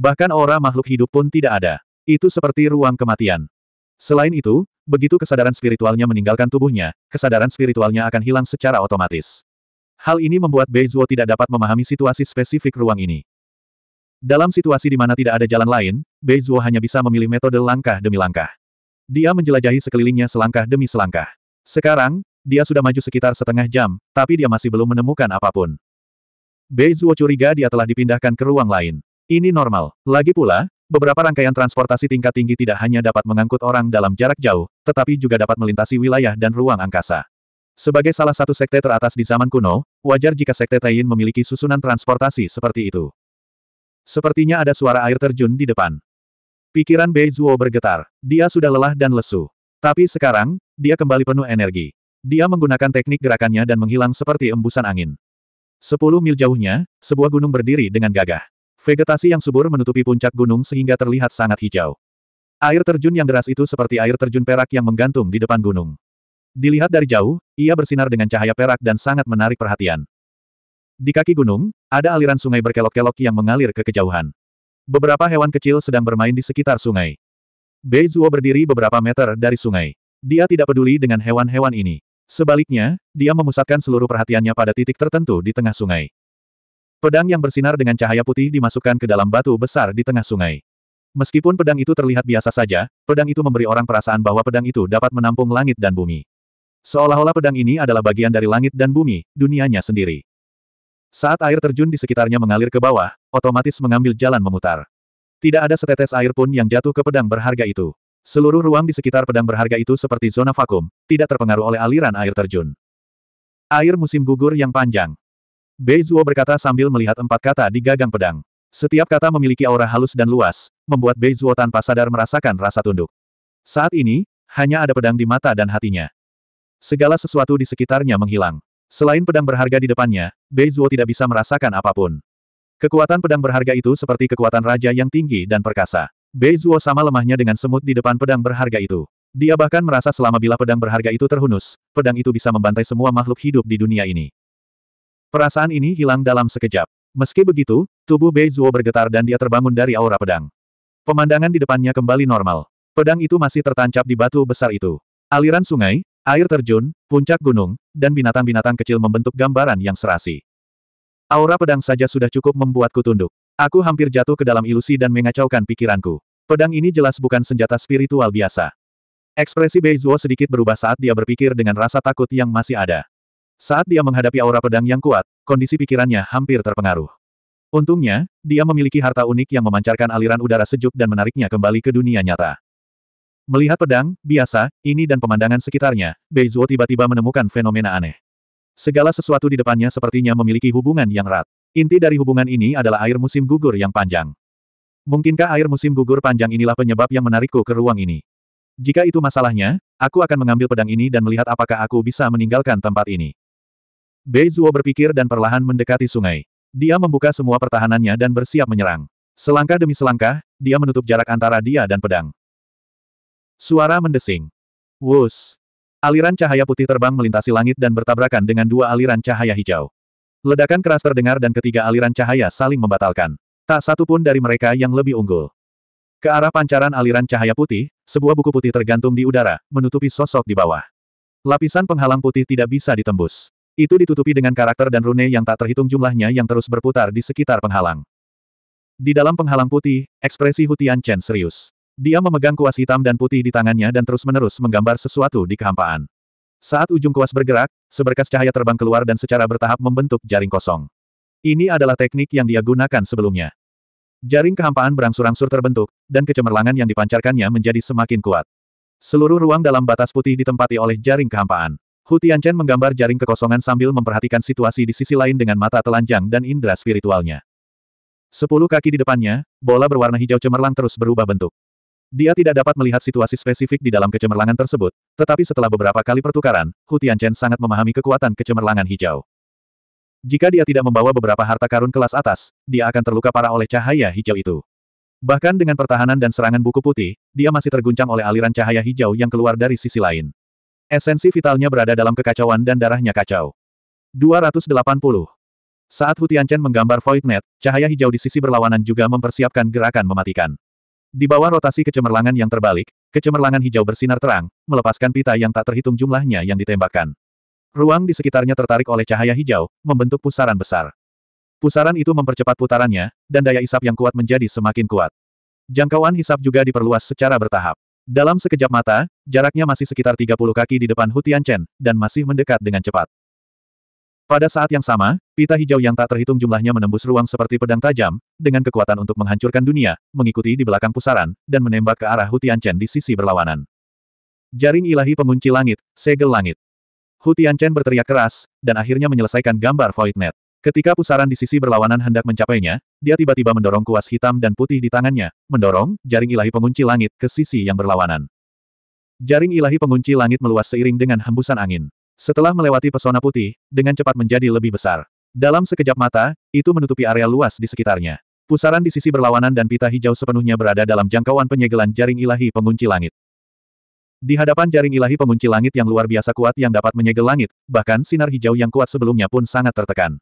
Bahkan aura makhluk hidup pun tidak ada. Itu seperti ruang kematian. Selain itu, begitu kesadaran spiritualnya meninggalkan tubuhnya, kesadaran spiritualnya akan hilang secara otomatis. Hal ini membuat Bei Beizuo tidak dapat memahami situasi spesifik ruang ini. Dalam situasi di mana tidak ada jalan lain, Bei Beizuo hanya bisa memilih metode langkah demi langkah. Dia menjelajahi sekelilingnya selangkah demi selangkah. Sekarang, dia sudah maju sekitar setengah jam, tapi dia masih belum menemukan apapun. Bei Beizuo curiga dia telah dipindahkan ke ruang lain. Ini normal. Lagi pula, beberapa rangkaian transportasi tingkat tinggi tidak hanya dapat mengangkut orang dalam jarak jauh, tetapi juga dapat melintasi wilayah dan ruang angkasa. Sebagai salah satu sekte teratas di zaman kuno, wajar jika sekte Taiyin memiliki susunan transportasi seperti itu. Sepertinya ada suara air terjun di depan. Pikiran Bei Zuo bergetar. Dia sudah lelah dan lesu. Tapi sekarang, dia kembali penuh energi. Dia menggunakan teknik gerakannya dan menghilang seperti embusan angin. Sepuluh mil jauhnya, sebuah gunung berdiri dengan gagah. Vegetasi yang subur menutupi puncak gunung sehingga terlihat sangat hijau. Air terjun yang deras itu seperti air terjun perak yang menggantung di depan gunung. Dilihat dari jauh, ia bersinar dengan cahaya perak dan sangat menarik perhatian. Di kaki gunung, ada aliran sungai berkelok-kelok yang mengalir ke kejauhan. Beberapa hewan kecil sedang bermain di sekitar sungai. Bei Zuo berdiri beberapa meter dari sungai. Dia tidak peduli dengan hewan-hewan ini. Sebaliknya, dia memusatkan seluruh perhatiannya pada titik tertentu di tengah sungai. Pedang yang bersinar dengan cahaya putih dimasukkan ke dalam batu besar di tengah sungai. Meskipun pedang itu terlihat biasa saja, pedang itu memberi orang perasaan bahwa pedang itu dapat menampung langit dan bumi. Seolah-olah pedang ini adalah bagian dari langit dan bumi, dunianya sendiri. Saat air terjun di sekitarnya mengalir ke bawah, otomatis mengambil jalan memutar. Tidak ada setetes air pun yang jatuh ke pedang berharga itu. Seluruh ruang di sekitar pedang berharga itu seperti zona vakum, tidak terpengaruh oleh aliran air terjun. Air musim gugur yang panjang. Bei Beizuo berkata sambil melihat empat kata di gagang pedang. Setiap kata memiliki aura halus dan luas, membuat Bei Beizuo tanpa sadar merasakan rasa tunduk. Saat ini, hanya ada pedang di mata dan hatinya. Segala sesuatu di sekitarnya menghilang. Selain pedang berharga di depannya, Bei Beizuo tidak bisa merasakan apapun. Kekuatan pedang berharga itu seperti kekuatan raja yang tinggi dan perkasa. Bei Beizuo sama lemahnya dengan semut di depan pedang berharga itu. Dia bahkan merasa selama bila pedang berharga itu terhunus, pedang itu bisa membantai semua makhluk hidup di dunia ini. Perasaan ini hilang dalam sekejap. Meski begitu, tubuh Bei Zuo bergetar dan dia terbangun dari aura pedang. Pemandangan di depannya kembali normal. Pedang itu masih tertancap di batu besar itu. Aliran sungai, air terjun, puncak gunung, dan binatang-binatang kecil membentuk gambaran yang serasi. Aura pedang saja sudah cukup membuatku tunduk. Aku hampir jatuh ke dalam ilusi dan mengacaukan pikiranku. Pedang ini jelas bukan senjata spiritual biasa. Ekspresi Bei Zuo sedikit berubah saat dia berpikir dengan rasa takut yang masih ada. Saat dia menghadapi aura pedang yang kuat, kondisi pikirannya hampir terpengaruh. Untungnya, dia memiliki harta unik yang memancarkan aliran udara sejuk dan menariknya kembali ke dunia nyata. Melihat pedang, biasa, ini dan pemandangan sekitarnya, Bei Zuo tiba-tiba menemukan fenomena aneh. Segala sesuatu di depannya sepertinya memiliki hubungan yang erat. Inti dari hubungan ini adalah air musim gugur yang panjang. Mungkinkah air musim gugur panjang inilah penyebab yang menarikku ke ruang ini? Jika itu masalahnya, aku akan mengambil pedang ini dan melihat apakah aku bisa meninggalkan tempat ini. Bei Zuo berpikir dan perlahan mendekati sungai. Dia membuka semua pertahanannya dan bersiap menyerang. Selangkah demi selangkah, dia menutup jarak antara dia dan pedang. Suara mendesing. Wus. Aliran cahaya putih terbang melintasi langit dan bertabrakan dengan dua aliran cahaya hijau. Ledakan keras terdengar dan ketiga aliran cahaya saling membatalkan. Tak satu pun dari mereka yang lebih unggul. Ke arah pancaran aliran cahaya putih, sebuah buku putih tergantung di udara, menutupi sosok di bawah. Lapisan penghalang putih tidak bisa ditembus. Itu ditutupi dengan karakter dan rune yang tak terhitung jumlahnya yang terus berputar di sekitar penghalang. Di dalam penghalang putih, ekspresi Hutian Chen serius. Dia memegang kuas hitam dan putih di tangannya dan terus-menerus menggambar sesuatu di kehampaan. Saat ujung kuas bergerak, seberkas cahaya terbang keluar dan secara bertahap membentuk jaring kosong. Ini adalah teknik yang dia gunakan sebelumnya. Jaring kehampaan berangsur-angsur terbentuk, dan kecemerlangan yang dipancarkannya menjadi semakin kuat. Seluruh ruang dalam batas putih ditempati oleh jaring kehampaan. Hu Tianchen menggambar jaring kekosongan sambil memperhatikan situasi di sisi lain dengan mata telanjang dan indera spiritualnya. Sepuluh kaki di depannya, bola berwarna hijau cemerlang terus berubah bentuk. Dia tidak dapat melihat situasi spesifik di dalam kecemerlangan tersebut, tetapi setelah beberapa kali pertukaran, Hu Tianchen sangat memahami kekuatan kecemerlangan hijau. Jika dia tidak membawa beberapa harta karun kelas atas, dia akan terluka parah oleh cahaya hijau itu. Bahkan dengan pertahanan dan serangan buku putih, dia masih terguncang oleh aliran cahaya hijau yang keluar dari sisi lain. Esensi vitalnya berada dalam kekacauan dan darahnya kacau. 280. Saat Tianchen menggambar Voidnet, cahaya hijau di sisi berlawanan juga mempersiapkan gerakan mematikan. Di bawah rotasi kecemerlangan yang terbalik, kecemerlangan hijau bersinar terang, melepaskan pita yang tak terhitung jumlahnya yang ditembakkan. Ruang di sekitarnya tertarik oleh cahaya hijau, membentuk pusaran besar. Pusaran itu mempercepat putarannya, dan daya isap yang kuat menjadi semakin kuat. Jangkauan hisap juga diperluas secara bertahap. Dalam sekejap mata, jaraknya masih sekitar 30 kaki di depan Hu Chen, dan masih mendekat dengan cepat. Pada saat yang sama, pita hijau yang tak terhitung jumlahnya menembus ruang seperti pedang tajam, dengan kekuatan untuk menghancurkan dunia, mengikuti di belakang pusaran, dan menembak ke arah Hu Chen di sisi berlawanan. Jaring ilahi pengunci langit, segel langit. Hu Chen berteriak keras, dan akhirnya menyelesaikan gambar voidnet. Ketika pusaran di sisi berlawanan hendak mencapainya, dia tiba-tiba mendorong kuas hitam dan putih di tangannya, mendorong jaring ilahi pengunci langit ke sisi yang berlawanan. Jaring ilahi pengunci langit meluas seiring dengan hembusan angin. Setelah melewati pesona putih, dengan cepat menjadi lebih besar. Dalam sekejap mata, itu menutupi area luas di sekitarnya. Pusaran di sisi berlawanan dan pita hijau sepenuhnya berada dalam jangkauan penyegelan jaring ilahi pengunci langit. Di hadapan jaring ilahi pengunci langit yang luar biasa kuat yang dapat menyegel langit, bahkan sinar hijau yang kuat sebelumnya pun sangat tertekan.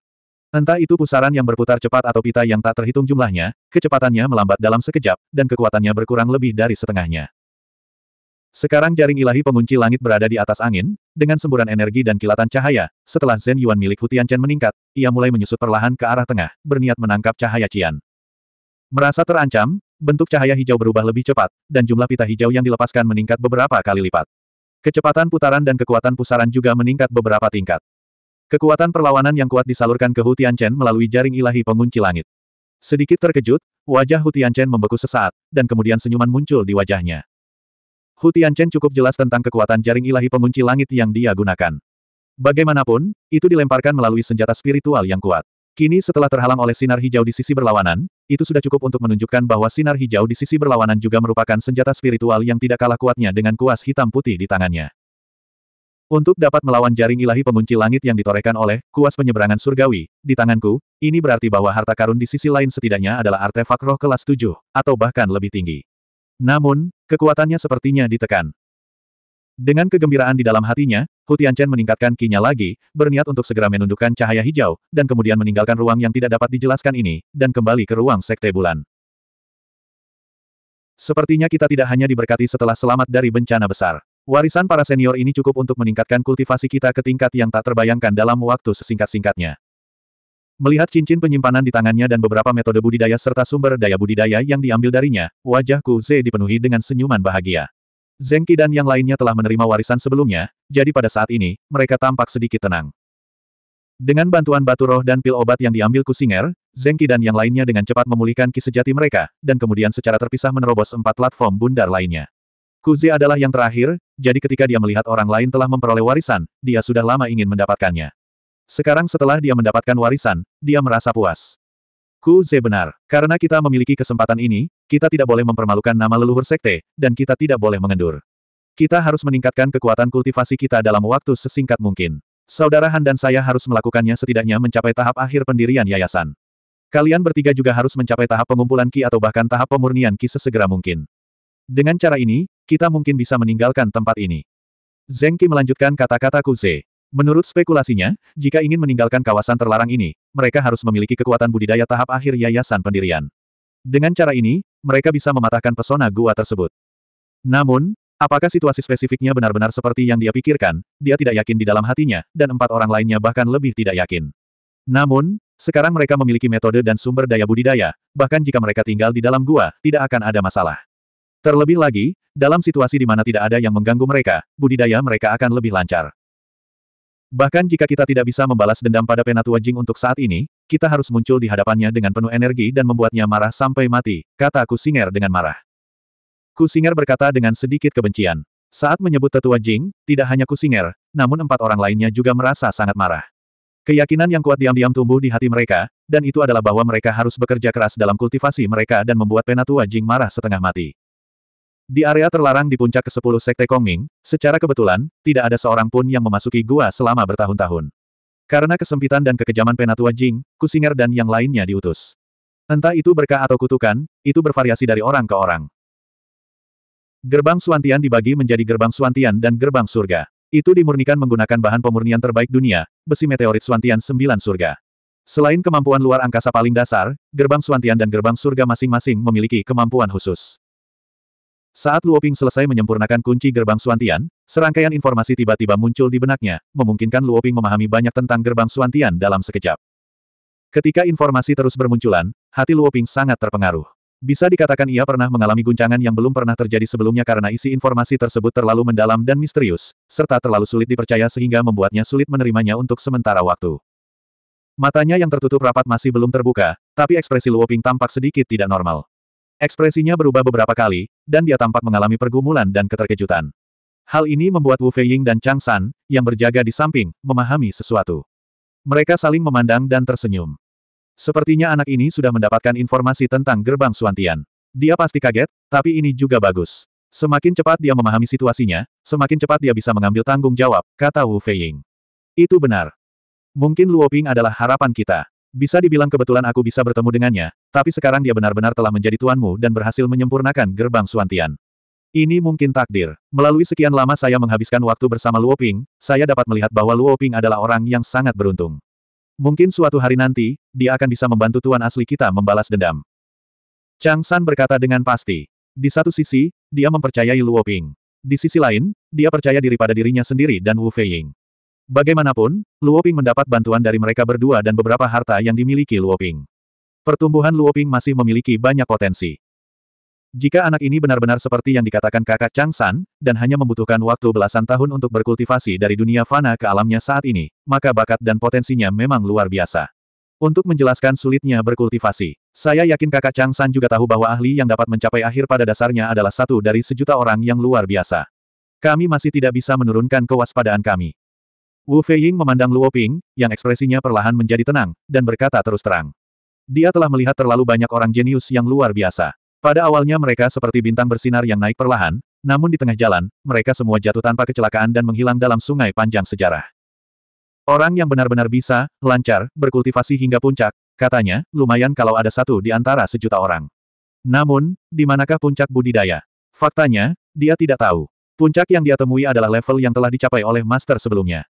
Entah itu pusaran yang berputar cepat atau pita yang tak terhitung jumlahnya, kecepatannya melambat dalam sekejap, dan kekuatannya berkurang lebih dari setengahnya. Sekarang jaring ilahi pengunci langit berada di atas angin, dengan semburan energi dan kilatan cahaya, setelah Zen Yuan milik Hu Chen meningkat, ia mulai menyusut perlahan ke arah tengah, berniat menangkap cahaya Cian. Merasa terancam, bentuk cahaya hijau berubah lebih cepat, dan jumlah pita hijau yang dilepaskan meningkat beberapa kali lipat. Kecepatan putaran dan kekuatan pusaran juga meningkat beberapa tingkat. Kekuatan perlawanan yang kuat disalurkan ke Hu Tianchen melalui jaring ilahi pengunci langit. Sedikit terkejut, wajah Hu Tianchen membeku sesaat, dan kemudian senyuman muncul di wajahnya. Hu Tianchen cukup jelas tentang kekuatan jaring ilahi pengunci langit yang dia gunakan. Bagaimanapun, itu dilemparkan melalui senjata spiritual yang kuat. Kini setelah terhalang oleh sinar hijau di sisi berlawanan, itu sudah cukup untuk menunjukkan bahwa sinar hijau di sisi berlawanan juga merupakan senjata spiritual yang tidak kalah kuatnya dengan kuas hitam putih di tangannya. Untuk dapat melawan jaring ilahi pengunci langit yang ditorehkan oleh kuas penyeberangan surgawi, di tanganku, ini berarti bahwa harta karun di sisi lain setidaknya adalah artefak roh kelas 7, atau bahkan lebih tinggi. Namun, kekuatannya sepertinya ditekan. Dengan kegembiraan di dalam hatinya, Chen meningkatkan kinya lagi, berniat untuk segera menundukkan cahaya hijau, dan kemudian meninggalkan ruang yang tidak dapat dijelaskan ini, dan kembali ke ruang sekte bulan. Sepertinya kita tidak hanya diberkati setelah selamat dari bencana besar. Warisan para senior ini cukup untuk meningkatkan kultivasi kita ke tingkat yang tak terbayangkan dalam waktu sesingkat-singkatnya. Melihat cincin penyimpanan di tangannya dan beberapa metode budidaya serta sumber daya budidaya yang diambil darinya, wajahku Z dipenuhi dengan senyuman bahagia. Zengki dan yang lainnya telah menerima warisan sebelumnya, jadi pada saat ini, mereka tampak sedikit tenang. Dengan bantuan batu roh dan pil obat yang diambil Kusinger, Zengki dan yang lainnya dengan cepat memulihkan ki sejati mereka, dan kemudian secara terpisah menerobos empat platform bundar lainnya. Kuzi adalah yang terakhir, jadi ketika dia melihat orang lain telah memperoleh warisan, dia sudah lama ingin mendapatkannya. Sekarang setelah dia mendapatkan warisan, dia merasa puas. Kuze benar, karena kita memiliki kesempatan ini, kita tidak boleh mempermalukan nama leluhur sekte, dan kita tidak boleh mengendur. Kita harus meningkatkan kekuatan kultivasi kita dalam waktu sesingkat mungkin. Saudara Han dan saya harus melakukannya setidaknya mencapai tahap akhir pendirian yayasan. Kalian bertiga juga harus mencapai tahap pengumpulan ki atau bahkan tahap pemurnian ki sesegera mungkin. Dengan cara ini, kita mungkin bisa meninggalkan tempat ini. Zengki melanjutkan kata-kata Kuze. Menurut spekulasinya, jika ingin meninggalkan kawasan terlarang ini, mereka harus memiliki kekuatan budidaya tahap akhir yayasan pendirian. Dengan cara ini, mereka bisa mematahkan pesona gua tersebut. Namun, apakah situasi spesifiknya benar-benar seperti yang dia pikirkan, dia tidak yakin di dalam hatinya, dan empat orang lainnya bahkan lebih tidak yakin. Namun, sekarang mereka memiliki metode dan sumber daya budidaya, bahkan jika mereka tinggal di dalam gua, tidak akan ada masalah. Terlebih lagi, dalam situasi di mana tidak ada yang mengganggu mereka, budidaya mereka akan lebih lancar. Bahkan jika kita tidak bisa membalas dendam pada penatua Jing untuk saat ini, kita harus muncul di hadapannya dengan penuh energi dan membuatnya marah sampai mati, kata Kusinger dengan marah. Kusinger berkata dengan sedikit kebencian. Saat menyebut tetua Jing, tidak hanya Kusinger, namun empat orang lainnya juga merasa sangat marah. Keyakinan yang kuat diam-diam tumbuh di hati mereka, dan itu adalah bahwa mereka harus bekerja keras dalam kultivasi mereka dan membuat penatua Jing marah setengah mati. Di area terlarang di puncak ke-10 Sekte Kongming, secara kebetulan, tidak ada seorang pun yang memasuki gua selama bertahun-tahun. Karena kesempitan dan kekejaman Penatua Jing, Kusinger dan yang lainnya diutus. Entah itu berkah atau kutukan, itu bervariasi dari orang ke orang. Gerbang Suantian dibagi menjadi gerbang Suantian dan gerbang surga. Itu dimurnikan menggunakan bahan pemurnian terbaik dunia, besi meteorit Suantian 9 surga. Selain kemampuan luar angkasa paling dasar, gerbang Suantian dan gerbang surga masing-masing memiliki kemampuan khusus. Saat Luoping selesai menyempurnakan kunci gerbang Suantian, serangkaian informasi tiba-tiba muncul di benaknya, memungkinkan Luoping memahami banyak tentang gerbang Suantian dalam sekejap. Ketika informasi terus bermunculan, hati Luoping sangat terpengaruh. Bisa dikatakan ia pernah mengalami guncangan yang belum pernah terjadi sebelumnya karena isi informasi tersebut terlalu mendalam dan misterius, serta terlalu sulit dipercaya sehingga membuatnya sulit menerimanya untuk sementara waktu. Matanya yang tertutup rapat masih belum terbuka, tapi ekspresi Luoping tampak sedikit tidak normal. Ekspresinya berubah beberapa kali, dan dia tampak mengalami pergumulan dan keterkejutan. Hal ini membuat Wu Feiying dan Chang San, yang berjaga di samping, memahami sesuatu. Mereka saling memandang dan tersenyum. Sepertinya anak ini sudah mendapatkan informasi tentang gerbang Suantian. Dia pasti kaget, tapi ini juga bagus. Semakin cepat dia memahami situasinya, semakin cepat dia bisa mengambil tanggung jawab, kata Wu Feiying. Itu benar. Mungkin Luoping adalah harapan kita. Bisa dibilang kebetulan aku bisa bertemu dengannya, tapi sekarang dia benar-benar telah menjadi tuanmu dan berhasil menyempurnakan gerbang Suantian. Ini mungkin takdir. Melalui sekian lama saya menghabiskan waktu bersama Luo Ping, saya dapat melihat bahwa Luo Ping adalah orang yang sangat beruntung. Mungkin suatu hari nanti, dia akan bisa membantu tuan asli kita membalas dendam. Chang San berkata dengan pasti. Di satu sisi, dia mempercayai Luo Ping. Di sisi lain, dia percaya diri pada dirinya sendiri dan Wu Feiying. Bagaimanapun, Luoping mendapat bantuan dari mereka berdua dan beberapa harta yang dimiliki Luoping. Pertumbuhan Luoping masih memiliki banyak potensi. Jika anak ini benar-benar seperti yang dikatakan kakak Chang San, dan hanya membutuhkan waktu belasan tahun untuk berkultivasi dari dunia fana ke alamnya saat ini, maka bakat dan potensinya memang luar biasa. Untuk menjelaskan sulitnya berkultivasi, saya yakin kakak Chang San juga tahu bahwa ahli yang dapat mencapai akhir pada dasarnya adalah satu dari sejuta orang yang luar biasa. Kami masih tidak bisa menurunkan kewaspadaan kami. Wu Feiying memandang Luo Ping, yang ekspresinya perlahan menjadi tenang, dan berkata terus terang. Dia telah melihat terlalu banyak orang jenius yang luar biasa. Pada awalnya mereka seperti bintang bersinar yang naik perlahan, namun di tengah jalan, mereka semua jatuh tanpa kecelakaan dan menghilang dalam sungai panjang sejarah. Orang yang benar-benar bisa, lancar, berkultivasi hingga puncak, katanya, lumayan kalau ada satu di antara sejuta orang. Namun, di manakah puncak budidaya? Faktanya, dia tidak tahu. Puncak yang dia temui adalah level yang telah dicapai oleh master sebelumnya.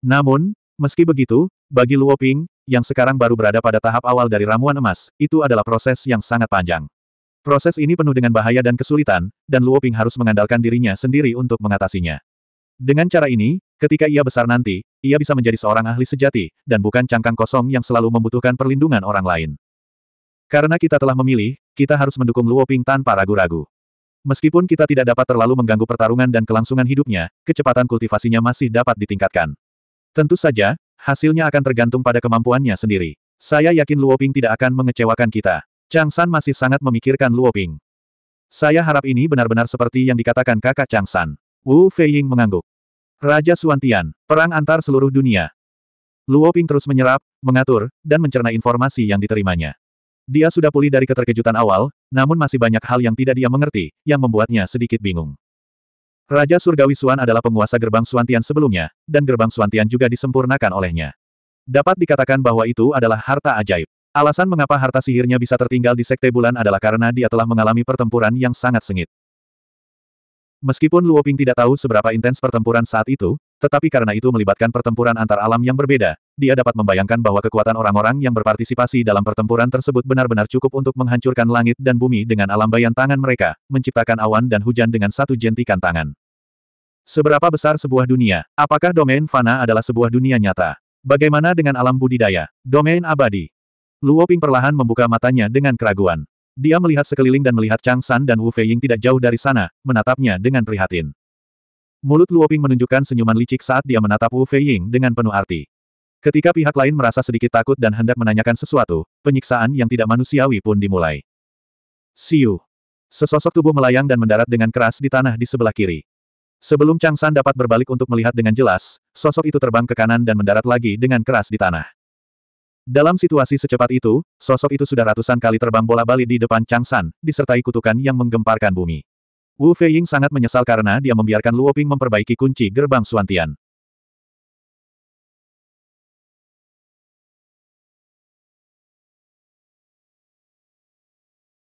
Namun, meski begitu, bagi Luo Ping, yang sekarang baru berada pada tahap awal dari ramuan emas, itu adalah proses yang sangat panjang. Proses ini penuh dengan bahaya dan kesulitan, dan Luo Ping harus mengandalkan dirinya sendiri untuk mengatasinya. Dengan cara ini, ketika ia besar nanti, ia bisa menjadi seorang ahli sejati, dan bukan cangkang kosong yang selalu membutuhkan perlindungan orang lain. Karena kita telah memilih, kita harus mendukung Luo Ping tanpa ragu-ragu. Meskipun kita tidak dapat terlalu mengganggu pertarungan dan kelangsungan hidupnya, kecepatan kultivasinya masih dapat ditingkatkan. Tentu saja, hasilnya akan tergantung pada kemampuannya sendiri. Saya yakin Luoping tidak akan mengecewakan kita. Chang San masih sangat memikirkan Luoping. Saya harap ini benar-benar seperti yang dikatakan kakak Chang San. Wu Feiying mengangguk. Raja Suantian, perang antar seluruh dunia. Luoping terus menyerap, mengatur, dan mencerna informasi yang diterimanya. Dia sudah pulih dari keterkejutan awal, namun masih banyak hal yang tidak dia mengerti, yang membuatnya sedikit bingung. Raja Surgawi Suan adalah penguasa gerbang Suantian sebelumnya, dan gerbang Suantian juga disempurnakan olehnya. Dapat dikatakan bahwa itu adalah harta ajaib. Alasan mengapa harta sihirnya bisa tertinggal di Sekte Bulan adalah karena dia telah mengalami pertempuran yang sangat sengit. Meskipun Luo Ping tidak tahu seberapa intens pertempuran saat itu, tetapi karena itu melibatkan pertempuran antar alam yang berbeda, dia dapat membayangkan bahwa kekuatan orang-orang yang berpartisipasi dalam pertempuran tersebut benar-benar cukup untuk menghancurkan langit dan bumi dengan alam bayan tangan mereka, menciptakan awan dan hujan dengan satu jentikan tangan. Seberapa besar sebuah dunia? Apakah domain fana adalah sebuah dunia nyata? Bagaimana dengan alam budidaya? Domain abadi? Luo Ping perlahan membuka matanya dengan keraguan. Dia melihat sekeliling dan melihat Chang San dan Wu Feiying tidak jauh dari sana, menatapnya dengan prihatin. Mulut Luo Ping menunjukkan senyuman licik saat dia menatap Wu Feiying dengan penuh arti. Ketika pihak lain merasa sedikit takut dan hendak menanyakan sesuatu, penyiksaan yang tidak manusiawi pun dimulai. Siu. Sesosok tubuh melayang dan mendarat dengan keras di tanah di sebelah kiri. Sebelum Chang San dapat berbalik untuk melihat dengan jelas, sosok itu terbang ke kanan dan mendarat lagi dengan keras di tanah. Dalam situasi secepat itu, sosok itu sudah ratusan kali terbang bola bali di depan Chang San, disertai kutukan yang menggemparkan bumi. Wu Feiying sangat menyesal karena dia membiarkan Luo Ping memperbaiki kunci gerbang Suantian.